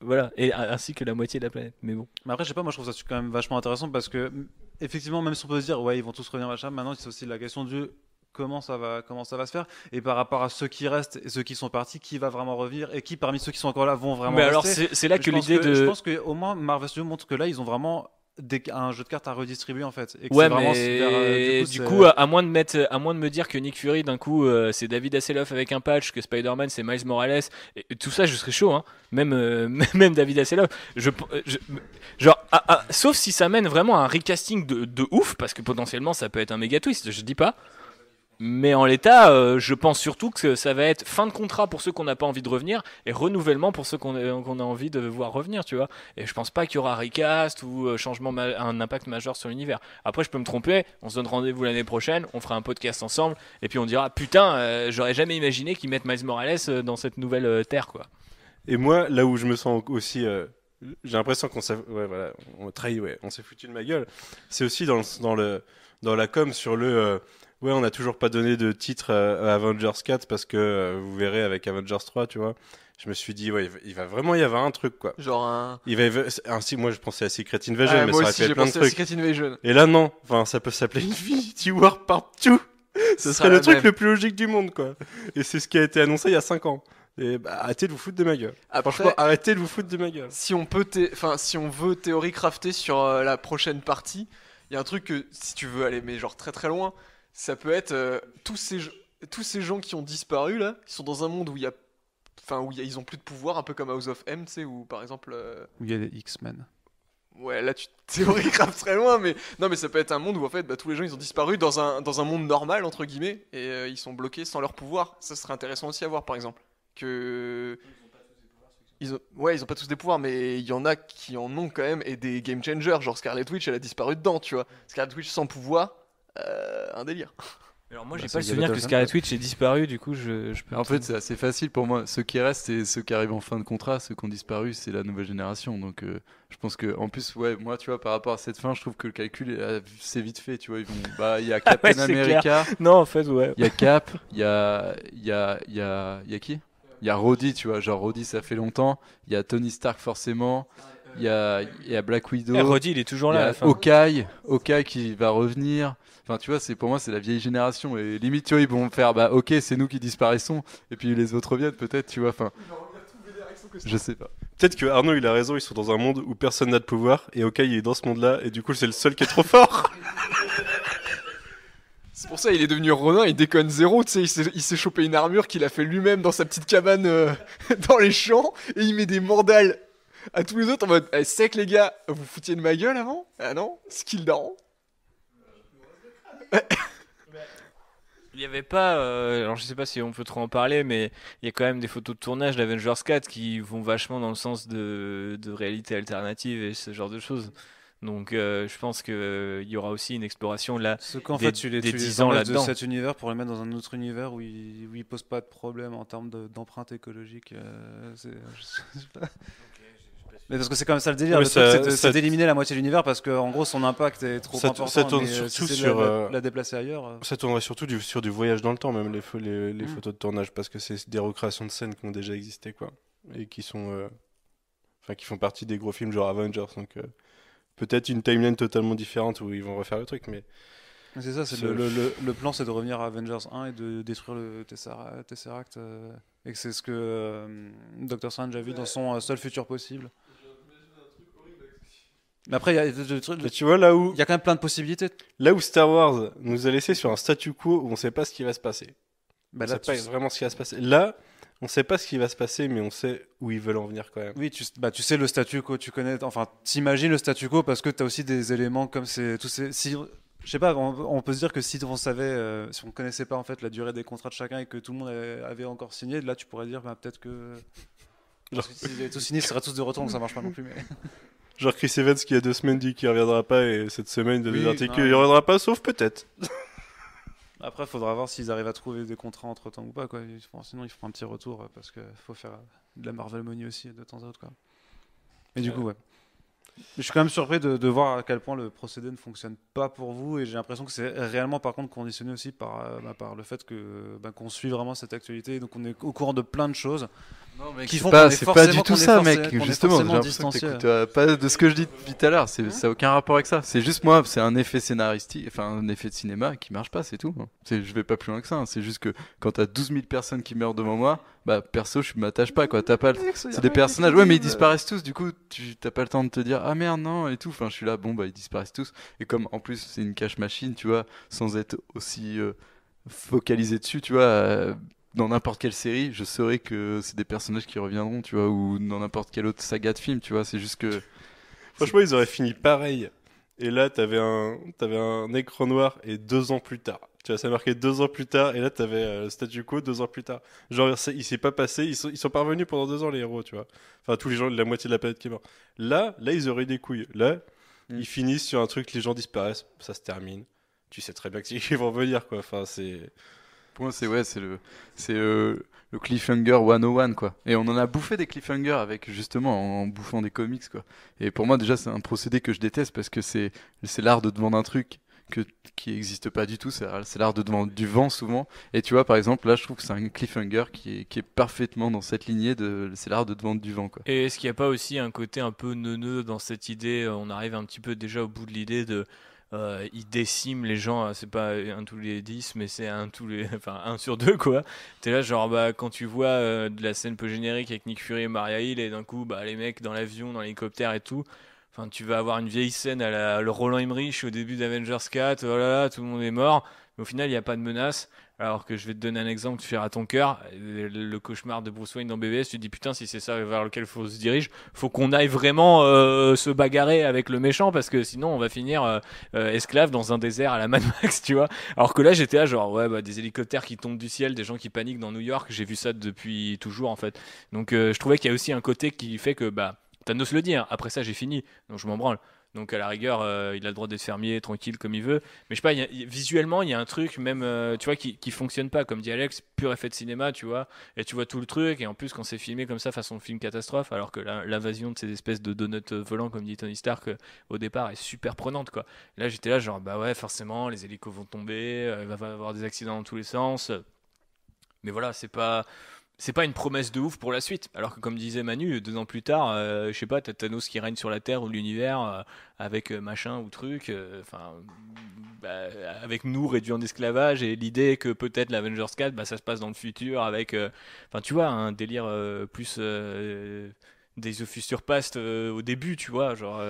Voilà, et ainsi que la moitié de la planète. Mais bon. Mais après, je sais pas, moi, je trouve ça quand même vachement intéressant parce que, effectivement, même si on peut se dire, ouais, ils vont tous revenir, machin, maintenant, c'est aussi la question du comment ça va comment ça va se faire et par rapport à ceux qui restent et ceux qui sont partis qui va vraiment revenir et qui parmi ceux qui sont encore là vont vraiment alors c'est là que l'idée je pense que au moins Marvel Studios montre que là ils ont vraiment un jeu de cartes à redistribuer en fait. Et que ouais, vraiment, euh, du coup, à, moins de mettre, à moins de me dire que Nick Fury d'un coup euh, c'est David Hasselhoff avec un patch, que Spider-Man c'est Miles Morales, et, tout ça je serais chaud, hein. même, euh, même David Hasselhoff. Je, genre, ah, ah, sauf si ça mène vraiment à un recasting de, de ouf, parce que potentiellement ça peut être un méga twist, je dis pas. Mais en l'état, euh, je pense surtout que ça va être fin de contrat pour ceux qu'on n'a pas envie de revenir et renouvellement pour ceux qu'on a, euh, a envie de voir revenir, tu vois. Et je pense pas qu'il y aura recast ou euh, changement un impact majeur sur l'univers. Après, je peux me tromper. On se donne rendez-vous l'année prochaine. On fera un podcast ensemble et puis on dira putain, j'aurais jamais imaginé qu'ils mettent Miles Morales dans cette nouvelle terre, quoi. Et moi, là où je me sens aussi j'ai l'impression qu'on s'est on ouais on s'est foutu de ma gueule c'est aussi dans le, dans la com sur le Ouais, on n'a toujours pas donné de titre à Avengers 4 parce que euh, vous verrez avec Avengers 3, tu vois. Je me suis dit, ouais, il va vraiment y avoir un truc, quoi. Genre un. Il va ainsi, moi je pensais à Secret Invasion, mais ça aurait fait plein de trucs. Secret Invasion. Et là, non. Enfin, ça peut s'appeler Infinity War partout. Ce serait le truc le plus logique du monde, quoi. Et c'est ce qui a été annoncé il y a 5 ans. Et bah, arrêtez de vous foutre de ma gueule. Franchement, arrêtez de vous foutre de ma gueule. Si on peut, enfin, si on veut théorie crafter sur euh, la prochaine partie, il y a un truc que si tu veux aller mais genre très très loin, ça peut être euh, tous, ces, tous ces gens qui ont disparu là, Ils sont dans un monde où il y a. Enfin, où ils ont plus de pouvoir, un peu comme House of M, tu sais, où par exemple. Euh, où il y a des X-Men. Ouais, là tu grave très loin, mais non, mais ça peut être un monde où en fait bah, tous les gens ils ont disparu dans un, dans un monde normal, entre guillemets, et euh, ils sont bloqués sans leur pouvoir. Ça serait intéressant aussi à voir par exemple. Que. Ils ont... Ouais, ils ont pas tous des pouvoirs, mais il y en a qui en ont quand même, et des game changers, genre Scarlet Witch, elle a disparu dedans, tu vois. Scarlet Witch sans pouvoir, euh, un délire. Alors moi bah, j'ai pas le souvenir que Scarlet Witch ait disparu, du coup je, peux En fait c'est assez facile pour moi. Ceux qui restent c'est ceux qui arrivent en fin de contrat, ceux qui ont disparu c'est la nouvelle génération. Donc euh, je pense que en plus ouais moi tu vois par rapport à cette fin je trouve que le calcul c'est vite fait. Tu vois vont bah il y a Captain America. Non en fait ouais. Il y a Cap, il y a il y a y a y a qui Il y a Roddy tu vois genre Roddy ça fait longtemps. Il y a Tony Stark forcément. Il y a, Black Widow. Et eh, Roddy il est toujours là. y à la fin. Hawkeye qui va revenir. Enfin, tu vois, c'est pour moi, c'est la vieille génération. Et limite, tu vois, ils vont faire, bah, ok, c'est nous qui disparaissons, et puis les autres viennent, peut-être, tu vois. Enfin, je sais pas. Peut-être que Arnaud, il a raison, ils sont dans un monde où personne n'a de pouvoir, et ok, il est dans ce monde-là, et du coup, c'est le seul qui est trop fort. C'est pour ça il est devenu Ronin, il déconne zéro, tu sais, il s'est chopé une armure qu'il a fait lui-même dans sa petite cabane euh, dans les champs, et il met des mandales à tous les autres en mode eh, sec les gars, vous foutiez de ma gueule avant Ah non Skill dans. Il n'y avait pas, euh, alors je sais pas si on peut trop en parler, mais il y a quand même des photos de tournage d'Avengers 4 qui vont vachement dans le sens de, de réalité alternative et ce genre de choses. Donc euh, je pense qu'il euh, il y aura aussi une exploration là. Ce fait tu les, des ans de cet univers pour les mettre dans un autre univers où ils ne il posent pas de problème en termes d'empreinte écologique. je sais pas parce que c'est même ça le délire. c'est d'éliminer la moitié de l'univers parce qu'en gros son impact est trop ça, important. Ça tourne euh, surtout sur euh, la, déplacer ailleurs. Euh. Ça tournerait surtout du, sur du voyage dans le temps, même les, les mm. photos de tournage, parce que c'est des recréations de scènes qui ont déjà existé, quoi, et qui sont, qui font partie des gros films genre Avengers. Donc peut-être une timeline totalement différente où ils vont refaire le truc, mais. C'est ça, le, plan, c'est de revenir à Avengers 1 et de détruire le Tesseract. et et c'est ce que Doctor Strange a vu dans son seul futur possible. Mais après, il y a des trucs. Tu vois là où. Il y a quand même plein de possibilités. Là où Star Wars nous a laissé sur un statu quo où on sait pas ce qui va se passer. Bah, là, sait pas vraiment ce qui va se passer. Là, on sait pas ce qui va se passer, mais on sait où ils veulent en venir quand même. Oui, tu, bah, tu sais le statu quo, tu connais. Enfin, t'imagines le statu quo parce que tu as aussi des éléments comme c'est tous ces. je sais pas, on, peut se dire que si on savait, euh, si on connaissait pas en fait la durée des contrats de chacun et que tout le monde avait, encore signé, là tu pourrais dire bah, peut-être que. Genre... si ils avaient tous signé, ils seraient tous de retour, donc ça marche pas non plus. Mais... Genre Chris Evans qui a deux semaines dit qu'il reviendra pas et cette semaine de bah oui, reviendra pas sauf peut-être. Après faudra voir s'ils arrivent à trouver des contrats entre temps ou pas quoi. Sinon ils feront un petit retour euh, parce qu'il faut faire euh, de la Marvel Money aussi de temps à autre quoi. Mais du coup ouais. Je suis quand même surpris de, voir à quel point le procédé ne fonctionne pas pour vous et j'ai l'impression que c'est réellement par contre conditionné aussi par, euh, bah, le fait que bah, qu'on suit vraiment cette actualité donc on est au courant de plein de choses c'est pas du tout ça, mec. Justement, euh, pas de ce que je dis tout à l'heure. C'est, ça n'a aucun rapport avec ça. C'est juste moi, c'est un effet scénaristique, enfin un effet de cinéma qui marche pas, c'est tout. Hein. C'est, je vais pas plus loin que ça. Hein. C'est juste que quand t'as 12 000 personnes qui meurent devant moi, bah perso, je m'attache pas, quoi. T'as pas, c'est des personnages. Ouais, mais ils euh. disparaissent tous. Du coup, tu t'as pas le temps de te dire ah merde non et tout. Enfin, je suis là, bon bah ils disparaissent tous. Et comme en plus c'est une cache machine, tu vois, sans être aussi euh, focalisé dessus, tu vois dans n'importe quelle série, je saurais que c'est des personnages qui reviendront, tu vois, ou dans n'importe quelle autre saga de film, tu vois. C'est juste que. Franchement, ils auraient fini pareil. Et là, t'avais un, avais un écran noir et deux ans plus tard. Tu vois, ça marqué deux ans plus tard. Et là, t'avais euh, le statu quo deux ans plus tard. Genre, il s'est pas passé. Ils sont, ils sont parvenus pendant deux ans, les héros, tu vois. Enfin, tous les gens, la moitié de la planète qui est mort. Là, là, ils auraient eu des couilles. Là, mm. ils finissent sur un truc, les gens disparaissent. Ça se termine. Tu sais très bien qu'ils vont venir, quoi. Enfin, c'est. Pour c'est ouais, c'est le, c'est euh, le, cliffhanger 101 quoi. Et on en a bouffé des cliffhangers avec justement en, bouffant des comics quoi. Et pour moi déjà c'est un procédé que je déteste parce que c'est c'est l'art de demander un truc que, qui n'existe pas du tout. C'est l'art de demander du vent souvent. Et tu vois, par exemple, là, je trouve que c'est un cliffhanger qui est, qui est, parfaitement dans cette lignée de c'est l'art de demander du vent. Quoi. Et est-ce qu'il n'y a pas aussi un côté un peu neuneux dans cette idée On arrive un petit peu déjà au bout de l'idée de euh, il décime les gens, hein, c'est pas un tous les 10, mais c'est un tous les, enfin un sur deux quoi. T'es là genre bah quand tu vois euh, de la scène peu générique avec Nick Fury et Maria Hill et d'un coup bah les mecs dans l'avion, dans l'hélicoptère et tout. Enfin tu vas avoir une vieille scène à la le Roland Emmerich au début d'Avengers 4, oh tout le monde est mort, mais au final il n'y a pas de menace. Alors que je vais te donner un exemple, tu feras ton cœur, le cauchemar de Bruce Wayne dans BBS, tu te dis putain, si c'est ça vers lequel faut se dirige, faut qu'on aille vraiment euh, se bagarrer avec le méchant parce que sinon on va finir euh, euh, esclave dans un désert à la Mad Max, tu vois. Alors que là j'étais à genre ouais, bah, des hélicoptères qui tombent du ciel, des gens qui paniquent dans New York, j'ai vu ça depuis toujours en fait. Donc je trouvais qu'il y a aussi un côté qui fait que bah Thanos le dire. Hein, après ça j'ai fini, donc je m'en branle. Donc à la rigueur, euh, il a le droit d'être fermier, tranquille comme il veut. Mais je sais pas, visuellement, il y a un truc même, euh, tu vois, qui, qui fonctionne pas, comme dit Alex, pur effet de cinéma, tu vois. Et tu vois tout le truc. Et en plus, quand c'est filmé comme ça, façon film catastrophe, alors que l'invasion de ces espèces de donuts euh, volants, comme dit Tony Stark, au départ, est super prenante, quoi. Là, j'étais là, genre, bah ouais, forcément, les hélicos vont tomber, il va y avoir des accidents dans tous les sens. Mais voilà, c'est pas c'est pas une promesse de ouf pour la suite. Alors que, comme disait Manu, deux ans plus tard, euh, je sais pas, t'as Thanos qui règne sur la Terre ou l'univers euh, avec euh, machin ou truc, enfin, bah, avec nous réduits en esclavage et l'idée que peut-être l'Avengers 4, bah, ça se passe dans le futur avec, enfin, tu vois, un délire plus. des The Future Past au début, tu vois, genre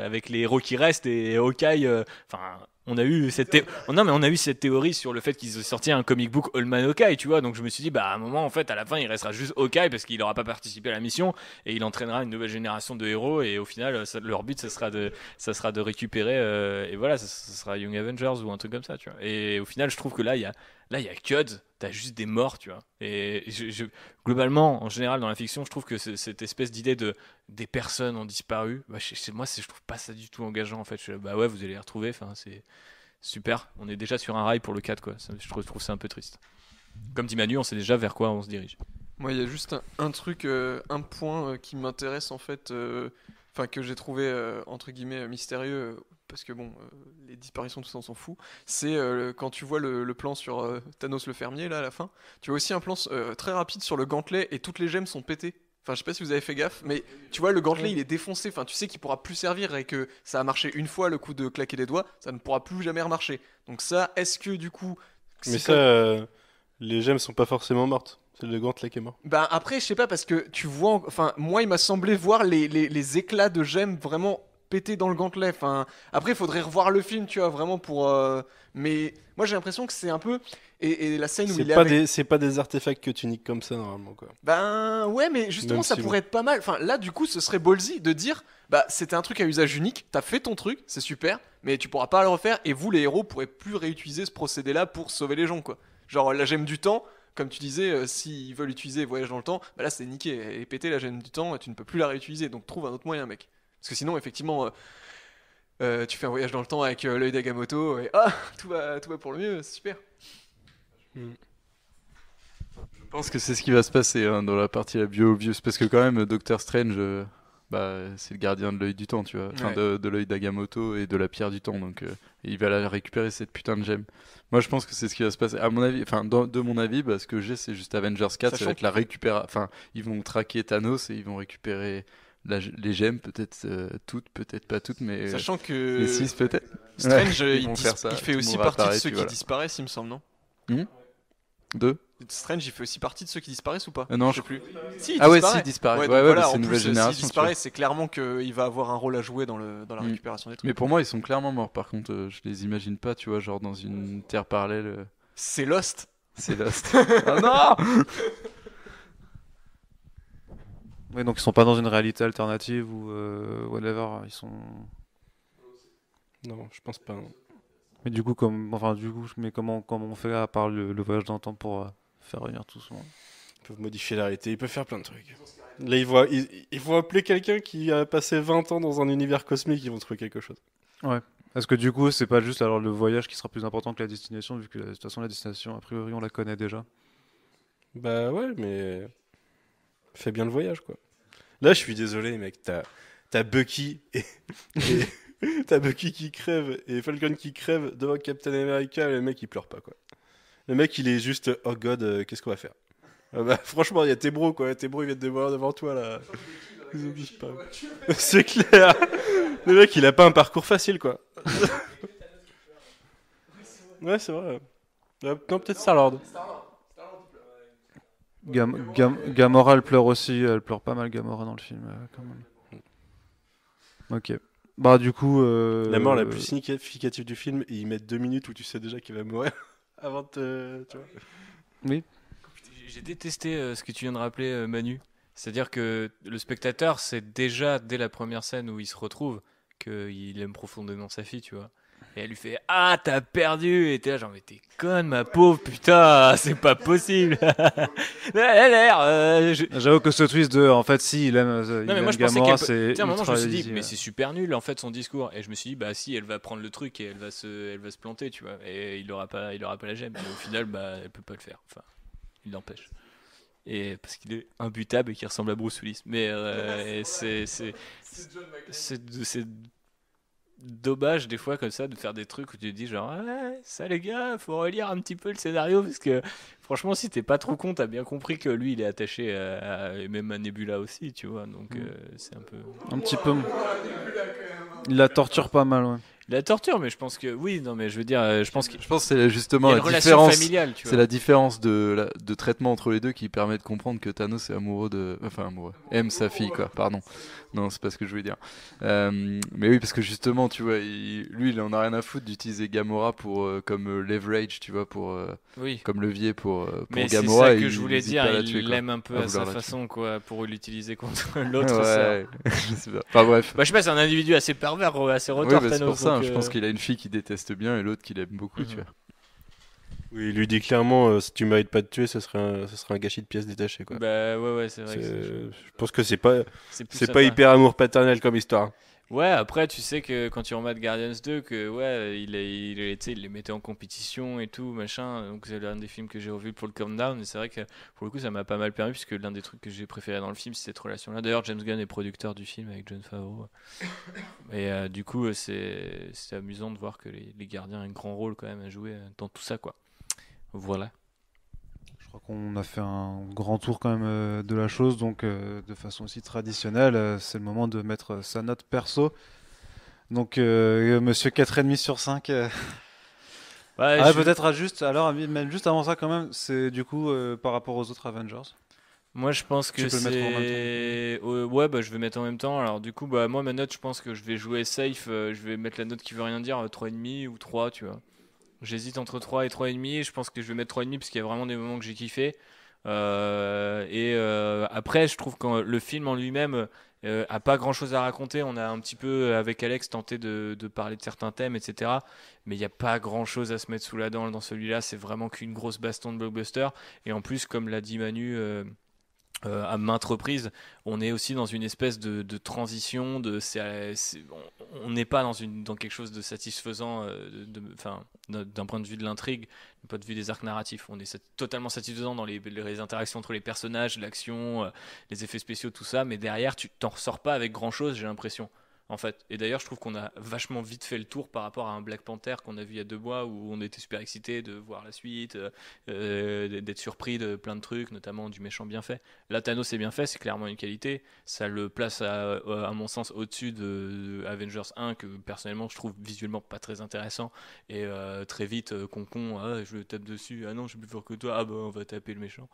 avec les héros qui restent et Hawkeye, enfin, on a eu cette oh, on a eu cette théorie sur le fait qu'ils sorti un comic book All Man Hawkeye tu vois donc je me suis dit bah à un moment en fait à la fin il restera juste Hawkeye parce qu'il n'aura pas participé à la mission et il entraînera une nouvelle génération de héros et au final leur but ça sera de ça sera de récupérer euh, et voilà ce sera Young Avengers ou un truc comme ça tu vois et au final je trouve que là il y a Là, il y a Cud, t'as juste des morts, tu vois. Et globalement, en général, dans la fiction, je trouve que cette espèce d'idée de des personnes ont disparu, bah, moi, je trouve pas ça du tout engageant, en fait. bah ouais, vous allez les retrouver, enfin, c'est super. On est déjà sur un rail pour le 4, quoi. je trouve, ça un peu triste. Comme dit Manu, on sait déjà vers quoi on se dirige. Moi, il y a juste un, truc, euh, un point euh, qui m'intéresse, en fait. Euh, que j'ai trouvé euh, entre guillemets mystérieux, euh, parce que bon, euh, les disparitions, tout ça, on s'en fout, c'est quand tu vois le, plan sur Thanos le fermier, là, à la fin, tu vois aussi un plan très rapide sur le gantelet et toutes les gemmes sont pétées. Enfin, je sais pas si vous avez fait gaffe, mais tu vois, le gantelet, il est défoncé. Enfin, tu sais qu'il pourra plus servir et que ça a marché une fois le coup de claquer des doigts, ça ne pourra plus jamais remarcher. Donc ça, est-ce que du coup... Mais ça, les gemmes sont pas forcément mortes. Le gantelet qui est mort Bah ben, après, je sais pas, parce que tu vois. Enfin, moi, il m'a semblé voir les, éclats de gemmes vraiment péter dans le gantelet. Enfin, après, il faudrait revoir le film, tu vois, vraiment pour. Euh, mais moi, j'ai l'impression que c'est un peu. Et, la scène où il c'est pas des artefacts que tu niques comme ça, normalement, quoi. Ben ouais, mais justement, ça pourrait être pas mal. Enfin, là, du coup, ce serait ballsy de dire bah, c'était un truc à usage unique, t'as fait ton truc, c'est super, mais tu pourras pas le refaire. Et vous, les héros, pourrez plus réutiliser ce procédé-là pour sauver les gens, quoi. Genre, la gemme du temps, comme tu disais, euh, s'ils veulent utiliser Voyage dans le temps, bah là c'est niqué, et est la gêne du temps et tu ne peux plus la réutiliser, donc trouve un autre moyen, mec. Parce que sinon, effectivement, euh, euh, tu fais un voyage dans le temps avec l'œil d'Agamoto et ah, tout va, tout va pour le mieux, c'est super. Hmm. Je pense que c'est ce qui va se passer hein, dans la partie la bio obvious, parce que quand même, Doctor Strange bah, c'est le gardien de l'œil du temps, tu vois, enfin, de, l'œil d'Agamoto et de la pierre du temps. Donc, euh, il va la récupérer cette putain de gemme. Moi, je pense que c'est ce qui va se passer. À mon avis, enfin, de mon avis, bah, ce que j'ai, c'est juste Avengers 4, ça va être la récupération. Enfin, ils vont traquer Thanos et ils vont récupérer. les gemmes, peut-être euh, toutes, peut-être pas toutes, mais. Euh, Sachant que. Les peut-être. Strange, il, fait aussi partie de ceux qui disparaissent, il me semble, non hmm Strange, il fait aussi partie de ceux qui disparaissent ou pas euh, Non, je sais plus. ah ouais, si, il disparaît. Ouais, ouais, c'est une nouvelle génération. S'il disparaît, c'est clairement qu'il euh, va avoir un rôle à jouer dans, le, dans la mm. récupération des trucs. Mais pour moi, ils sont clairement morts. Par contre, euh, je les imagine pas, tu vois, genre dans une terre parallèle. C'est Lost C'est Lost. ah non donc ils sont pas dans une réalité alternative ou whatever. Ils sont. Non, je pense pas. Non. Mais du coup, comme, enfin, du coup, mais comment, comment on fait à part le, voyage dans le temps pour euh, faire revenir tout ce monde Ils peuvent modifier la réalité, ils peuvent faire plein de trucs. Là, ils vont, appeler quelqu'un qui a passé 20 ans dans un univers cosmique, ils vont trouver quelque chose. Ouais. Parce que du coup, c'est pas juste alors le voyage qui sera plus important que la destination, vu que de toute façon, la destination, a priori, on la connaît déjà. Bah ouais, mais. Fais bien le voyage, quoi. Là, je suis désolé, mec, t'as as Bucky et... T'as Bucky qui crève et Falcon qui crève devant Captain America, et le mec il pleure pas quoi. Le mec il est juste oh god, euh, qu'est-ce qu'on va faire ah bah, Franchement, il y a tes bros quoi, tes bros ils viennent de voir devant toi là. Ils pas. C'est clair Le mec il a pas un parcours facile quoi. ouais, c'est vrai. Non, peut-être star Gam Gam Gamora elle pleure aussi, elle pleure pas mal Gamora dans le film euh, quand même. Ok. Bah, du coup. Euh, la mort la plus significative du film, il ils mettent deux minutes où tu sais déjà qu'il va mourir avant de oui. J'ai détesté euh, ce que tu viens de rappeler, euh, Manu. C'est-à-dire que le spectateur sait déjà, dès la première scène où il se retrouve, qu'il aime profondément sa fille, tu vois. Et elle lui fait Ah, t'as perdu Et t'es là, genre, mais t'es conne, ma pauvre, putain, c'est pas possible Elle a l'air euh, J'avoue que ce twist de en fait, si, il aime, mais moi je c'est. je me suis dit, mais c'est super nul en fait son discours. Et je me suis dit, bah si, elle va prendre le truc et elle va se, elle va se planter, tu vois. Et il aura pas, il aura pas la gemme. Et au final, bah elle peut pas le faire. Enfin, il l'empêche. Et parce qu'il est imbutable et qu'il ressemble à Bruce Willis. Mais euh, c'est, c'est, c'est, dommage des fois comme ça de faire des trucs où tu dis genre ça les gars faut relire un petit peu le scénario parce que franchement si t'es pas trop con t'as bien compris que lui il est attaché à, même à Nebula aussi tu vois donc mm. euh, c'est un peu un petit peu il la torture pas mal ouais la torture, mais je pense que oui, non, mais je veux dire, euh, je pense que je pense c'est justement la différence familiale, c'est la différence de, de traitement entre les deux qui permet de comprendre que Thanos est amoureux de, enfin amoureux, aime sa fille quoi. Pardon, non, c'est pas ce que je voulais dire. Euh, mais oui, parce que justement, tu vois, lui, il en a rien à foutre d'utiliser Gamora pour euh, comme leverage, tu vois, pour oui. comme levier pour, pour mais c'est ça que je voulais dire. Il l'aime un peu à, sa façon quoi, pour l'utiliser contre l'autre. Ouais. enfin bref. Bah, je sais pas, c'est un individu assez pervers, assez retard Thanos. Je pense qu'il a une fille qui déteste bien et l'autre qui l'aime beaucoup, tu mhm. vois. Oui, il lui dit clairement, euh, si tu mérites pas de tuer, ce serait un, serait un gâchis de pièces détachées. Quoi. Bah, ouais, ouais, c'est vrai. je pense que c'est pas, c'est pas hyper amour paternel comme histoire. Ouais, après, tu sais que quand tu remates Guardians 2, que ouais, il, les mettait en compétition et tout, machin. Donc, c'est l'un des films que j'ai revu pour le countdown. Et c'est vrai que pour le coup, ça m'a pas mal permis, puisque l'un des trucs que j'ai préféré dans le film, c'est cette relation-là. D'ailleurs, James Gunn est producteur du film avec John Favreau. Et euh, du coup, c'est amusant de voir que les, les gardiens ont un grand rôle quand même à jouer euh, dans tout ça, quoi. Voilà. Je crois qu'on a fait un grand tour quand même euh, de la chose, donc euh, de façon aussi traditionnelle, euh, c'est le moment de mettre sa note perso. Donc, monsieur 4,5 sur 5. Ah, peut-être juste, alors, même juste avant ça, quand même, c'est du coup par rapport aux autres Avengers. Moi, je pense que c'est. ouais, bah, je vais mettre en même temps. Alors, du coup, bah, moi, ma note, je pense que je vais jouer safe. je vais mettre la note qui veut rien dire, 3,5 ou 3, tu vois. J'hésite entre 3 et 3,5. Je pense que je vais mettre 3,5 parce qu'il y a vraiment des moments que j'ai kiffé. Euh, et euh, après, je trouve que le film en lui-même n'a euh, a pas grand-chose à raconter. On a un petit peu, avec Alex, tenté de, de parler de certains thèmes, etc. Mais il n'y a pas grand-chose à se mettre sous la dent dans celui-là. C'est vraiment qu'une grosse baston de blockbuster. Et en plus, comme l'a dit Manu euh, à maintes reprises, on est aussi dans une espèce de, transition. De, on n'est pas dans, quelque chose de satisfaisant euh, d'un point de vue de l'intrigue, d'un point de vue des arcs narratifs. On est totalement satisfaisant dans les, interactions entre les personnages, l'action, euh, les effets spéciaux, tout ça, mais derrière, tu t'en ressors pas avec grand-chose, j'ai l'impression en fait. Et d'ailleurs, je trouve qu'on a vachement vite fait le tour par rapport à un Black Panther qu'on a vu il y a deux mois où on était super excité de voir la suite, euh, euh, d'être surpris de plein de trucs, notamment du méchant bien fait. Là, Thanos c'est bien fait, c'est clairement une qualité. Ça le place à, euh, mon sens au-dessus de Avengers 1 que personnellement je trouve visuellement pas très intéressant et très vite concon, con ah, je tape dessus, ah non, je suis plus fort que toi, ah bah on va taper le méchant.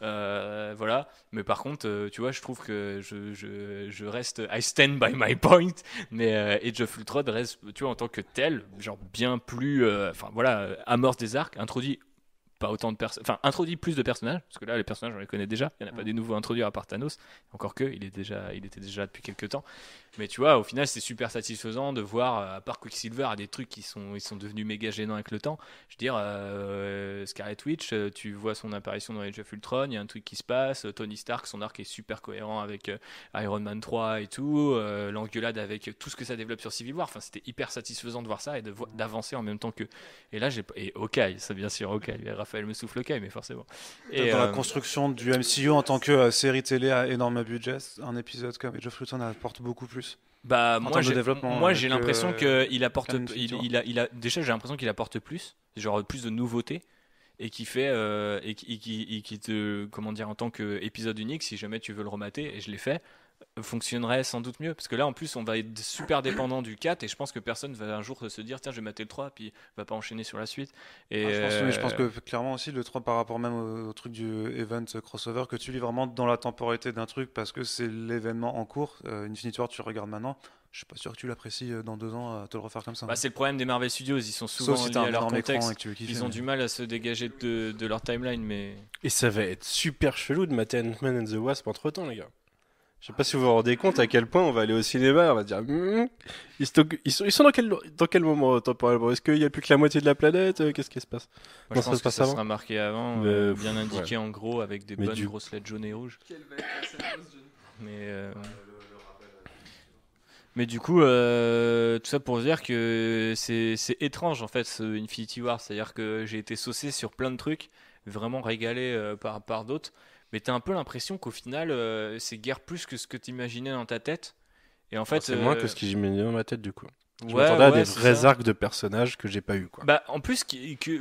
voilà. Mais par contre, tu vois, je trouve que je reste I stand by my point mais euh, Age of Ultron reste, tu en tant que tel, genre bien plus, euh, enfin voilà, euh, amorce des arcs, introduit pas autant de personnes, enfin introduit plus de personnages, parce que là les personnages on les connaît déjà, il n'y en a pas mm. des nouveaux à introduire à part Thanos, encore que il, est déjà, il était déjà depuis quelques temps. Mais tu vois, au final c'est super satisfaisant de voir, euh, à part Quicksilver, à des trucs qui sont, ils sont devenus méga gênants avec le temps. Je veux dire, euh, Scarlet Witch, euh, tu vois son apparition dans Age of Ultron, il y a un truc qui se passe, Tony Stark, son arc est super cohérent avec Iron Man 3 et tout, l'engueulade avec tout ce que ça développe sur Civil War, enfin c'était hyper satisfaisant de voir ça et d'avancer en même temps que... Et là j'ai... Et Hawkeye, ça bien sûr, Hawkeye, okay, elle me souffle le mais forcément. Et, dans la euh, construction du MCU en tant que euh, série télé à énorme budget, un épisode comme Age of apporte beaucoup plus. Bah, moi, j'ai, moi j'ai l'impression euh, que qu'il apporte. Il, a, déjà, j'ai l'impression qu'il apporte plus, genre plus de nouveautés et qui fait et, qui, et qui, te comment dire en tant qu'épisode unique si jamais tu veux le remater et je l'ai fait fonctionnerait sans doute mieux. Parce que là, en plus, on va être super dépendant du 4 et je pense que personne va un jour se dire tiens, je vais mater le 3 puis va pas enchaîner sur la suite. Et ah, je, pense, euh, que clairement aussi, le 3 par rapport même au, truc du event crossover, que tu lis vraiment dans la temporalité d'un truc parce que c'est l'événement en cours. Euh, Infinity War, tu regardes maintenant. Je suis pas sûr que tu l'apprécies euh, dans deux ans à te le refaire comme ça. Bah, c'est le problème des Marvel Studios, ils sont souvent liés à leur contexte. ils ont du mal à se dégager de, leur timeline, mais. Et ça va être super chelou de mater Ant-Man and the Wasp entre temps, les gars. Je sais pas si vous vous rendez compte à quel point on va aller au cinéma, on va dire hmm, hmm. ils, sont, ils, sont, dans quel dans quel moment temporellement Est-ce qu'il n'y a plus que la moitié de la planète euh, Qu'est-ce qui se passe Je ça pense que ça avant. sera marqué avant, euh, bien indiqué en gros avec des bonnes grosses lettres jaunes et rouges. Mais du coup, euh, tout ça pour dire que c'est étrange en fait ce Infinity War. C'est-à-dire que j'ai été saucé sur plein de trucs, vraiment régalé par, par d'autres mais as un peu l'impression qu'au final, euh, c'est guère plus que ce que tu imaginais dans ta tête. Et en fait, ah, c'est moins euh, que ce que j'imaginais dans ma tête du coup. Je m'attendais à des vrais arcs de personnages que j'ai pas eu quoi. Bah en plus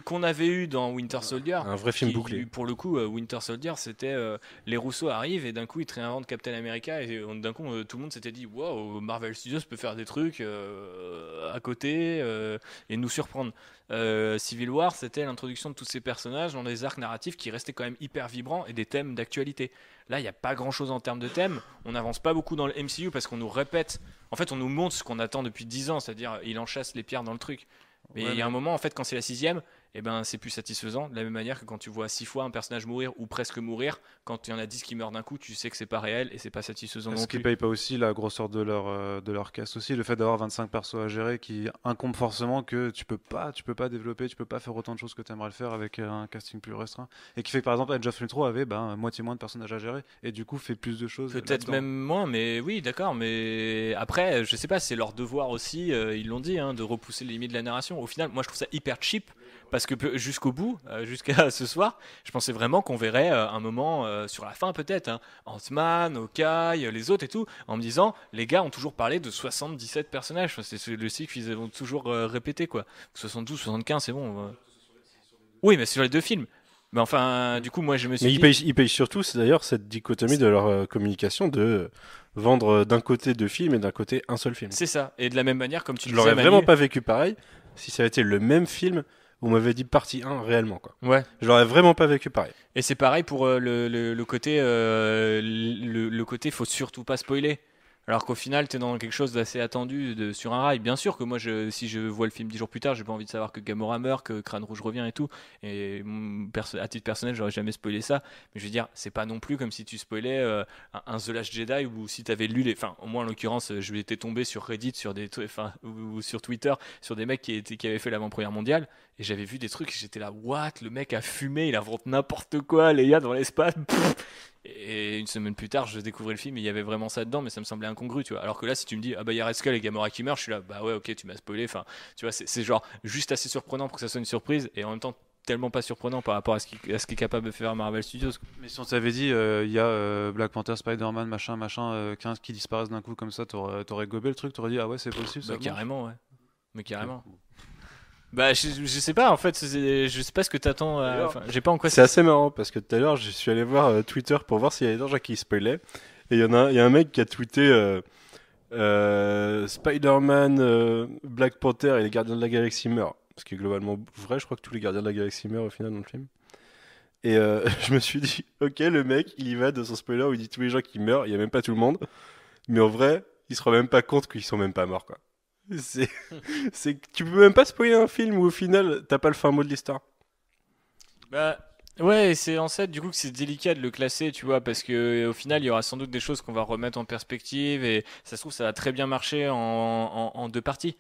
qu'on avait eu dans Winter Soldier. Un vrai film bouclé. Pour le coup, euh, Winter Soldier, c'était les Rousseau arrivent et d'un coup ils réinventent Captain America et d'un coup tout le monde s'était dit waouh Marvel Studios peut faire des trucs à côté et nous surprendre. Euh, Civil War, c'était l'introduction de tous ces personnages dans des arcs narratifs qui restaient quand même hyper vibrants et des thèmes d'actualité. Là, il n'y a pas grand-chose en termes de thèmes. On n'avance pas beaucoup dans le MCU parce qu'on nous répète. En fait, on nous montre ce qu'on attend depuis 10 ans, c'est-à-dire il enchasse les pierres dans le truc. Mais il y a un moment, en fait, quand c'est la sixième, et eh ben, c'est plus satisfaisant. De la même manière que quand tu vois six fois un personnage mourir ou presque mourir, quand il y en a 10 qui meurent d'un coup, tu sais que c'est pas réel et c'est pas satisfaisant. Ce qui paye pas aussi la grosseur de leur, euh, de leur aussi, le fait d'avoir 25 persos à gérer qui incombe forcément que tu peux pas, tu peux pas développer, tu peux pas faire autant de choses que tu aimerais le faire avec euh, un casting plus restreint. Et qui fait que par exemple, Edge of Metro avait ben, moitié moins de personnages à gérer et du coup fait plus de choses. Peut-être même moins, mais oui, d'accord. Mais après, je sais pas, c'est leur devoir aussi, euh, ils l'ont dit, hein, de repousser les limites de la narration. Au final, moi je trouve ça hyper cheap parce que jusqu'au bout, euh, jusqu'à ce soir, je pensais vraiment qu'on verrait euh, un moment euh, sur la fin peut-être, hein, Ant-Man, les autres et tout, en me disant les gars ont toujours parlé de 77 personnages, c'est le cycle qu'ils ont toujours répété quoi. 72, 75, c'est bon. Oui, mais sur les deux films. Mais enfin, du coup, moi, je me suis. Mais dit... ils, payent, surtout, c'est d'ailleurs, cette dichotomie de leur communication de vendre d'un côté deux films et d'un côté un seul film. C'est ça. Et de la même manière, comme tu le disais. Je l'aurais vraiment pas vécu pareil si ça avait été le même film vous m'avez dit partie 1 réellement. Quoi. Ouais. Je vraiment pas vécu pareil. Et c'est pareil pour euh, le, côté, euh, le, côté faut surtout pas spoiler alors qu'au final, tu es dans quelque chose d'assez attendu de, sur un rail. Bien sûr que moi, si je vois le film dix jours plus tard, j'ai pas envie de savoir que Gamora meurt, que Crâne Rouge revient et tout. Et à titre personnel, j'aurais jamais spoilé ça. Mais je veux dire, c'est pas non plus comme si tu spoilais euh, un, The Last Jedi ou si tu avais lu les. Enfin, au moins en l'occurrence, je m'étais tombé sur Reddit sur des, ou, sur Twitter sur des mecs qui, avaient fait l'avant-première mondiale et j'avais vu des trucs. J'étais là, what Le mec a fumé, il invente n'importe quoi, les gars, dans l'espace. Et une semaine plus tard, je découvrais le film il y avait vraiment ça dedans, mais ça me semblait incongru, tu vois. Alors que là, si tu me dis, ah bah il y a Skull et Gamora qui meurt, je suis là, bah ouais, ok, tu m'as spoilé. Enfin, tu vois, c'est genre juste assez surprenant pour que ça soit une surprise et en même temps tellement pas surprenant par rapport à ce qu'est capable de faire Marvel Studios. Mais si on t'avait dit, euh, il y a euh, Black Panther, Spider-Man, machin, machin, 15 euh, qui disparaissent d'un coup comme ça, t'aurais, aurais gobé le truc, t'aurais dit, ah ouais, c'est possible. Bah, carrément, ouais. Mais carrément. Bah, je, sais pas en fait, je sais pas ce que t'attends. Euh, j'ai pas en quoi. C'est assez marrant parce que tout à l'heure, je suis allé voir euh, Twitter pour voir s'il y avait des gens qui spoilaient. Et il y en a, y a un mec qui a tweeté euh, Spider-Man, Black Panther et les Gardiens de la Galaxie meurent. Ce qui est globalement vrai, je crois que tous les Gardiens de la Galaxie meurent au final dans le film. Et je me suis dit, ok, le mec, il y va de son spoiler où il dit tous les gens qui meurent, il y a même pas tout le monde. Mais en vrai, il se rend même pas compte qu'ils sont même pas morts quoi. C'est tu peux même pas spoiler un film où au final t'as pas le fin mot de l'histoire. Bah ouais, c'est en fait du coup que c'est délicat de le classer, tu vois, parce que au final il y aura sans doute des choses qu'on va remettre en perspective et ça se trouve ça va très bien marcher en, en deux parties.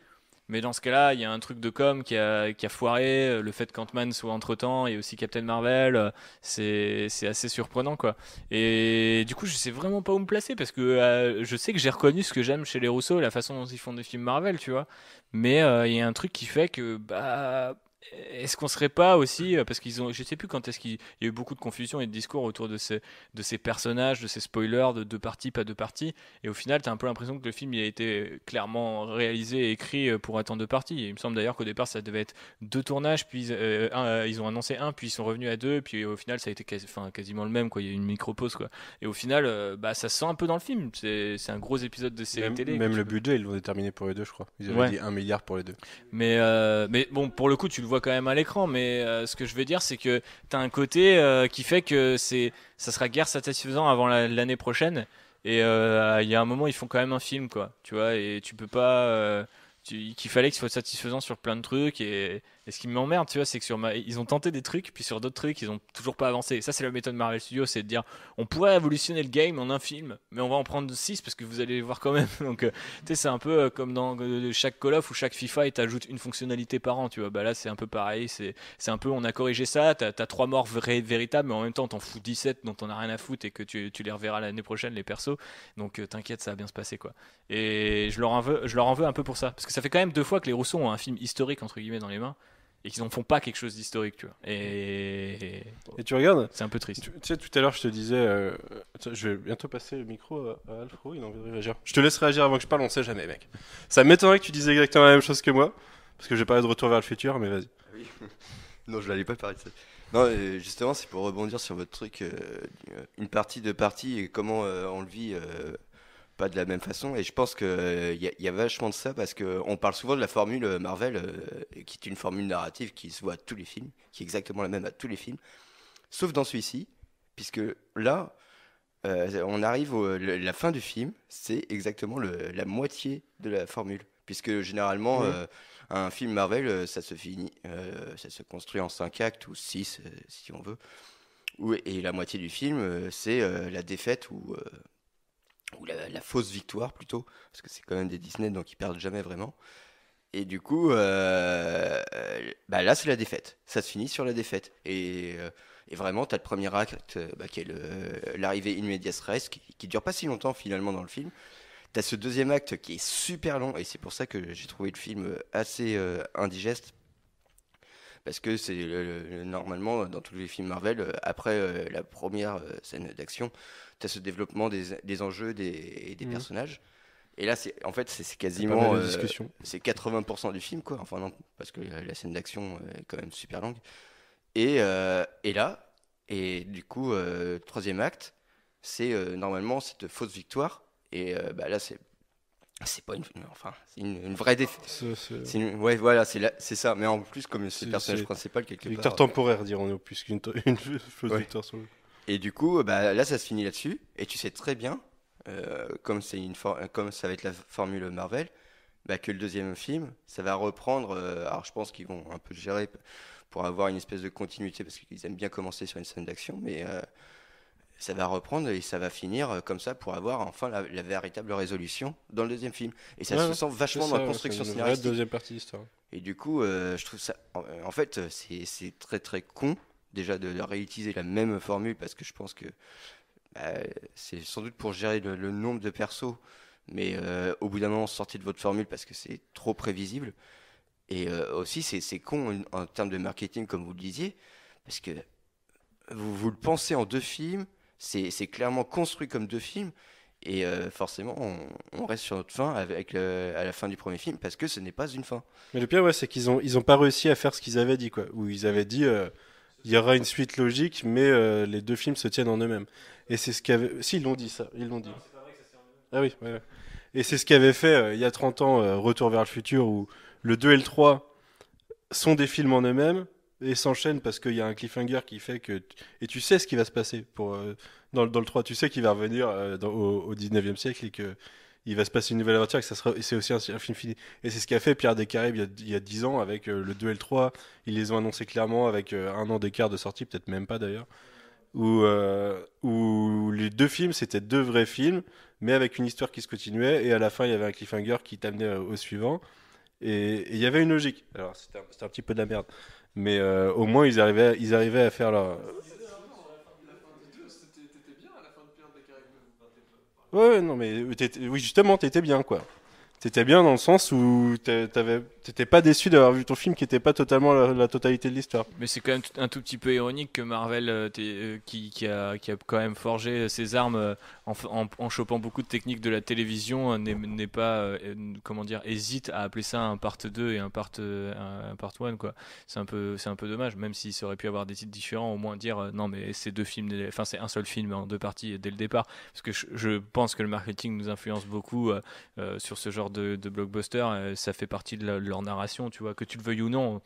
Mais dans ce cas-là, il y a un truc de com qui a, foiré, euh, le fait quant soit entre-temps et aussi Captain Marvel, euh, c'est assez surprenant quoi. Et du coup, je sais vraiment pas où me placer parce que euh, je sais que j'ai reconnu ce que j'aime chez les Rousseau, la façon dont ils font des films Marvel, tu vois. Mais il y a un truc qui fait que bah est-ce qu'on serait pas aussi, euh, parce qu'ils ont, je sais plus quand est-ce qu'il y a eu beaucoup de confusion et de discours autour de ces, de ces personnages, de ces spoilers, de deux parties, pas deux parties, et au final, tu as un peu l'impression que le film il a été clairement réalisé et écrit euh, pour attendre deux parties. il me semble d'ailleurs qu'au départ, ça devait être deux tournages, puis euh, ils ont annoncé un, puis ils sont revenus à deux, puis au final, ça a été quasiment le même, quoi. Il y a eu une micro-pause, quoi. Et au final, bah, ça se sent un peu dans le film. C'est, c'est un gros épisode de série télé. Même le budget, ils l'ont déterminé pour les deux, je crois. Ils avaient dit un milliard pour les deux. Mais, mais bon, pour le coup, tu le vois quand même à l'écran, mais euh, ce que je veux dire, c'est que tu as un côté euh, qui fait que c'est, ça sera guère satisfaisant avant l'année prochaine. Et euh, il y a un moment, ils font quand même un film, quoi. Tu vois, et tu peux pas. qu'il fallait que ce soit satisfaisant sur plein de trucs et et ce qui m'emmerde, tu vois, c'est que sur ma... ils ont tenté des trucs, puis sur d'autres trucs, ils ont toujours pas avancé. Et ça, c'est la méthode Marvel Studios, c'est de dire, on pourrait évolutionner le game en un film, mais on va en prendre 6 parce que vous allez les voir quand même. Donc, euh, tu sais, c'est un peu euh, comme dans euh, chaque Call of ou chaque FIFA, ils t'ajoutent une fonctionnalité par an, tu vois. Bah là, c'est un peu pareil, c'est un peu, on a corrigé ça, t'as as 3 morts vrais, véritables, mais en même temps, t'en fous 17 dont on a rien à foutre et que tu, tu les reverras l'année prochaine, les persos. Donc, t'inquiète, ça va bien se passer, quoi. Et je leur, en veux, je leur en veux un peu pour ça, parce que ça fait quand même deux fois que les Rousseau ont un film historique, entre guillemets, dans les mains et qu'ils n'en font pas quelque chose d'historique, tu vois. Et, tu regardes C'est un peu triste. Tu, sais, tout à l'heure, je te disais, euh, je vais bientôt passer le micro à, Alfro, il a envie de réagir. Je te laisse réagir avant que je parle, on sait jamais, mec. Ça m'étonnerait que tu dises exactement la même chose que moi, parce que je j'ai parler de retour vers le futur, mais vas-y. Ah non, je l'allais pas parler de Non, justement, c'est pour rebondir sur votre truc, euh, une partie de partie et comment euh, on le vit pas de la même façon. Et je pense qu'il euh, y, a vachement de ça parce qu'on parle souvent de la formule euh, Marvel, euh, qui est une formule narrative qui se voit à tous les films, qui est exactement la même à tous les films, sauf dans celui-ci, puisque là, on arrive à la fin du film, c'est exactement la moitié de la formule, puisque généralement, un film Marvel, ça se finit, ça se construit en 5 actes ou 6, si on veut. Et la moitié du film, c'est la défaite ou ou la, fausse victoire plutôt, parce que c'est quand même des Disney, donc ils perdent jamais vraiment. Et du coup, euh, euh, bah là, c'est la défaite. Ça se finit sur la défaite. Et, euh, et vraiment, tu as le premier acte, bah, qui est l'arrivée in medias res, qui, dure pas si longtemps finalement dans le film. Tu as ce deuxième acte qui est super long, et c'est pour ça que j'ai trouvé le film assez indigeste, parce que c'est normalement dans tous les films Marvel, euh, après euh, la première euh, scène d'action, tu as ce développement des, enjeux des, mmh. personnages. Et là, c'est en fait, c'est quasiment discussion c'est 80% du film, quoi. Enfin non, parce que la, scène d'action est quand même super longue. Et, et là, et du coup, troisième acte, c'est normalement cette fausse victoire. Et bah là, c'est c'est pas une enfin c'est une, vraie défaite c'est ouais voilà c'est c'est ça mais en plus comme c'est le personnage principal quelque victoire part, euh, temporaire dirons-nous plus qu'une une fausse victoire sur et du coup euh, bah là ça se finit là-dessus et tu sais très bien euh, comme c'est une comme ça va être la formule Marvel bah, que le deuxième film ça va reprendre alors je pense qu'ils vont un peu gérer pour avoir une espèce de continuité parce qu'ils aiment bien commencer sur une scène d'action mais ça va reprendre et ça va finir euh, comme ça pour avoir enfin la, véritable résolution dans le deuxième film. Et ça se sent vachement dans la construction une scénaristique. deuxième partie d'histoire. Et du coup, euh, je trouve ça. En, fait, euh, c'est très très con déjà de, réutiliser la même formule parce que je pense que bah, c'est sans doute pour gérer le, nombre de persos, mais au bout d'un moment, sortez de votre formule parce que c'est trop prévisible. Et aussi, c'est con en, en, termes de marketing, comme vous le disiez, parce que vous, vous le pensez en deux films c'est clairement construit comme deux films. Et euh, forcément, on, reste sur notre fin avec à la fin du premier film parce que ce n'est pas une fin. Mais le pire, ouais, c'est qu'ils n'ont ils ont pas réussi à faire ce qu'ils avaient dit quoi. Où ils avaient dit euh, il y aura une suite logique, mais euh, les deux films se tiennent en eux-mêmes. Et c'est ce qu'ils l'ont dit ça, ils l'ont dit. ah oui. Et c'est ce qu'avait fait il y a 30 ans Retour vers le futur où le 2 et le 3 sont des films en eux-mêmes et s'enchaîne parce qu'il y a un cliffhanger qui fait que. Et tu sais ce qui va se passer pour, dans, euh, dans, le 3. Tu sais qu'il va revenir euh, au, 19e siècle et que. Il va se passer une nouvelle aventure et que ça c'est aussi un, film fini. Et c'est ce qu'a fait Pierre Descaribes il y a, 10 ans avec euh, le 2 et le 3. Ils les ont annoncés clairement avec un an d'écart de sortie, peut-être même pas d'ailleurs. Où, où les deux films, c'était deux vrais films, mais avec une histoire qui se continuait. Et à la fin, il y avait un cliffhanger qui t'amenait au suivant. Et il y avait une logique. Alors, c'était un, petit peu de la merde. Mais euh, au moins, ils arrivaient, ils arrivaient à faire leur. Ouais, non, mais oui, justement, tu étais bien, quoi. T'étais bien dans le sens où tu avais... C'était pas déçu d'avoir vu ton film qui était pas totalement la, totalité de l'histoire. Mais c'est quand même un tout petit peu ironique que Marvel, euh, euh, qui, qui, a, quand même forgé euh, ses armes en, chopant beaucoup de techniques de la télévision, n'est pas, comment dire, hésite à appeler ça un part 2 et un part, un, un 1. C'est un, peu, un peu dommage, même s'il aurait pu avoir des titres différents, au moins dire non, mais c'est deux films, enfin c'est un seul film en deux parties dès le départ. Parce que je, pense que le marketing nous influence beaucoup sur ce genre de, de blockbuster. ça fait partie de leur narration, tu vois, que tu le veuilles ou non,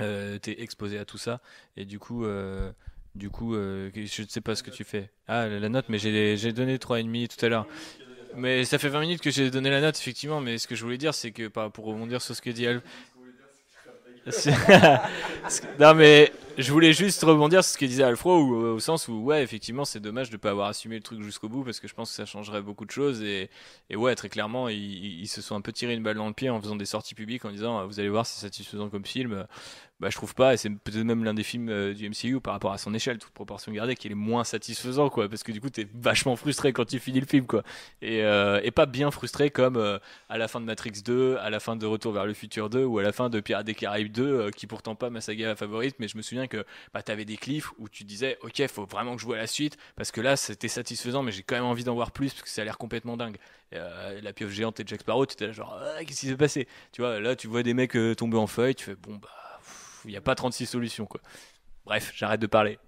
euh, tu es exposé à tout ça. Et du coup, euh, du coup euh, je ne sais pas ce que tu fais. Ah, la note, mais j'ai donné 3,5 tout à l'heure. Mais ça fait 20 minutes que j'ai donné la note, effectivement. Mais ce que je voulais dire, c'est que, pour rebondir sur ce que dit Al. non, mais je voulais juste rebondir sur ce que disait Alfro, euh, au sens où, ouais, effectivement, c'est dommage de ne pas avoir assumé le truc jusqu'au bout, parce que je pense que ça changerait beaucoup de choses. Et, et ouais, très clairement, ils, se sont un peu tirés une balle dans le pied en faisant des sorties publiques en disant, euh, vous allez voir, c'est satisfaisant comme film. Bah, je trouve pas, et c'est peut-être même l'un des films euh, du MCU par rapport à son échelle, toute proportion gardée, qui est moins satisfaisant, quoi, parce que du coup, t'es vachement frustré quand tu finis le film, quoi, et, euh, pas bien frustré comme euh, à la fin de Matrix 2, à la fin de Retour vers le futur 2, ou à la fin de Pirates des Caraïbes 2, qui pourtant pas ma saga favorite, mais je me souviens que bah, t'avais des cliffs où tu disais, ok, faut vraiment que je vois la suite, parce que là, c'était satisfaisant, mais j'ai quand même envie d'en voir plus, parce que ça a l'air complètement dingue. la pieuvre géante et Jack Sparrow, tu étais genre, «Ah, qu'est-ce qui s'est passé Tu vois, là, tu vois des mecs tomber en feuille, tu fais, bon, bah, il n'y a pas 36 solutions. Quoi. Bref, j'arrête de parler.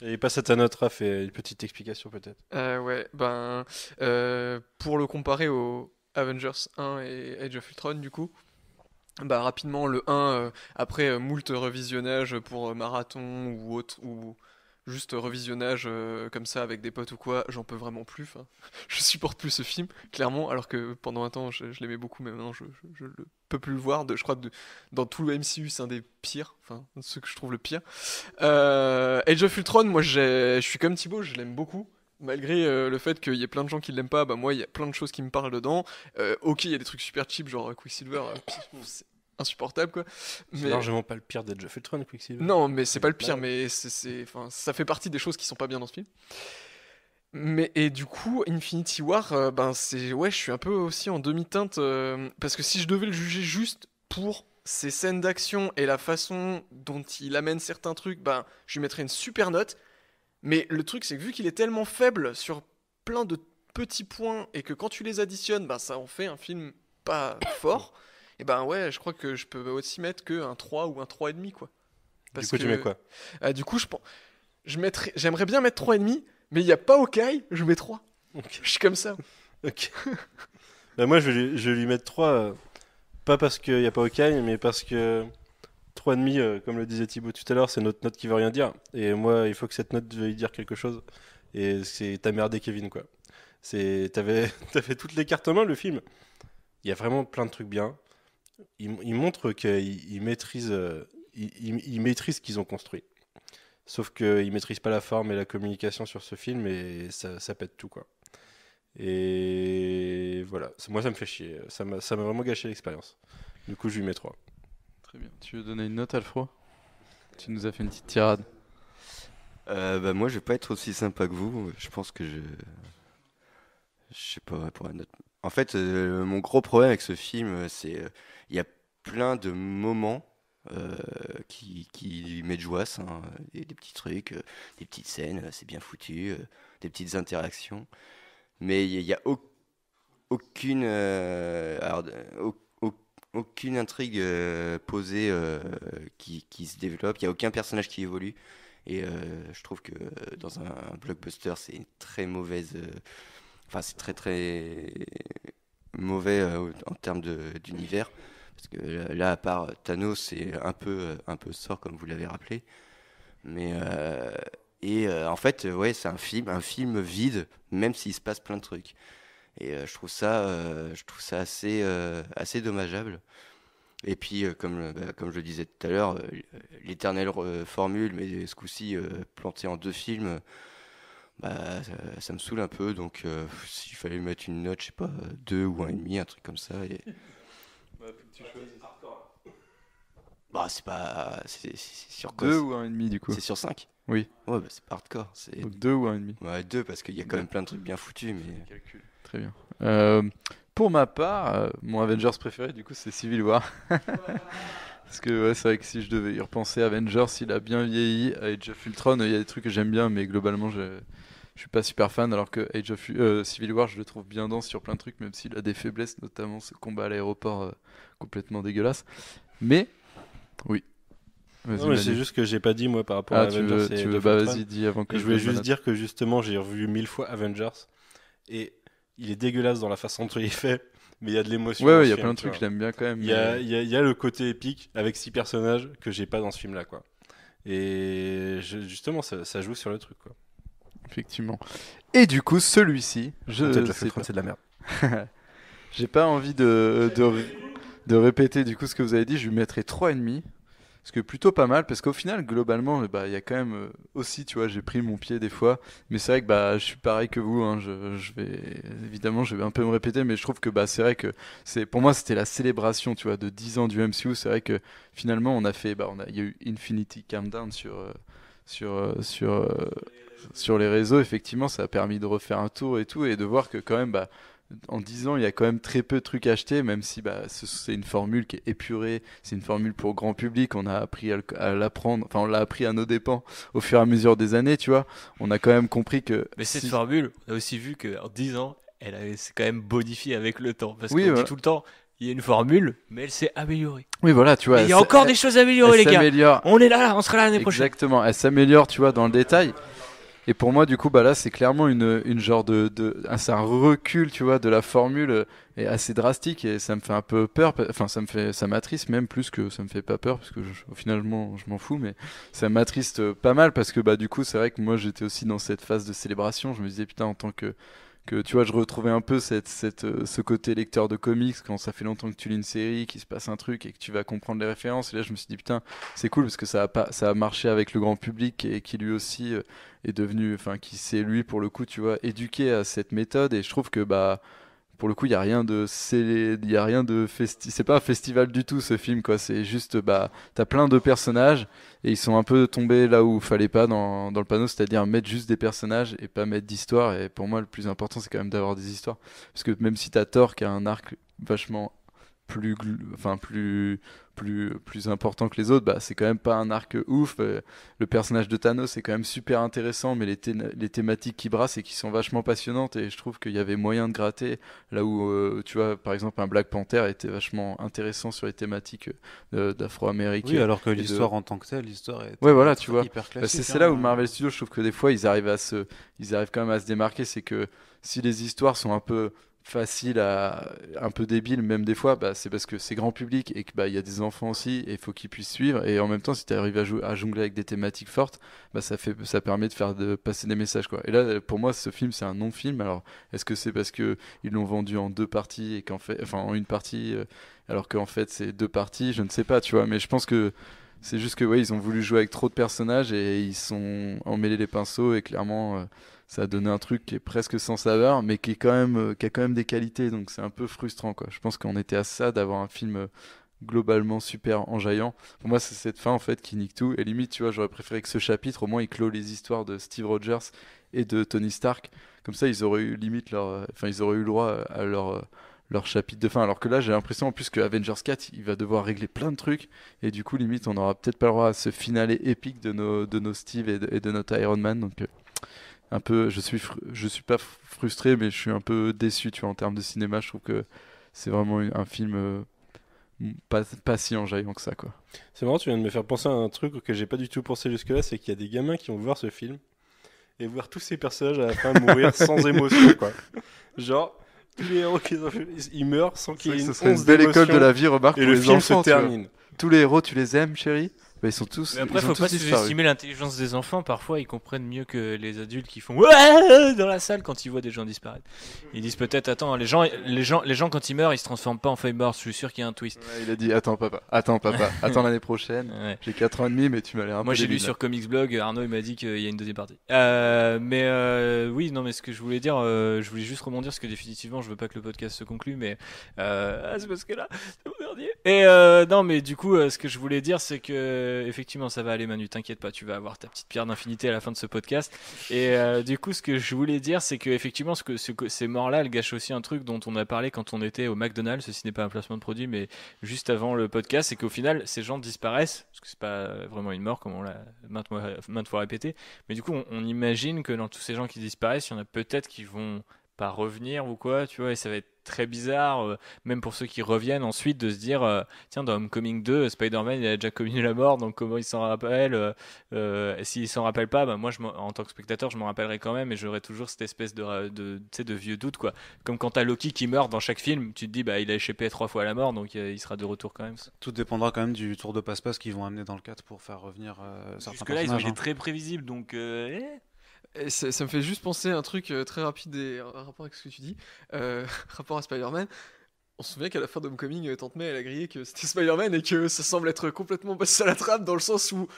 Et passe à Raph, fait une petite explication peut-être. Euh, ouais, ben, euh, pour le comparer aux Avengers 1 et Age of Ultron, du coup, bah, rapidement, le 1, euh, après moult revisionnage pour marathon ou autre, ou juste revisionnage euh, comme ça avec des potes ou quoi, j'en peux vraiment plus. Enfin, je supporte plus ce film, clairement, alors que pendant un temps je, l'aimais beaucoup, mais maintenant je, ne peux plus le voir. je crois que dans tout le MCU, c'est un des pires, enfin, ce que je trouve le pire. Euh, Age of Ultron, moi je suis comme Thibaut, je l'aime beaucoup. Malgré euh, le fait qu'il y ait plein de gens qui l'aiment pas, bah moi il y a plein de choses qui me parlent dedans. Euh, ok, il y a des trucs super cheap, genre Quicksilver, insupportable quoi. Mais... Largement pas le pire d'être Jeff Ultron, Quicksilver. Non, mais c'est pas le pire, mais c'est, enfin, ça fait partie des choses qui sont pas bien dans ce film. Mais et du coup, Infinity War, euh, ben c'est ouais, je suis un peu aussi en demi-teinte euh, parce que si je devais le juger juste pour ses scènes d'action et la façon dont il amène certains trucs, ben je lui mettrais une super note. Mais le truc, c'est que vu qu'il est tellement faible sur plein de petits points et que quand tu les additionnes, ben ça en fait un film pas fort et eh ben ouais, je crois que je peux aussi mettre qu'un 3 ou un 3,5 quoi. Parce du coup, que... tu mets quoi ah, Du coup, je Je mettrai J'aimerais bien mettre 3,5, mais il n'y a pas ok je mets 3. Je suis comme ça. ok. Bah, moi, je vais, lui mettre 3, euh, pas parce qu'il n'y a pas ok mais parce que 3,5, demi euh, comme le disait Thibaut tout à l'heure, c'est notre note qui veut rien dire. Et moi, il faut que cette note veuille dire quelque chose. Et c'est ta merde, Kevin, quoi. C'est, t'avais, t'avais toutes les cartes en main, le film. Il y a vraiment plein de trucs bien il, il montre qu'ils maîtrisent, euh, ils, maîtrise ce qu'ils ont construit. Sauf qu'ils maîtrisent pas la forme et la communication sur ce film et ça, pète tout, quoi. Et voilà, moi ça me fait chier, ça m'a vraiment gâché l'expérience. Du coup, je lui mets 3. Très bien. Tu veux donner une note, Alfro Tu nous as fait une petite tirade. Euh, bah, moi, je vais pas être aussi sympa que vous. Je pense que je. Je sais pas, pour la note en fait, euh, mon gros problème avec ce film, euh, c'est qu'il euh, y a plein de moments qui, qui mettent joie. Hein. des, petits trucs, des petites scènes, c'est bien foutu, des petites interactions. Mais il n'y a, aucune, aucune intrigue posée qui, qui, se développe, il n'y a aucun personnage qui évolue. Et je trouve que dans un, un blockbuster, c'est une très mauvaise Enfin, c'est très très mauvais euh, en termes d'univers. Parce que euh, là, à part euh, Thanos, c'est un peu, un peu sort, comme vous l'avez rappelé. Mais. et en fait, ouais, c'est un film, un film vide, même s'il se passe plein de trucs. Et je trouve ça, je trouve ça assez, assez dommageable. Et puis, comme, bah, comme je le disais tout à l'heure, l'éternelle formule, mais ce coup-ci planté en deux films, bah, ça, me saoule un peu. Donc, euh, s'il fallait mettre une note, je sais pas, 2 ou 1,5, un truc comme ça. Et... Bah, plus que bah, bah, c'est pas. C'est sur 2 ou 1,5 du coup C'est sur 5 Oui. Ouais, bah, c'est pas hardcore. 2 ou 1,5 Ouais, 2 parce qu'il y a quand même plein de trucs bien foutus. Mais... Calcul. Très bien. Euh, pour ma part, euh, mon Avengers préféré, du coup, c'est Civil War. Parce que ouais, c'est vrai que si je devais y repenser, Avengers, il a bien vieilli. Avec Jeff Ultron, il y a des trucs que j'aime bien, mais globalement, j'ai je suis pas super fan, alors que Age of euh, Civil War, je le trouve bien dense sur plein de trucs, même s'il a des faiblesses, notamment ce combat à l'aéroport euh, complètement dégueulasse. Mais, oui. Non, mais c'est juste que j'ai pas dit moi par rapport ah, à tu Avengers. Veux, tu veux, bah, vas-y, dis avant que je. je voulais juste dire que justement, j'ai revu mille fois Avengers et il est dégueulasse dans la façon dont il est fait, mais il y a de l'émotion. Ouais, il y a plein de trucs, je l'aime bien quand même. Il y, a, le côté épique avec six personnages que j'ai pas dans ce film là, quoi. Et justement, ça, ça joue sur le truc, quoi effectivement. Et du coup, celui-ci, je c'est de la merde. J'ai pas envie de, de, de, répéter du coup ce que vous avez dit. Je lui mettrai demi Ce que plutôt pas mal, parce qu'au final, globalement, bah, il y a quand même euh, aussi, tu vois, j'ai pris mon pied des fois, mais c'est vrai que bah, je suis pareil que vous, hein. je, vais, évidemment, je vais un peu me répéter, mais je trouve que bah, c'est vrai que c'est, pour moi, c'était la célébration, tu vois, de 10 ans du MCU, c'est vrai que finalement, on a fait, bah, on a, il y a eu Infinity Countdown sur, euh, sur, euh, sur, sur les réseaux, effectivement, ça a permis de refaire un tour et tout, et de voir que quand même, bah, en 10 ans, il y a quand même très peu de trucs achetés, même si bah, c'est une formule qui est épurée, c'est une formule pour grand public, on a appris à l'apprendre, enfin on l'a appris à nos dépens au fur et à mesure des années, tu vois. On a quand même compris que... Mais cette formule, on a aussi vu qu'en 10 ans, elle s'est quand même bonifiée avec le temps, parce oui, qu'on dit tout le temps, il y a une formule, mais elle s'est améliorée. Oui, voilà, tu vois. Il y a encore des choses à améliorer, les gars. On est là, on sera là l'année prochaine. Exactement, elle s'améliore, tu vois, dans le détail. Et pour moi, du coup, bah là, c'est clairement une, une genre de, de ah, un, recul, tu vois, de la formule est euh, assez drastique et ça me fait un peu peur. Enfin, ça me fait, ça m'attriste même plus que ça me fait pas peur parce que je, finalement, je m'en fous, mais ça m'attriste euh, pas mal parce que bah du coup, c'est vrai que moi, j'étais aussi dans cette phase de célébration. Je me disais putain, en tant que que tu vois, je retrouvais un peu cette, cette, euh, ce côté lecteur de comics quand ça fait longtemps que tu lis une série, qu'il se passe un truc et que tu vas comprendre les références. Et là, je me suis dit, putain, c'est cool parce que ça a, pas, ça a marché avec le grand public et qui lui aussi euh, est devenu, enfin, qui s'est lui, pour le coup, tu vois, éduqué à cette méthode. Et je trouve que, bah, pour le coup, il n'y a rien de il a de festi... c'est pas un festival du tout ce film quoi, c'est juste bah t'as plein de personnages et ils sont un peu tombés là où il fallait pas dans, le panneau, c'est-à-dire mettre juste des personnages et pas mettre d'histoire et pour moi le plus important c'est quand même d'avoir des histoires parce que même si t'as Thor qui a un arc vachement plus enfin plus plus important que les autres bah c'est quand même pas un arc ouf euh, le personnage de Thanos est quand même super intéressant mais les, thématiques qui brassent et qui sont vachement passionnantes et je trouve qu'il y avait moyen de gratter là où euh, tu vois par exemple un Black Panther était vachement intéressant sur les thématiques euh, d'afro-américains oui alors que l'histoire en tant que telle l'histoire est ouais voilà tu vois bah, c'est là hein. où Marvel Studios je trouve que des fois ils arrivent à se ils arrivent quand même à se démarquer c'est que si les histoires sont un peu facile à un peu débile même des fois bah, c'est parce que c'est grand public et que bah il y a des enfants aussi et il faut qu'ils puissent suivre et en même temps si tu arrives à, à, jongler avec des thématiques fortes bah ça fait ça permet de faire de passer des messages quoi et là pour moi ce film c'est un non film alors est-ce que c'est parce que ils l'ont vendu en deux parties et qu'en fait enfin en une partie euh, alors qu'en fait c'est deux parties je ne sais pas tu vois mais je pense que c'est juste que ouais ils ont voulu jouer avec trop de personnages et ils sont emmêlés les pinceaux et clairement euh, ça a donné un truc qui est presque sans saveur, mais qui, est quand même, euh, qui a quand même des qualités. Donc c'est un peu frustrant. Quoi. Je pense qu'on était à ça d'avoir un film euh, globalement super enjaillant. Pour moi, c'est cette fin en fait qui nique tout. Et limite, tu vois, j'aurais préféré que ce chapitre, au moins, il clôt les histoires de Steve Rogers et de Tony Stark. Comme ça, ils auraient eu limite leur, euh, enfin, ils auraient eu le droit à leur leur chapitre de fin. Alors que là, j'ai l'impression en plus que Avengers 4, il va devoir régler plein de trucs. Et du coup, limite, on n'aura peut-être pas le droit à ce finale épique de nos, de nos Steve et de, notre Iron Man. Donc, un peu, je suis, je suis pas frustré, mais je suis un peu déçu, tu vois, en termes de cinéma. Je trouve que c'est vraiment un film euh, pas, pas si enjaillant que ça, quoi. C'est marrant, tu viens de me faire penser à un truc que j'ai pas du tout pensé jusque-là, c'est qu'il y a des gamins qui vont voir ce film et voir tous ces personnages à la fin mourir sans émotion, quoi. Genre, tous les héros qui ils meurent sans qu'il y ait une once d'émotion belle école de la vie, remarque, et le les film se termine. Tous les héros, tu les aimes, chérie ils sont tous. Mais après, faut pas sous-estimer l'intelligence des enfants. Parfois, ils comprennent mieux que les adultes qui font dans la salle quand ils voient des gens disparaître. Ils disent peut-être attends, les gens, les gens, les gens quand ils meurent, ils se transforment pas en feuille Je suis sûr qu'il y a un twist. il a dit attends papa, attends papa, attends l'année prochaine. J'ai 4 ans et demi, mais tu m'as l'air un Moi, j'ai lu sur Comics Blog, Arnaud il m'a dit qu'il y a une deuxième partie. Euh, mais euh, oui, non, mais ce que je voulais dire, euh, je voulais juste rebondir parce que définitivement, je veux pas que le podcast se conclue, mais euh, ah, c'est parce que là, c'est mon dernier. Et euh, non, mais du coup, ce que je voulais dire, c'est que euh, effectivement, ça va aller, Manu, t'inquiète pas, tu vas avoir ta petite pierre d'infinité à la fin de ce podcast. Et euh, du coup, ce que je voulais dire, c'est que effectivement, ce que, ce ces morts-là, elles gâchent aussi un truc dont on a parlé quand on était au McDonald's. Ceci n'est pas un placement de produit, mais juste avant le podcast, c'est qu'au final, ces gens disparaissent, parce que c'est pas vraiment une mort, comme on l'a maintes, fois répété. Mais du coup, on imagine que dans tous ces gens qui disparaissent, il y en a peut-être qui vont pas revenir ou quoi, tu vois, et ça va être très bizarre, euh, même pour ceux qui reviennent ensuite, de se dire euh, tiens, dans Homecoming 2, euh, Spider-Man il a déjà commis la mort, donc comment il s'en rappelle euh, S'il s'en rappelle pas, bah, moi je en, tant que spectateur, je m'en rappellerai quand même et j'aurai toujours cette espèce de, de, vieux doute, quoi. Comme quand t'as Loki qui meurt dans chaque film, tu te dis bah il a échappé trois fois à la mort, donc il sera de retour quand même. Tout dépendra quand même du tour de passe-passe qu'ils vont amener dans le cadre pour faire revenir certains Jusque personnages. là ils ont hein. très prévisible, donc. Eh ça, me fait juste penser à un truc euh, très rapide et en rapport avec ce que tu dis, euh, rapport à Spider-Man. On se souvient qu'à la fin de Homecoming, euh, Tante May, elle a grillé que c'était Spider-Man et que ça semble être complètement passé à la trappe dans le sens où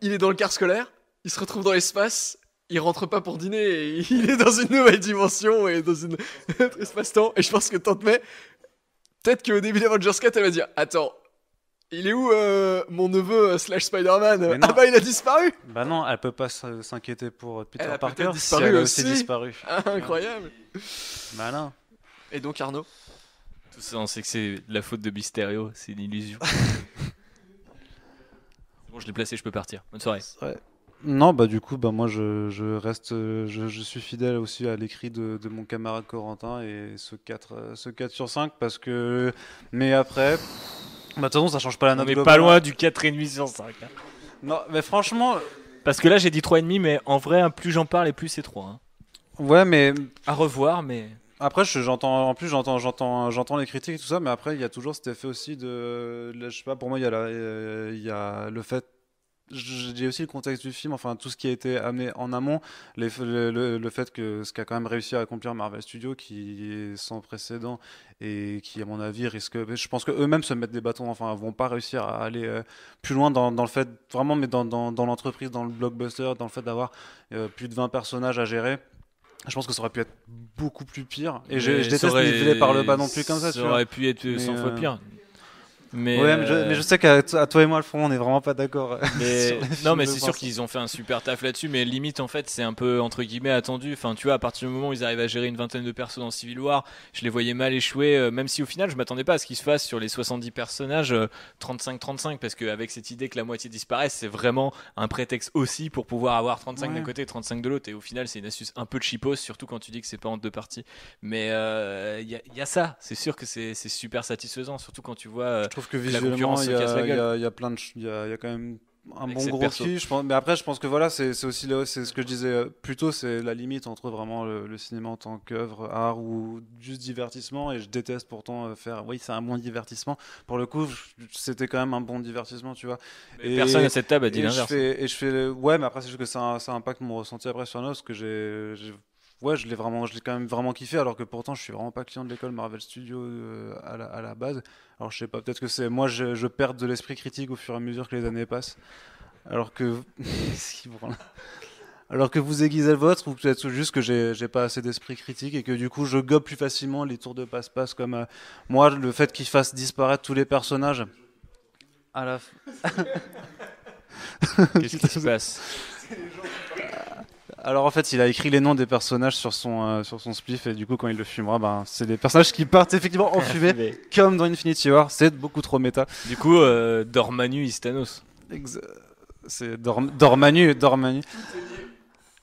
il est dans le quart scolaire, il se retrouve dans l'espace, il rentre pas pour dîner il est dans une nouvelle dimension et dans une... un autre espace-temps. Et je pense que Tante May, peut-être qu'au début d'Avengers 4, elle va dire Attends, il est où euh, mon neveu euh, slash Spider-Man Ah bah il a disparu Bah non, elle peut pas s'inquiéter pour euh, Peter Parker disparu aussi. disparu. Incroyable Malin. Et donc Arnaud Tout ça, on sait que c'est la faute de Mysterio, c'est une illusion. bon, je l'ai placé, je peux partir. Bonne soirée. Non, bah du coup, bah moi je, reste, je, suis fidèle aussi à l'écrit de, mon camarade Corentin et ce 4, ce 4 sur 5 parce que. Mais après, mais bah, de ça change pas la note. On est pas loin du 4,5 sur 5. Non, mais franchement. Parce que là, j'ai dit 3,5, mais en vrai, hein, plus j'en parle et plus c'est 3. Hein. Ouais, mais. À revoir, mais. Après, j'entends, en plus, j'entends, j'entends, j'entends les critiques et tout ça, mais après, il y a toujours cet effet aussi de, je sais pas, pour moi, il y a, euh, il y a le fait j'ai aussi le contexte du film, enfin tout ce qui a été amené en amont, le, fait que ce qu'a quand même réussi à accomplir Marvel Studios, qui est sans précédent et qui, à mon avis, risque. Je pense qu'eux-mêmes se mettent des bâtons, enfin, vont pas réussir à aller euh, plus loin dans, le fait, vraiment, mais dans, l'entreprise, dans le blockbuster, dans le fait d'avoir euh, plus de 20 personnages à gérer. Je pense que ça aurait pu être beaucoup plus pire. Et je, déteste qu'ils par le bas non plus comme ça. Ça aurait pu être 100 fois euh, pire. Mais, euh, mais, je, sais qu'à toi et moi, le fond, on n'est vraiment pas d'accord. non, mais c'est sûr qu'ils ont fait un super taf là-dessus, mais limite, en fait, c'est un peu entre guillemets attendu. Enfin, tu vois, à partir du moment où ils arrivent à gérer une vingtaine de personnes dans Civil War, je les voyais mal échouer, euh, même si au final, je m'attendais pas à ce qu'ils se fassent sur les 70 personnages 35-35, euh, parce qu'avec cette idée que la moitié disparaisse c'est vraiment un prétexte aussi pour pouvoir avoir 35 d'un côté et 35 de l'autre. Et au final, c'est une astuce un peu cheapos, surtout quand tu dis que c'est pas en deux parties. Mais il y, a ça, c'est sûr que c'est super satisfaisant, surtout quand tu vois que visuellement, il y, y, a plein de. Il y, a quand même un bon gros film je pense. Mais après, je pense que voilà, c'est aussi c'est ce que je disais euh, plutôt c'est la limite entre vraiment le, cinéma en tant qu'œuvre art ou juste divertissement. Et je déteste pourtant euh, faire. Oui, c'est un bon divertissement. Pour le coup, c'était quand même un bon divertissement, tu vois. et, personne à cette table a dit l'inverse. Et je fais, ouais, mais après c'est juste que ça, impacte mon ressenti après sur Nos, que j'ai je l'ai vraiment, je l'ai quand même vraiment kiffé, alors que pourtant, je suis vraiment pas client de l'école Marvel Studios euh, à, la, base. Alors, je sais pas, peut-être que c'est moi, je, je perds de l'esprit critique au fur et à mesure que les années passent. Alors que. alors que vous aiguisez le vôtre, ou peut-être juste que j'ai pas assez d'esprit critique et que du coup je gobe plus facilement les tours de passe-passe comme euh, moi, le fait qu'ils fassent disparaître tous les personnages. À la Qu'est-ce qui se passe alors en fait, il a écrit les noms des personnages sur son, euh, sur son spliff et du coup, quand il le fumera, ben, c'est des personnages qui partent effectivement en fumée, comme dans Infinity War. C'est beaucoup trop méta. Du coup, euh, Dormanu is Thanos. c'est Dorm- Dormanu, Dormanu.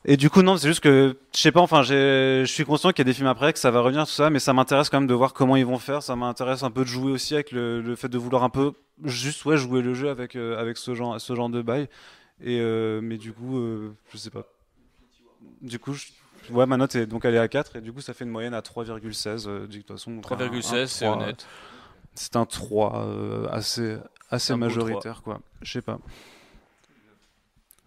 Et du coup, non, c'est juste que, je sais pas, enfin, je suis conscient qu'il y a des films après, que ça va revenir, tout ça, mais ça m'intéresse quand même de voir comment ils vont faire. Ça m'intéresse un peu de jouer aussi avec le, fait de vouloir un peu, juste, ouais, jouer le jeu avec, euh, avec ce, genre, ce genre de bail. Et, mais du coup, je sais pas du coup, ouais, ma note est donc elle est à 4 et du coup ça fait une moyenne à 3,16. Euh, de toute façon, 3,16, c'est honnête. Euh, c'est un 3 euh, assez assez majoritaire quoi. Je sais pas.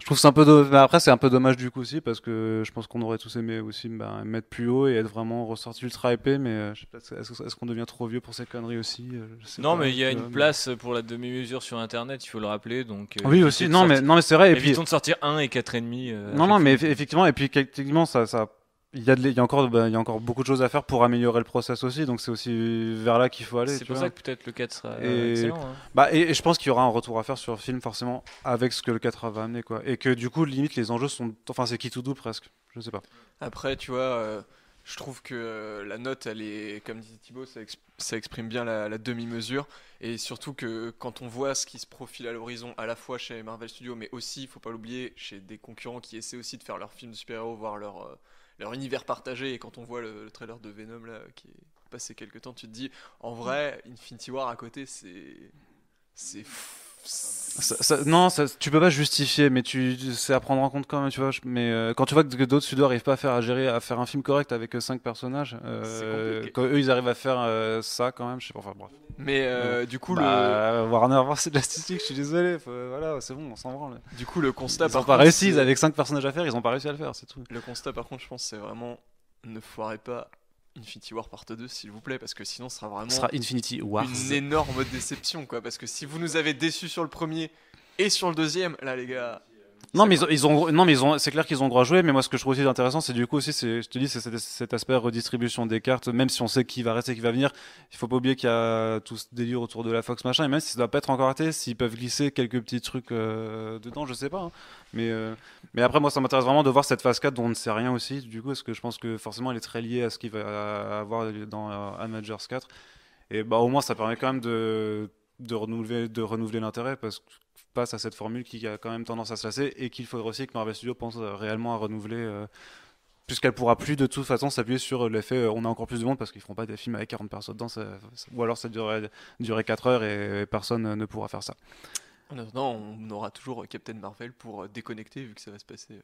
Je trouve c'est un peu mais après c'est un peu dommage du coup aussi parce que je pense qu'on aurait tous aimé aussi bah, mettre plus haut et être vraiment ressorti ultra épais mais euh, est-ce qu'on devient trop vieux pour cette connerie aussi euh, Non mais il y a une place pour la demi-mesure sur internet, il faut le rappeler donc euh, Oui aussi, non mais non mais c'est vrai et puis de sortir 1 et quatre et demi Non non mais effectivement et puis effectivement ça ça il y, a de, il, y a encore, bah, il y a encore beaucoup de choses à faire pour améliorer le process aussi, donc c'est aussi vers là qu'il faut aller. C'est pour ça que peut-être le 4 sera euh, excellent. Hein. Bah, et, je pense qu'il y aura un retour à faire sur le film, forcément, avec ce que le 4 va amener. Quoi. Et que du coup, limite, les enjeux sont. Enfin, c'est qui tout doux presque. Je sais pas. Après, tu vois, euh, je trouve que euh, la note, elle est. Comme disait thibault ça, exprime bien la, demi-mesure. Et surtout que quand on voit ce qui se profile à l'horizon, à la fois chez Marvel Studios, mais aussi, il faut pas l'oublier, chez des concurrents qui essaient aussi de faire leurs films de super-héros, voire leur leur univers partagé. Et quand on voit le, trailer de Venom là, qui est passé quelques temps, tu te dis, en vrai, Infinity War à côté, c'est c'est non, tu peux pas justifier, mais tu, c'est à prendre en compte quand même, tu vois. Mais euh, quand tu vois que, d'autres studios arrivent pas à faire à gérer, à faire un film correct avec euh, cinq personnages, euh, eux ils arrivent à faire ça quand même, je sais pas. Enfin bref. Mais du coup, bah, le... Warner c'est de la statistique, je suis désolé. voilà, c'est bon, on s'en branle. Du coup, le constat. Ils par ont pas réussi avec cinq personnages à faire, ils ont pas réussi à le faire, c'est tout. Le constat, par contre, je pense, c'est vraiment ne foirer pas Infinity War Part 2, s'il vous plaît, parce que sinon, ce sera vraiment. Une énorme déception, quoi. Parce que si vous nous avez déçus sur le premier et sur le deuxième, là, les gars. Non mais, ils ont, non mais ils ont, c'est clair qu'ils ont droit à jouer, mais moi ce que je trouve aussi intéressant, c'est du coup aussi, c'est, je te dis, c'est cet, aspect redistribution des cartes, même si on sait qui va rester, qui va venir, il faut pas oublier qu'il y a tout ce délire autour de la Fox machin, et même si ça doit pas être encore raté, s'ils peuvent glisser quelques petits trucs euh, dedans, je sais pas. Hein. Mais, euh, mais après moi ça m'intéresse vraiment de voir cette phase 4 dont on ne sait rien aussi, du coup, parce que je pense que forcément elle est très liée à ce qu'il va avoir dans un Avengers 4, et bah au moins ça permet quand même de de renouveler l'intérêt parce que passe à cette formule qui a quand même tendance à se lasser et qu'il faudrait aussi que Marvel Studios pense euh, réellement à renouveler euh, puisqu'elle pourra plus de toute façon s'appuyer sur euh, l'effet on a encore plus de monde parce qu'ils feront pas des films avec 40 personnes dedans ou alors ça durerait, durerait 4 heures et, et, personne ne pourra faire ça en attendant on aura toujours Captain Marvel pour déconnecter vu que ça va se passer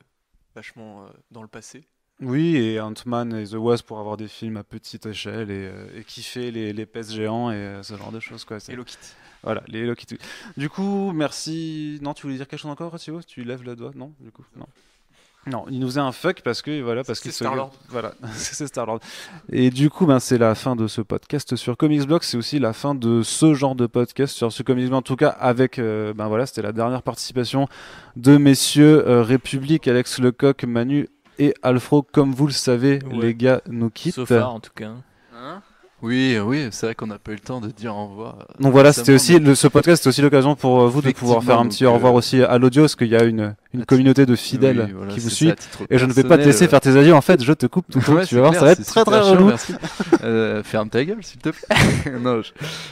vachement dans le passé oui, et Ant-Man et The Wasp pour avoir des films à petite échelle et, euh, kiffer les, les pèses géants et euh, ce genre de choses. Quoi. Hello Voilà, les Hello Du coup, merci. Non, tu voulais dire quelque chose encore, vois Tu lèves le doigt Non, du coup, non. Non, il nous faisait un fuck parce que voilà parce qu'il voilà, c'est Star Lord. Et du coup, ben c'est la fin de ce podcast sur Comics c'est aussi la fin de ce genre de podcast sur ce Comics En tout cas, avec euh, ben voilà, c'était la dernière participation de messieurs République, Alex Lecoq, Manu et Alfro. Comme vous le savez, les gars nous quittent. Sauf en tout cas. Hein oui, oui, c'est vrai qu'on n'a pas eu le temps de dire au revoir. Euh, donc voilà, c'était aussi le, ce podcast, c'était aussi l'occasion pour euh, vous de pouvoir faire un petit au revoir euh, aussi à l'audio, parce qu'il y a une une ah, communauté de fidèles qui vous suit. Et je ne vais pas te laisser euh, faire tes adieux. En fait, je te coupe tout le temps. tu vas voir, ça va être très très relou. Euh, ferme ta gueule, s'il te plaît. non,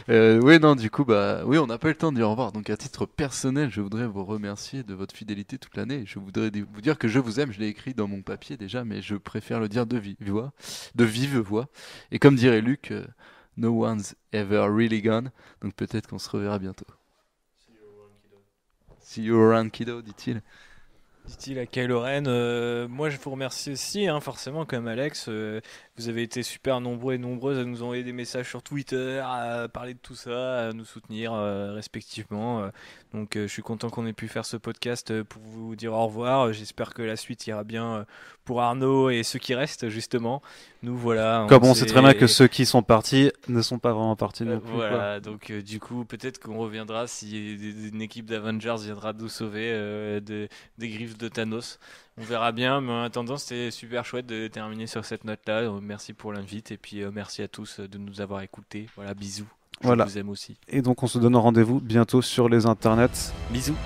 euh, oui, non, du coup, bah, oui, on n'a pas eu le temps de dire au revoir. Donc, à titre personnel, je voudrais vous remercier de votre fidélité toute l'année. Je voudrais vous dire que je vous aime. Je l'ai écrit dans mon papier déjà, mais je préfère le dire de, vive voix, de vive voix. Et comme dirait Luc, no one's ever really gone. Donc, peut-être qu'on se reverra bientôt. See you around, kiddo, dit-il dit-il à Kylo euh, moi, je vous remercie aussi, hein, forcément, comme Alex, euh, vous avez été super nombreux et nombreuses à nous envoyer des messages sur Twitter, à parler de tout ça, à nous soutenir euh, respectivement. Euh, donc euh, je suis content qu'on ait pu faire ce podcast pour vous dire au revoir. J'espère que la suite ira bien pour Arnaud et ceux qui restent justement. Nous voilà. Comme on sait très bien que ceux qui sont partis ne sont pas vraiment partis Voilà, donc du coup peut-être qu'on reviendra si une équipe d'Avengers viendra nous sauver des griffes de Thanos. On verra bien, mais en attendant, c'était super chouette de terminer sur cette note-là. Merci pour l'invite et puis euh, merci à tous euh, de nous avoir écoutés. Voilà, bisous. Je vous aime aussi. Et donc on se donne rendez-vous bientôt sur les internets. Bisous.